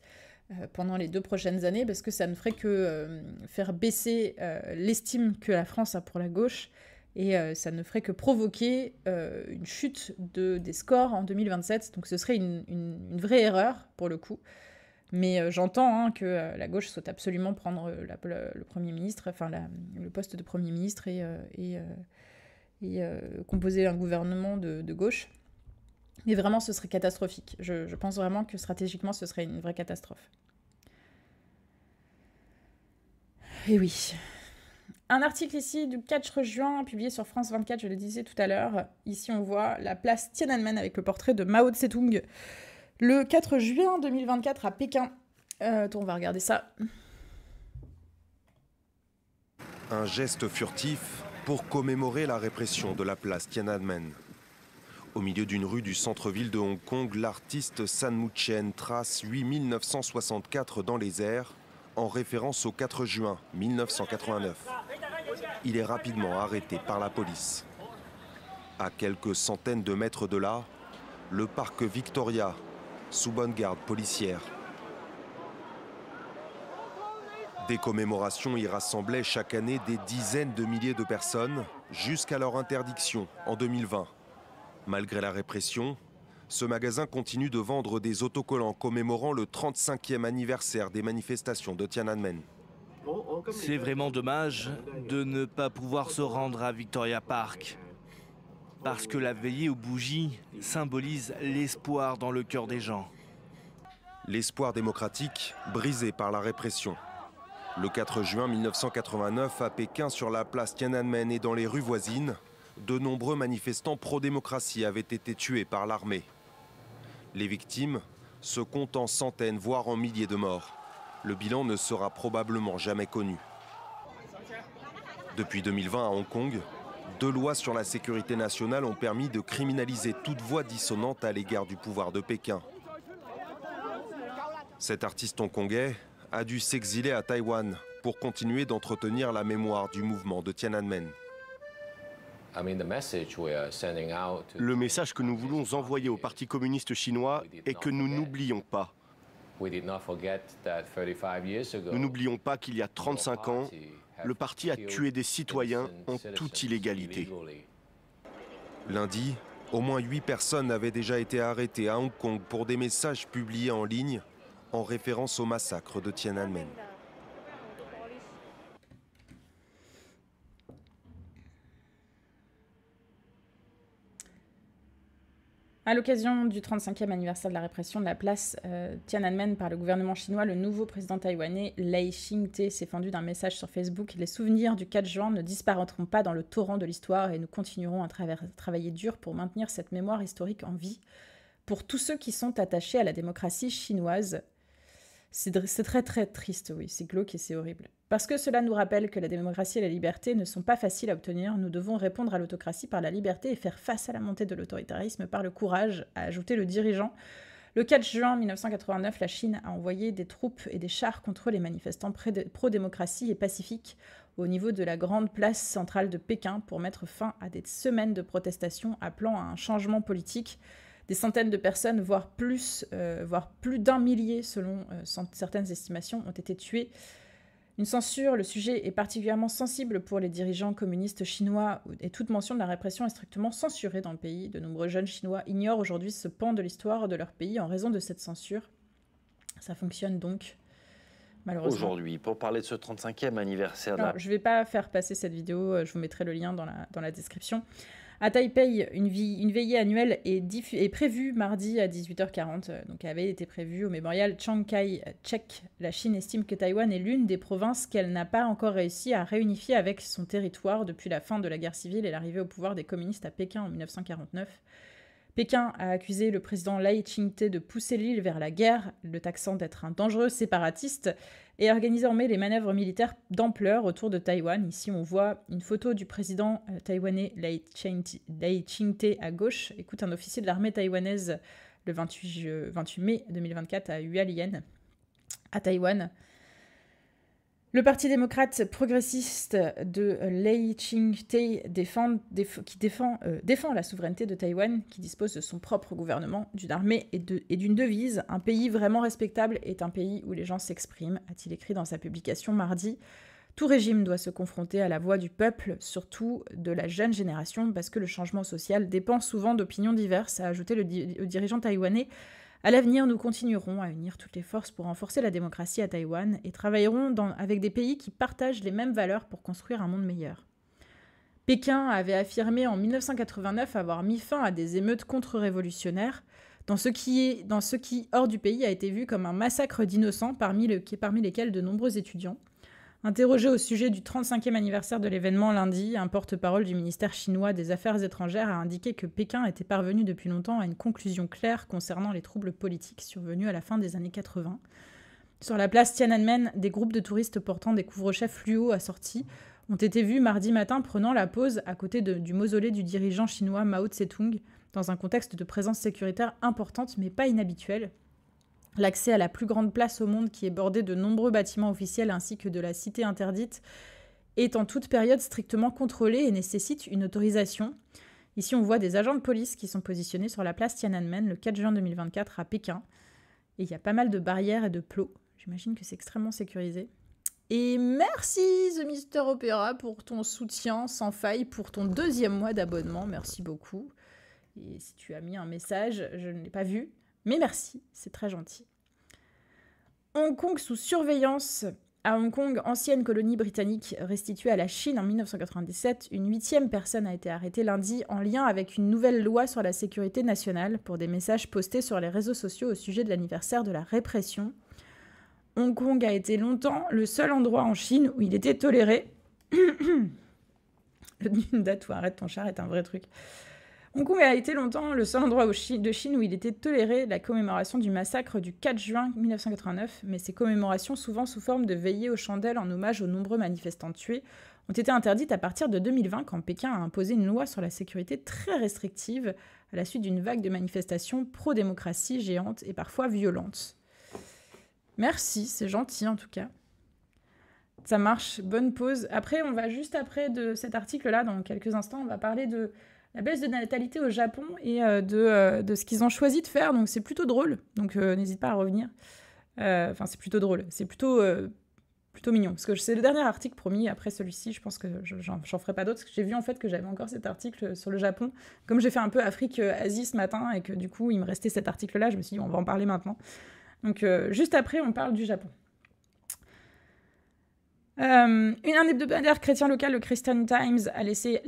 Euh, pendant les deux prochaines années, parce que ça ne ferait que euh, faire baisser euh, l'estime que la France a pour la gauche, et ça ne ferait que provoquer une chute des scores en 2027. Donc ce serait une, vraie erreur, pour le coup. Mais j'entends hein, que la gauche souhaite absolument prendre le Premier ministre, enfin le poste de Premier ministre et, composer un gouvernement de gauche. Mais vraiment, ce serait catastrophique. Je, pense vraiment que stratégiquement, ce serait une vraie catastrophe. Et eh oui. Un article ici du 4 juin, publié sur France 24, je le disais tout à l'heure. Ici, on voit la place Tiananmen avec le portrait de Mao tse Le 4 juin 2024 à Pékin. Euh, on va regarder ça. Un geste furtif pour commémorer la répression de la place Tiananmen. Au milieu d'une rue du centre-ville de Hong Kong, l'artiste San Muchen trace 8964 dans les airs en référence au 4 juin 1989. Il est rapidement arrêté par la police. À quelques centaines de mètres de là, le parc Victoria, sous bonne garde policière. Des commémorations y rassemblaient chaque année des dizaines de milliers de personnes, jusqu'à leur interdiction en 2020. Malgré la répression, ce magasin continue de vendre des autocollants commémorant le 35e anniversaire des manifestations de Tiananmen. C'est vraiment dommage de ne pas pouvoir se rendre à Victoria Park, parce que la veillée aux bougies symbolise l'espoir dans le cœur des gens. L'espoir démocratique brisé par la répression. Le 4 juin 1989, à Pékin, sur la place Tiananmen et dans les rues voisines, de nombreux manifestants pro-démocratie avaient été tués par l'armée. Les victimes se comptent en centaines, voire en milliers de morts. Le bilan ne sera probablement jamais connu. Depuis 2020 à Hong Kong, deux lois sur la sécurité nationale ont permis de criminaliser toute voix dissonante à l'égard du pouvoir de Pékin. Cet artiste hongkongais a dû s'exiler à Taïwan pour continuer d'entretenir la mémoire du mouvement de Tiananmen. Le message que nous voulons envoyer au Parti communiste chinois est que nous n'oublions pas. Nous n'oublions pas qu'il y a 35 ans, le parti a tué des citoyens en toute illégalité. Lundi, au moins 8 personnes avaient déjà été arrêtées à Hong Kong pour des messages publiés en ligne en référence au massacre de Tiananmen. À l'occasion du 35e anniversaire de la répression de la place euh, Tiananmen par le gouvernement chinois, le nouveau président taïwanais Lei Xingte s'est fendu d'un message sur Facebook Les souvenirs du 4 juin ne disparaîtront pas dans le torrent de l'histoire et nous continuerons à travailler dur pour maintenir cette mémoire historique en vie pour tous ceux qui sont attachés à la démocratie chinoise. C'est très très triste, oui, c'est glauque et c'est horrible. Parce que cela nous rappelle que la démocratie et la liberté ne sont pas faciles à obtenir, nous devons répondre à l'autocratie par la liberté et faire face à la montée de l'autoritarisme par le courage, a ajouté le dirigeant. Le 4 juin 1989, la Chine a envoyé des troupes et des chars contre les manifestants pro-démocratie et pacifiques au niveau de la grande place centrale de Pékin pour mettre fin à des semaines de protestations appelant à un changement politique. Des centaines de personnes, voire plus, euh, voire plus d'un millier selon euh, certaines estimations, ont été tuées une censure, le sujet est particulièrement sensible pour les dirigeants communistes chinois et toute mention de la répression est strictement censurée dans le pays. De nombreux jeunes chinois ignorent aujourd'hui ce pan de l'histoire de leur pays en raison de cette censure. Ça fonctionne donc malheureusement. Aujourd'hui, pour parler de ce 35e anniversaire. je ne vais pas faire passer cette vidéo, euh, je vous mettrai le lien dans la description. À Taipei, une, veillée annuelle est, prévue mardi à 18h40, donc avait été prévue au mémorial Chiang Kai-shek. La Chine estime que Taïwan est l'une des provinces qu'elle n'a pas encore réussi à réunifier avec son territoire depuis la fin de la guerre civile et l'arrivée au pouvoir des communistes à Pékin en 1949. Pékin a accusé le président Lai Ching-te de pousser l'île vers la guerre, le taxant d'être un dangereux séparatiste, et organisé en mai les manœuvres militaires d'ampleur autour de Taïwan. Ici, on voit une photo du président euh, taïwanais Lai Ching-te à gauche. Écoute, un officier de l'armée taïwanaise le 28, 28, mai 2024 à Hualien, à Taïwan. Le Parti démocrate progressiste de Lei Ching-te défend, qui défend, euh, défend, la souveraineté de Taïwan, qui dispose de son propre gouvernement, d'une armée et, de, et d'une devise. Un pays vraiment respectable est un pays où les gens s'expriment, a-t-il écrit dans sa publication mardi. Tout régime doit se confronter à la voix du peuple, surtout de la jeune génération, parce que le changement social dépend souvent d'opinions diverses, a ajouté le dirigeant taïwanais à l'avenir, nous continuerons à unir toutes les forces pour renforcer la démocratie à Taïwan et travaillerons avec des pays qui partagent les mêmes valeurs pour construire un monde meilleur. Pékin avait affirmé en 1989 avoir mis fin à des émeutes contre-révolutionnaires, dans ce, qui hors du pays, a été vu comme un massacre d'innocents parmi lesquels de nombreux étudiants. Interrogé au sujet du 35e anniversaire de l'événement lundi, un porte-parole du ministère chinois des Affaires étrangères a indiqué que Pékin était parvenu depuis longtemps à une conclusion claire concernant les troubles politiques survenus à la fin des années 80. Sur la place Tiananmen, des groupes de touristes portant des couvre-chefs fluo assortis ont été vus mardi matin prenant la pause à côté du mausolée du dirigeant chinois Mao Tse-tung, dans un contexte de présence sécuritaire importante mais pas inhabituelle, L'accès à la plus grande place au monde qui est bordée de nombreux bâtiments officiels ainsi que de la cité interdite est en toute période strictement contrôlé et nécessite une autorisation. Ici, on voit des agents de police qui sont positionnés sur la place Tiananmen le 4 juin 2024 à Pékin. Et il y a pas mal de barrières et de plots. J'imagine que c'est extrêmement sécurisé. Et merci The Mister Opera pour ton soutien sans faille pour ton deuxième mois d'abonnement. Merci beaucoup. Et si tu as mis un message, je ne l'ai pas vu. Mais merci, c'est très gentil. Hong Kong sous surveillance. À Hong Kong, ancienne colonie britannique restituée à la Chine en 1997, une huitième personne a été arrêtée lundi en lien avec une nouvelle loi sur la sécurité nationale pour des messages postés sur les réseaux sociaux au sujet de l'anniversaire de la répression. Hong Kong a été longtemps le seul endroit en Chine où il était toléré. Une date où arrête ton char est un vrai truc. Hong Kong a été longtemps le seul endroit de Chine où il était toléré la commémoration du massacre du 4 juin 1989, mais ces commémorations, souvent sous forme de veillées aux chandelles en hommage aux nombreux manifestants tués, ont été interdites à partir de 2020 quand Pékin a imposé une loi sur la sécurité très restrictive à la suite d'une vague de manifestations pro-démocratie géantes et parfois violentes. Merci, c'est gentil en tout cas. Ça marche, bonne pause. Après, on va juste après de cet article-là, dans quelques instants, on va parler de la baisse de natalité au Japon et euh, euh, de, ce qu'ils ont choisi de faire. Donc c'est plutôt drôle. Donc euh, n'hésite pas à revenir. Enfin, c'est plutôt drôle. C'est plutôt plutôt mignon. Parce que c'est le dernier article promis. Après celui-ci, je pense que j'en ferai pas d'autres. j'ai vu en fait que j'avais encore cet article sur le Japon. Comme j'ai fait un peu Afrique-Asie ce matin et que du coup il me restait cet article-là, je me suis dit on va en parler maintenant. Donc juste après, on parle du Japon. Euh, un hebdomadaire chrétien local, le Christian Times, a laissé,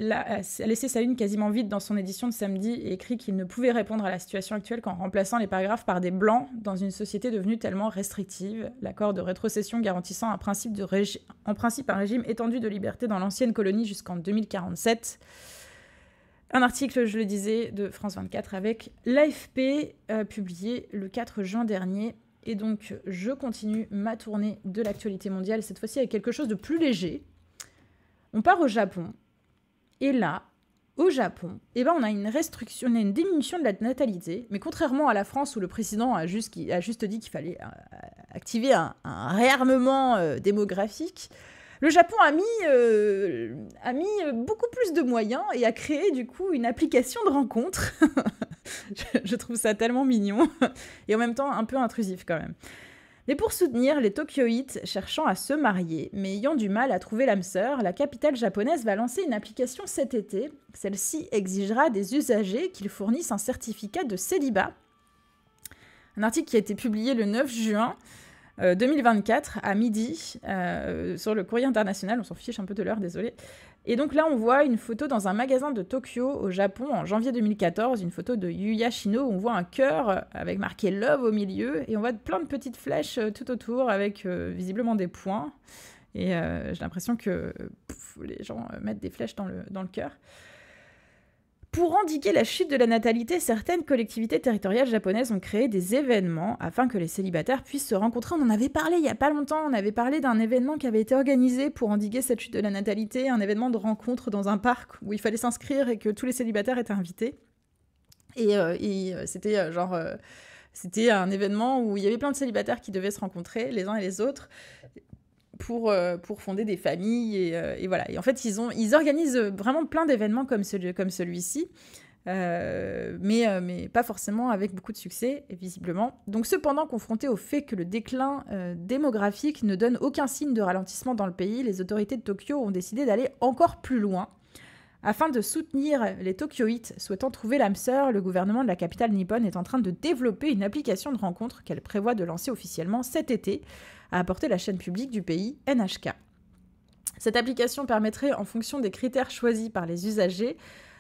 sa une quasiment vide dans son édition de samedi et écrit qu'il ne pouvait répondre à la situation actuelle qu'en remplaçant les paragraphes par des blancs dans une société devenue tellement restrictive, l'accord de rétrocession garantissant un principe en principe un régime étendu de liberté dans l'ancienne colonie jusqu'en 2047. Un article, je le disais, de France 24 avec l'AFP, euh, publié le 4 juin dernier. Et donc, je continue ma tournée de l'actualité mondiale, cette fois-ci avec quelque chose de plus léger. On part au Japon. Et là, au Japon, eh ben, on a une restriction, une diminution de la natalité. Mais contrairement à la France où le président a juste, dit qu'il fallait euh, activer un, réarmement euh, démographique, le Japon a mis, euh, a mis euh, beaucoup plus de moyens et a créé du coup une application de rencontre. je, trouve ça tellement mignon et en même temps un peu intrusif quand même. Mais pour soutenir les tokyoïtes cherchant à se marier, mais ayant du mal à trouver l'âme sœur, la capitale japonaise va lancer une application cet été. Celle-ci exigera des usagers qu'ils fournissent un certificat de célibat. Un article qui a été publié le 9 juin 2024 euh, à midi euh, sur le courrier international. On s'en fiche un peu de l'heure, désolé. Et donc là, on voit une photo dans un magasin de Tokyo au Japon en janvier 2014, une photo de Yuya Shino on voit un cœur avec marqué Love au milieu et on voit plein de petites flèches euh, tout autour avec visiblement des points. Et j'ai l'impression que les gens mettent des flèches dans le, dans le cœur. Pour endiguer la chute de la natalité, certaines collectivités territoriales japonaises ont créé des événements afin que les célibataires puissent se rencontrer. On en avait parlé il y a pas longtemps, on avait parlé d'un événement qui avait été organisé pour endiguer cette chute de la natalité, un événement de rencontre dans un parc où il fallait s'inscrire et que tous les célibataires étaient invités. Et, euh, euh, c'était euh, genre... c'était un événement où il y avait plein de célibataires qui devaient se rencontrer les uns et les autres pour, euh, pour fonder des familles. Euh, et, voilà. Et en fait, ils, ont, ils organisent vraiment plein d'événements comme, celui, comme celui-ci. Euh, mais, mais, pas forcément avec beaucoup de succès, visiblement. Donc cependant, confronté au fait que le déclin démographique ne donne aucun signe de ralentissement dans le pays, les autorités de Tokyo ont décidé d'aller encore plus loin. Afin de soutenir les Tokyoïtes souhaitant trouver l'âme sœur, le gouvernement de la capitale nippone est en train de développer une application de rencontre qu'elle prévoit de lancer officiellement cet été à apporter la chaîne publique du pays NHK. Cette application permettrait, en fonction des critères choisis par les usagers,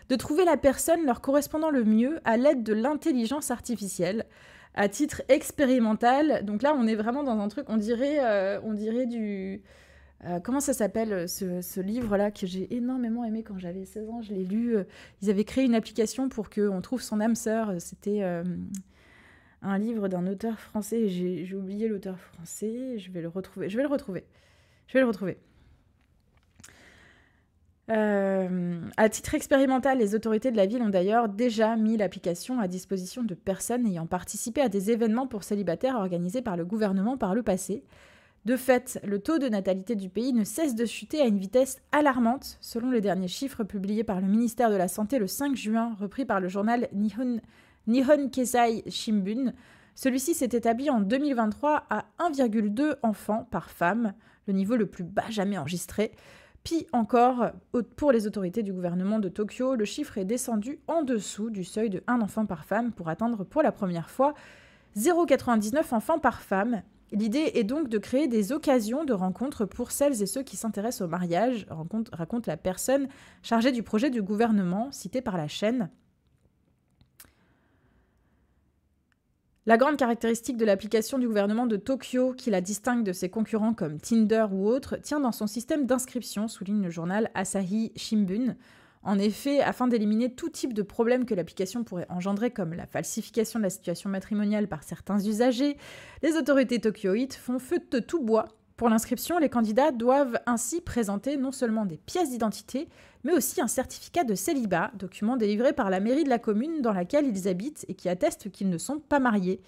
de trouver la personne leur correspondant le mieux à l'aide de l'intelligence artificielle à titre expérimental. Donc là, on est vraiment dans un truc, on dirait, euh, on dirait du... Euh, comment ça s'appelle euh, ce, livre-là que j'ai énormément aimé quand j'avais 16 ans Je l'ai lu. Ils avaient créé une application pour qu'on trouve son âme sœur. C'était un livre d'un auteur français. J'ai oublié l'auteur français. Je vais le retrouver. Je vais le retrouver. Je vais le retrouver. Euh, à titre expérimental, les autorités de la ville ont d'ailleurs déjà mis l'application à disposition de personnes ayant participé à des événements pour célibataires organisés par le gouvernement par le passé. De fait, le taux de natalité du pays ne cesse de chuter à une vitesse alarmante, selon les derniers chiffres publiés par le ministère de la Santé le 5 juin, repris par le journal Nihon Nihon Keizai Shimbun. Celui-ci s'est établi en 2023 à 1,2 enfants par femme, le niveau le plus bas jamais enregistré. Puis encore, pour les autorités du gouvernement de Tokyo, le chiffre est descendu en dessous du seuil de 1 enfant par femme pour atteindre pour la première fois 0,99 enfants par femme. L'idée est donc de créer des occasions de rencontre pour celles et ceux qui s'intéressent au mariage, raconte, raconte la personne chargée du projet du gouvernement cité par la chaîne. La grande caractéristique de l'application du gouvernement de Tokyo, qui la distingue de ses concurrents comme Tinder ou autres, tient dans son système d'inscription, souligne le journal Asahi Shimbun. En effet, afin d'éliminer tout type de problème que l'application pourrait engendrer, comme la falsification de la situation matrimoniale par certains usagers, les autorités tokyoïtes font feu de tout bois. Pour l'inscription, les candidats doivent ainsi présenter non seulement des pièces d'identité, mais aussi un certificat de célibat, document délivré par la mairie de la commune dans laquelle ils habitent et qui atteste qu'ils ne sont pas mariés.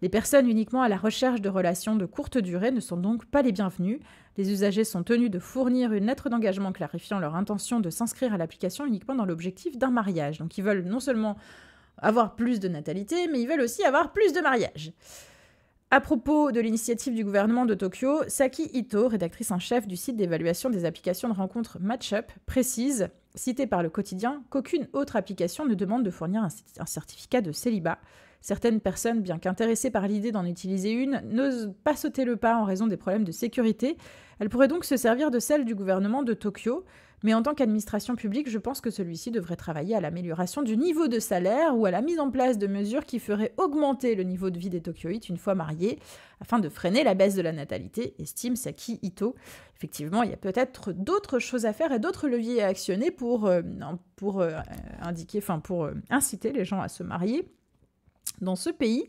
Les personnes uniquement à la recherche de relations de courte durée ne sont donc pas les bienvenues. Les usagers sont tenus de fournir une lettre d'engagement clarifiant leur intention de s'inscrire à l'application uniquement dans l'objectif d'un mariage. Donc ils veulent non seulement avoir plus de natalité, mais ils veulent aussi avoir plus de mariages. À propos de l'initiative du gouvernement de Tokyo, Saki Ito, rédactrice en chef du site d'évaluation des applications de rencontres Matchup, précise, citée par le quotidien, qu'aucune autre application ne demande de fournir un, certificat de célibat. Certaines personnes, bien qu'intéressées par l'idée d'en utiliser une, n'osent pas sauter le pas en raison des problèmes de sécurité. Elles pourraient donc se servir de celle du gouvernement de Tokyo, mais en tant qu'administration publique, je pense que celui-ci devrait travailler à l'amélioration du niveau de salaire ou à la mise en place de mesures qui feraient augmenter le niveau de vie des Tokyoïtes une fois mariés, afin de freiner la baisse de la natalité, estime Saki Ito. Effectivement, il y a peut-être d'autres choses à faire et d'autres leviers à actionner pour, euh, pour euh, indiquer, enfin pour euh, inciter les gens à se marier dans ce pays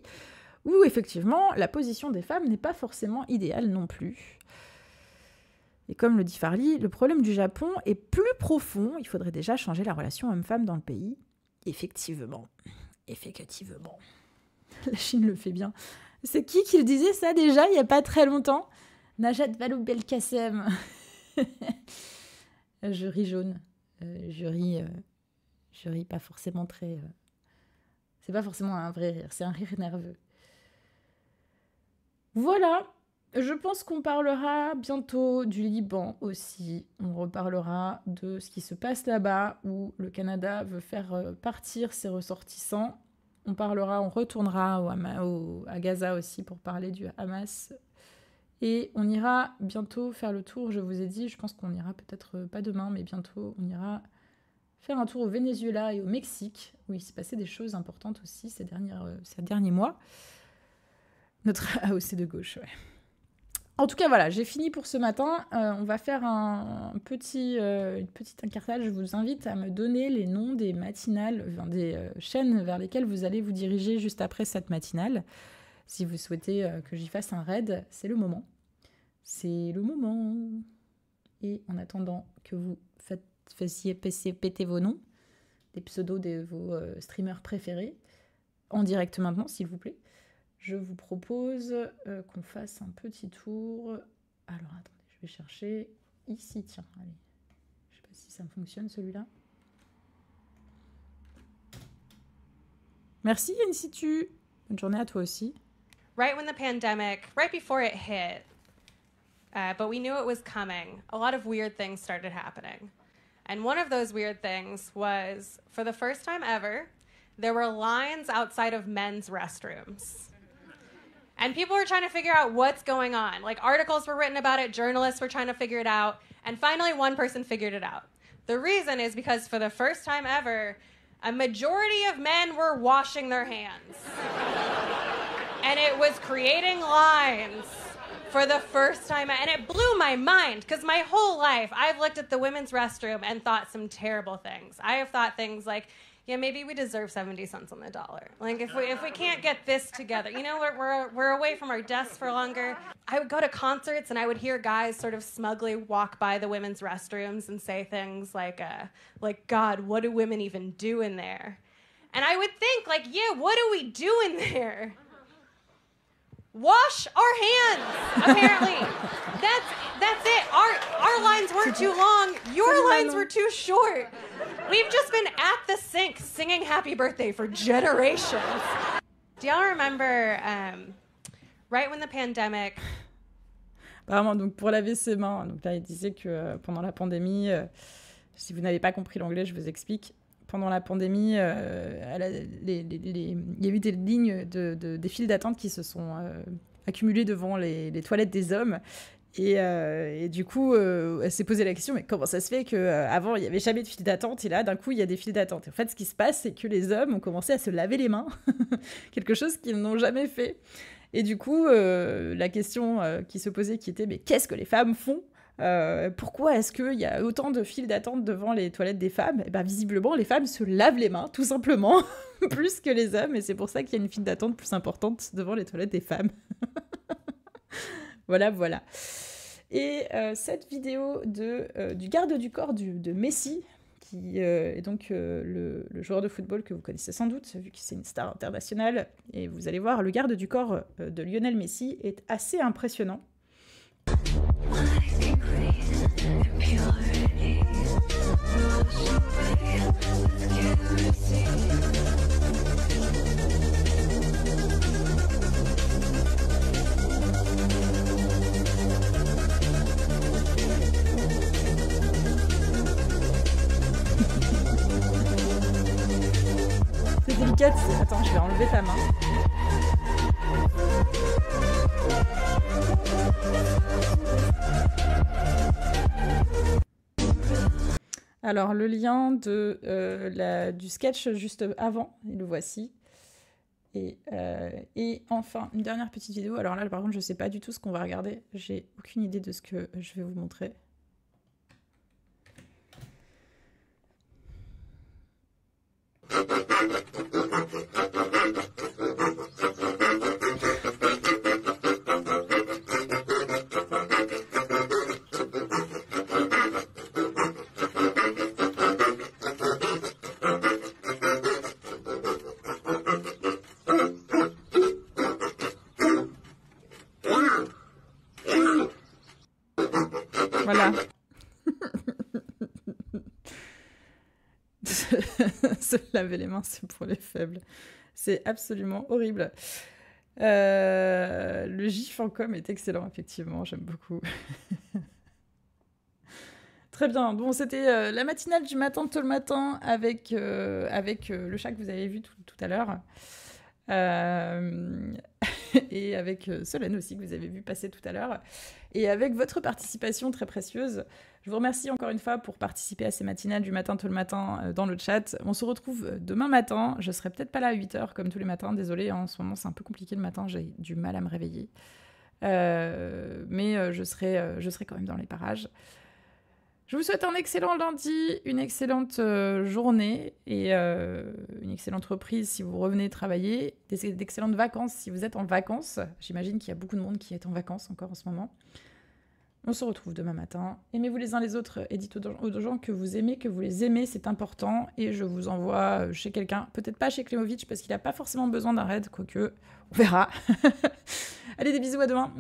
où effectivement la position des femmes n'est pas forcément idéale non plus. Et comme le dit Farley, le problème du Japon est plus profond. Il faudrait déjà changer la relation homme-femme dans le pays. Effectivement. Effectivement. La Chine le fait bien. C'est qui qui le disait ça déjà il n'y a pas très longtemps Najat Valou Belkacem. je ris euh, jaune. je ris. je ris pas forcément très. Euh, c'est pas forcément un vrai rire, c'est un rire nerveux. Voilà, je pense qu'on parlera bientôt du Liban aussi. On reparlera de ce qui se passe là-bas, où le Canada veut faire euh, partir ses ressortissants. On parlera, on retournera à Gaza aussi pour parler du Hamas. Et on ira bientôt faire le tour, je vous ai dit, je pense qu'on ira peut-être euh, pas demain, mais bientôt on ira faire un tour au Venezuela et au Mexique, où il s'est passé des choses importantes aussi ces, euh, ces derniers mois. Notre AOC de gauche, ouais. En tout cas, voilà, j'ai fini pour ce matin. Euh, on va faire un, petit, euh, une petite incartage. Je vous invite à me donner les noms des matinales, des euh, chaînes vers lesquelles vous allez vous diriger juste après cette matinale. Si vous souhaitez que j'y fasse un raid, c'est le moment. C'est le moment. Et en attendant que vous faites, fassiez péter vos noms, des pseudos de vos streamers préférés, en direct maintenant, s'il vous plaît. je vous propose euh, qu'on fasse un petit tour. Alors attendez, je vais chercher ici, tiens, allez. Je sais pas si ça fonctionne celui-là. Merci Yann Situ. Bonne journée à toi aussi. Right when the pandemic, right before it hit, uh, but we knew it was coming, a lot of weird things started happening. And one of those weird things was for the first time ever, there were lines outside of men's restrooms. And people were trying to figure out what's going on. Like articles were written about it, journalists were trying to figure it out, and finally one person figured it out. The reason is because for the first time ever, a majority of men were washing their hands. and it was creating lines for the first time. And it blew my mind because my whole life I've looked at the women's restroom and thought some terrible things. I have thought things like, yeah, maybe we deserve 70 cents on the dollar. Like if we if we can't get this together, you know, we're we're we're away from our desks for longer. I would go to concerts and I would hear guys sort of smugly walk by the women's restrooms and say things like uh like god, what do women even do in there? And I would think like, yeah, what do we do in there? wash our hands. Apparently, that's that's it. Our our lines were too long. Your lines were too short. We've just been at the sink singing "Happy Birthday" for generations. Do y'all remember um, right when the pandemic? Apparemment, donc pour laver ses mains. Donc là, il disait que euh, pendant la pandémie, euh, si vous n'avez pas compris l'anglais, je vous explique. pendant la pandémie, euh, les, il y a eu des lignes, de, des files d'attente qui se sont euh, accumulées devant les, toilettes des hommes. Et, euh, du coup, elle s'est posée la question, mais comment ça se fait qu'avant, il n'y avait jamais de file d'attente et là, d'un coup, il y a des files d'attente En fait, ce qui se passe, c'est que les hommes ont commencé à se laver les mains, quelque chose qu'ils n'ont jamais fait. Et du coup, la question qui se posait, qui était mais qu'est-ce que les femmes font euh, pourquoi est-ce qu'il y a autant de files d'attente devant les toilettes des femmes Eh bien, visiblement, les femmes se lavent les mains, tout simplement, plus que les hommes, et c'est pour ça qu'il y a une file d'attente plus importante devant les toilettes des femmes. voilà, voilà. Et euh, cette vidéo de, euh, du garde du corps de Messi, qui est donc le, le, joueur de football que vous connaissez sans doute, vu que c'est une star internationale, et vous allez voir, le garde du corps de Lionel Messi est assez impressionnant. C'est délicat, attends, je vais enlever ta main. Alors, le lien euh, du sketch juste avant, le voici. Et, euh, et, enfin, une dernière petite vidéo. Alors là, par contre, je ne sais pas du tout ce qu'on va regarder. J'ai aucune idée de ce que je vais vous montrer. laver les mains, c'est pour les faibles. C'est absolument horrible. Euh, le gif en com est excellent, effectivement, j'aime beaucoup. Très bien, bon, c'était euh, la matinale du matin tôt le matin avec, euh, avec le chat que vous avez vu tout, tout à l'heure. et avec Solène aussi que vous avez vu passer tout à l'heure. Et avec votre participation très précieuse. Je vous remercie encore une fois pour participer à ces matinales du matin tout le matin euh, dans le chat. On se retrouve euh, demain matin. Je serai peut-être pas là à 8h comme tous les matins. Désolée, hein, en ce moment c'est un peu compliqué le matin, j'ai du mal à me réveiller. Euh, mais je, serai, je serai quand même dans les parages. Je vous souhaite un excellent lundi, une excellente journée et une excellente reprise si vous revenez travailler, d'excellentes vacances si vous êtes en vacances. J'imagine qu'il y a beaucoup de monde qui est en vacances encore en ce moment. On se retrouve demain matin. Aimez-vous les uns les autres et dites aux gens que vous aimez, que vous les aimez, c'est important. Et je vous envoie euh, chez quelqu'un, peut-être pas chez Klimovic parce qu'il n'a pas forcément besoin d'un raid, quoique, on verra. Allez, des bisous, à demain.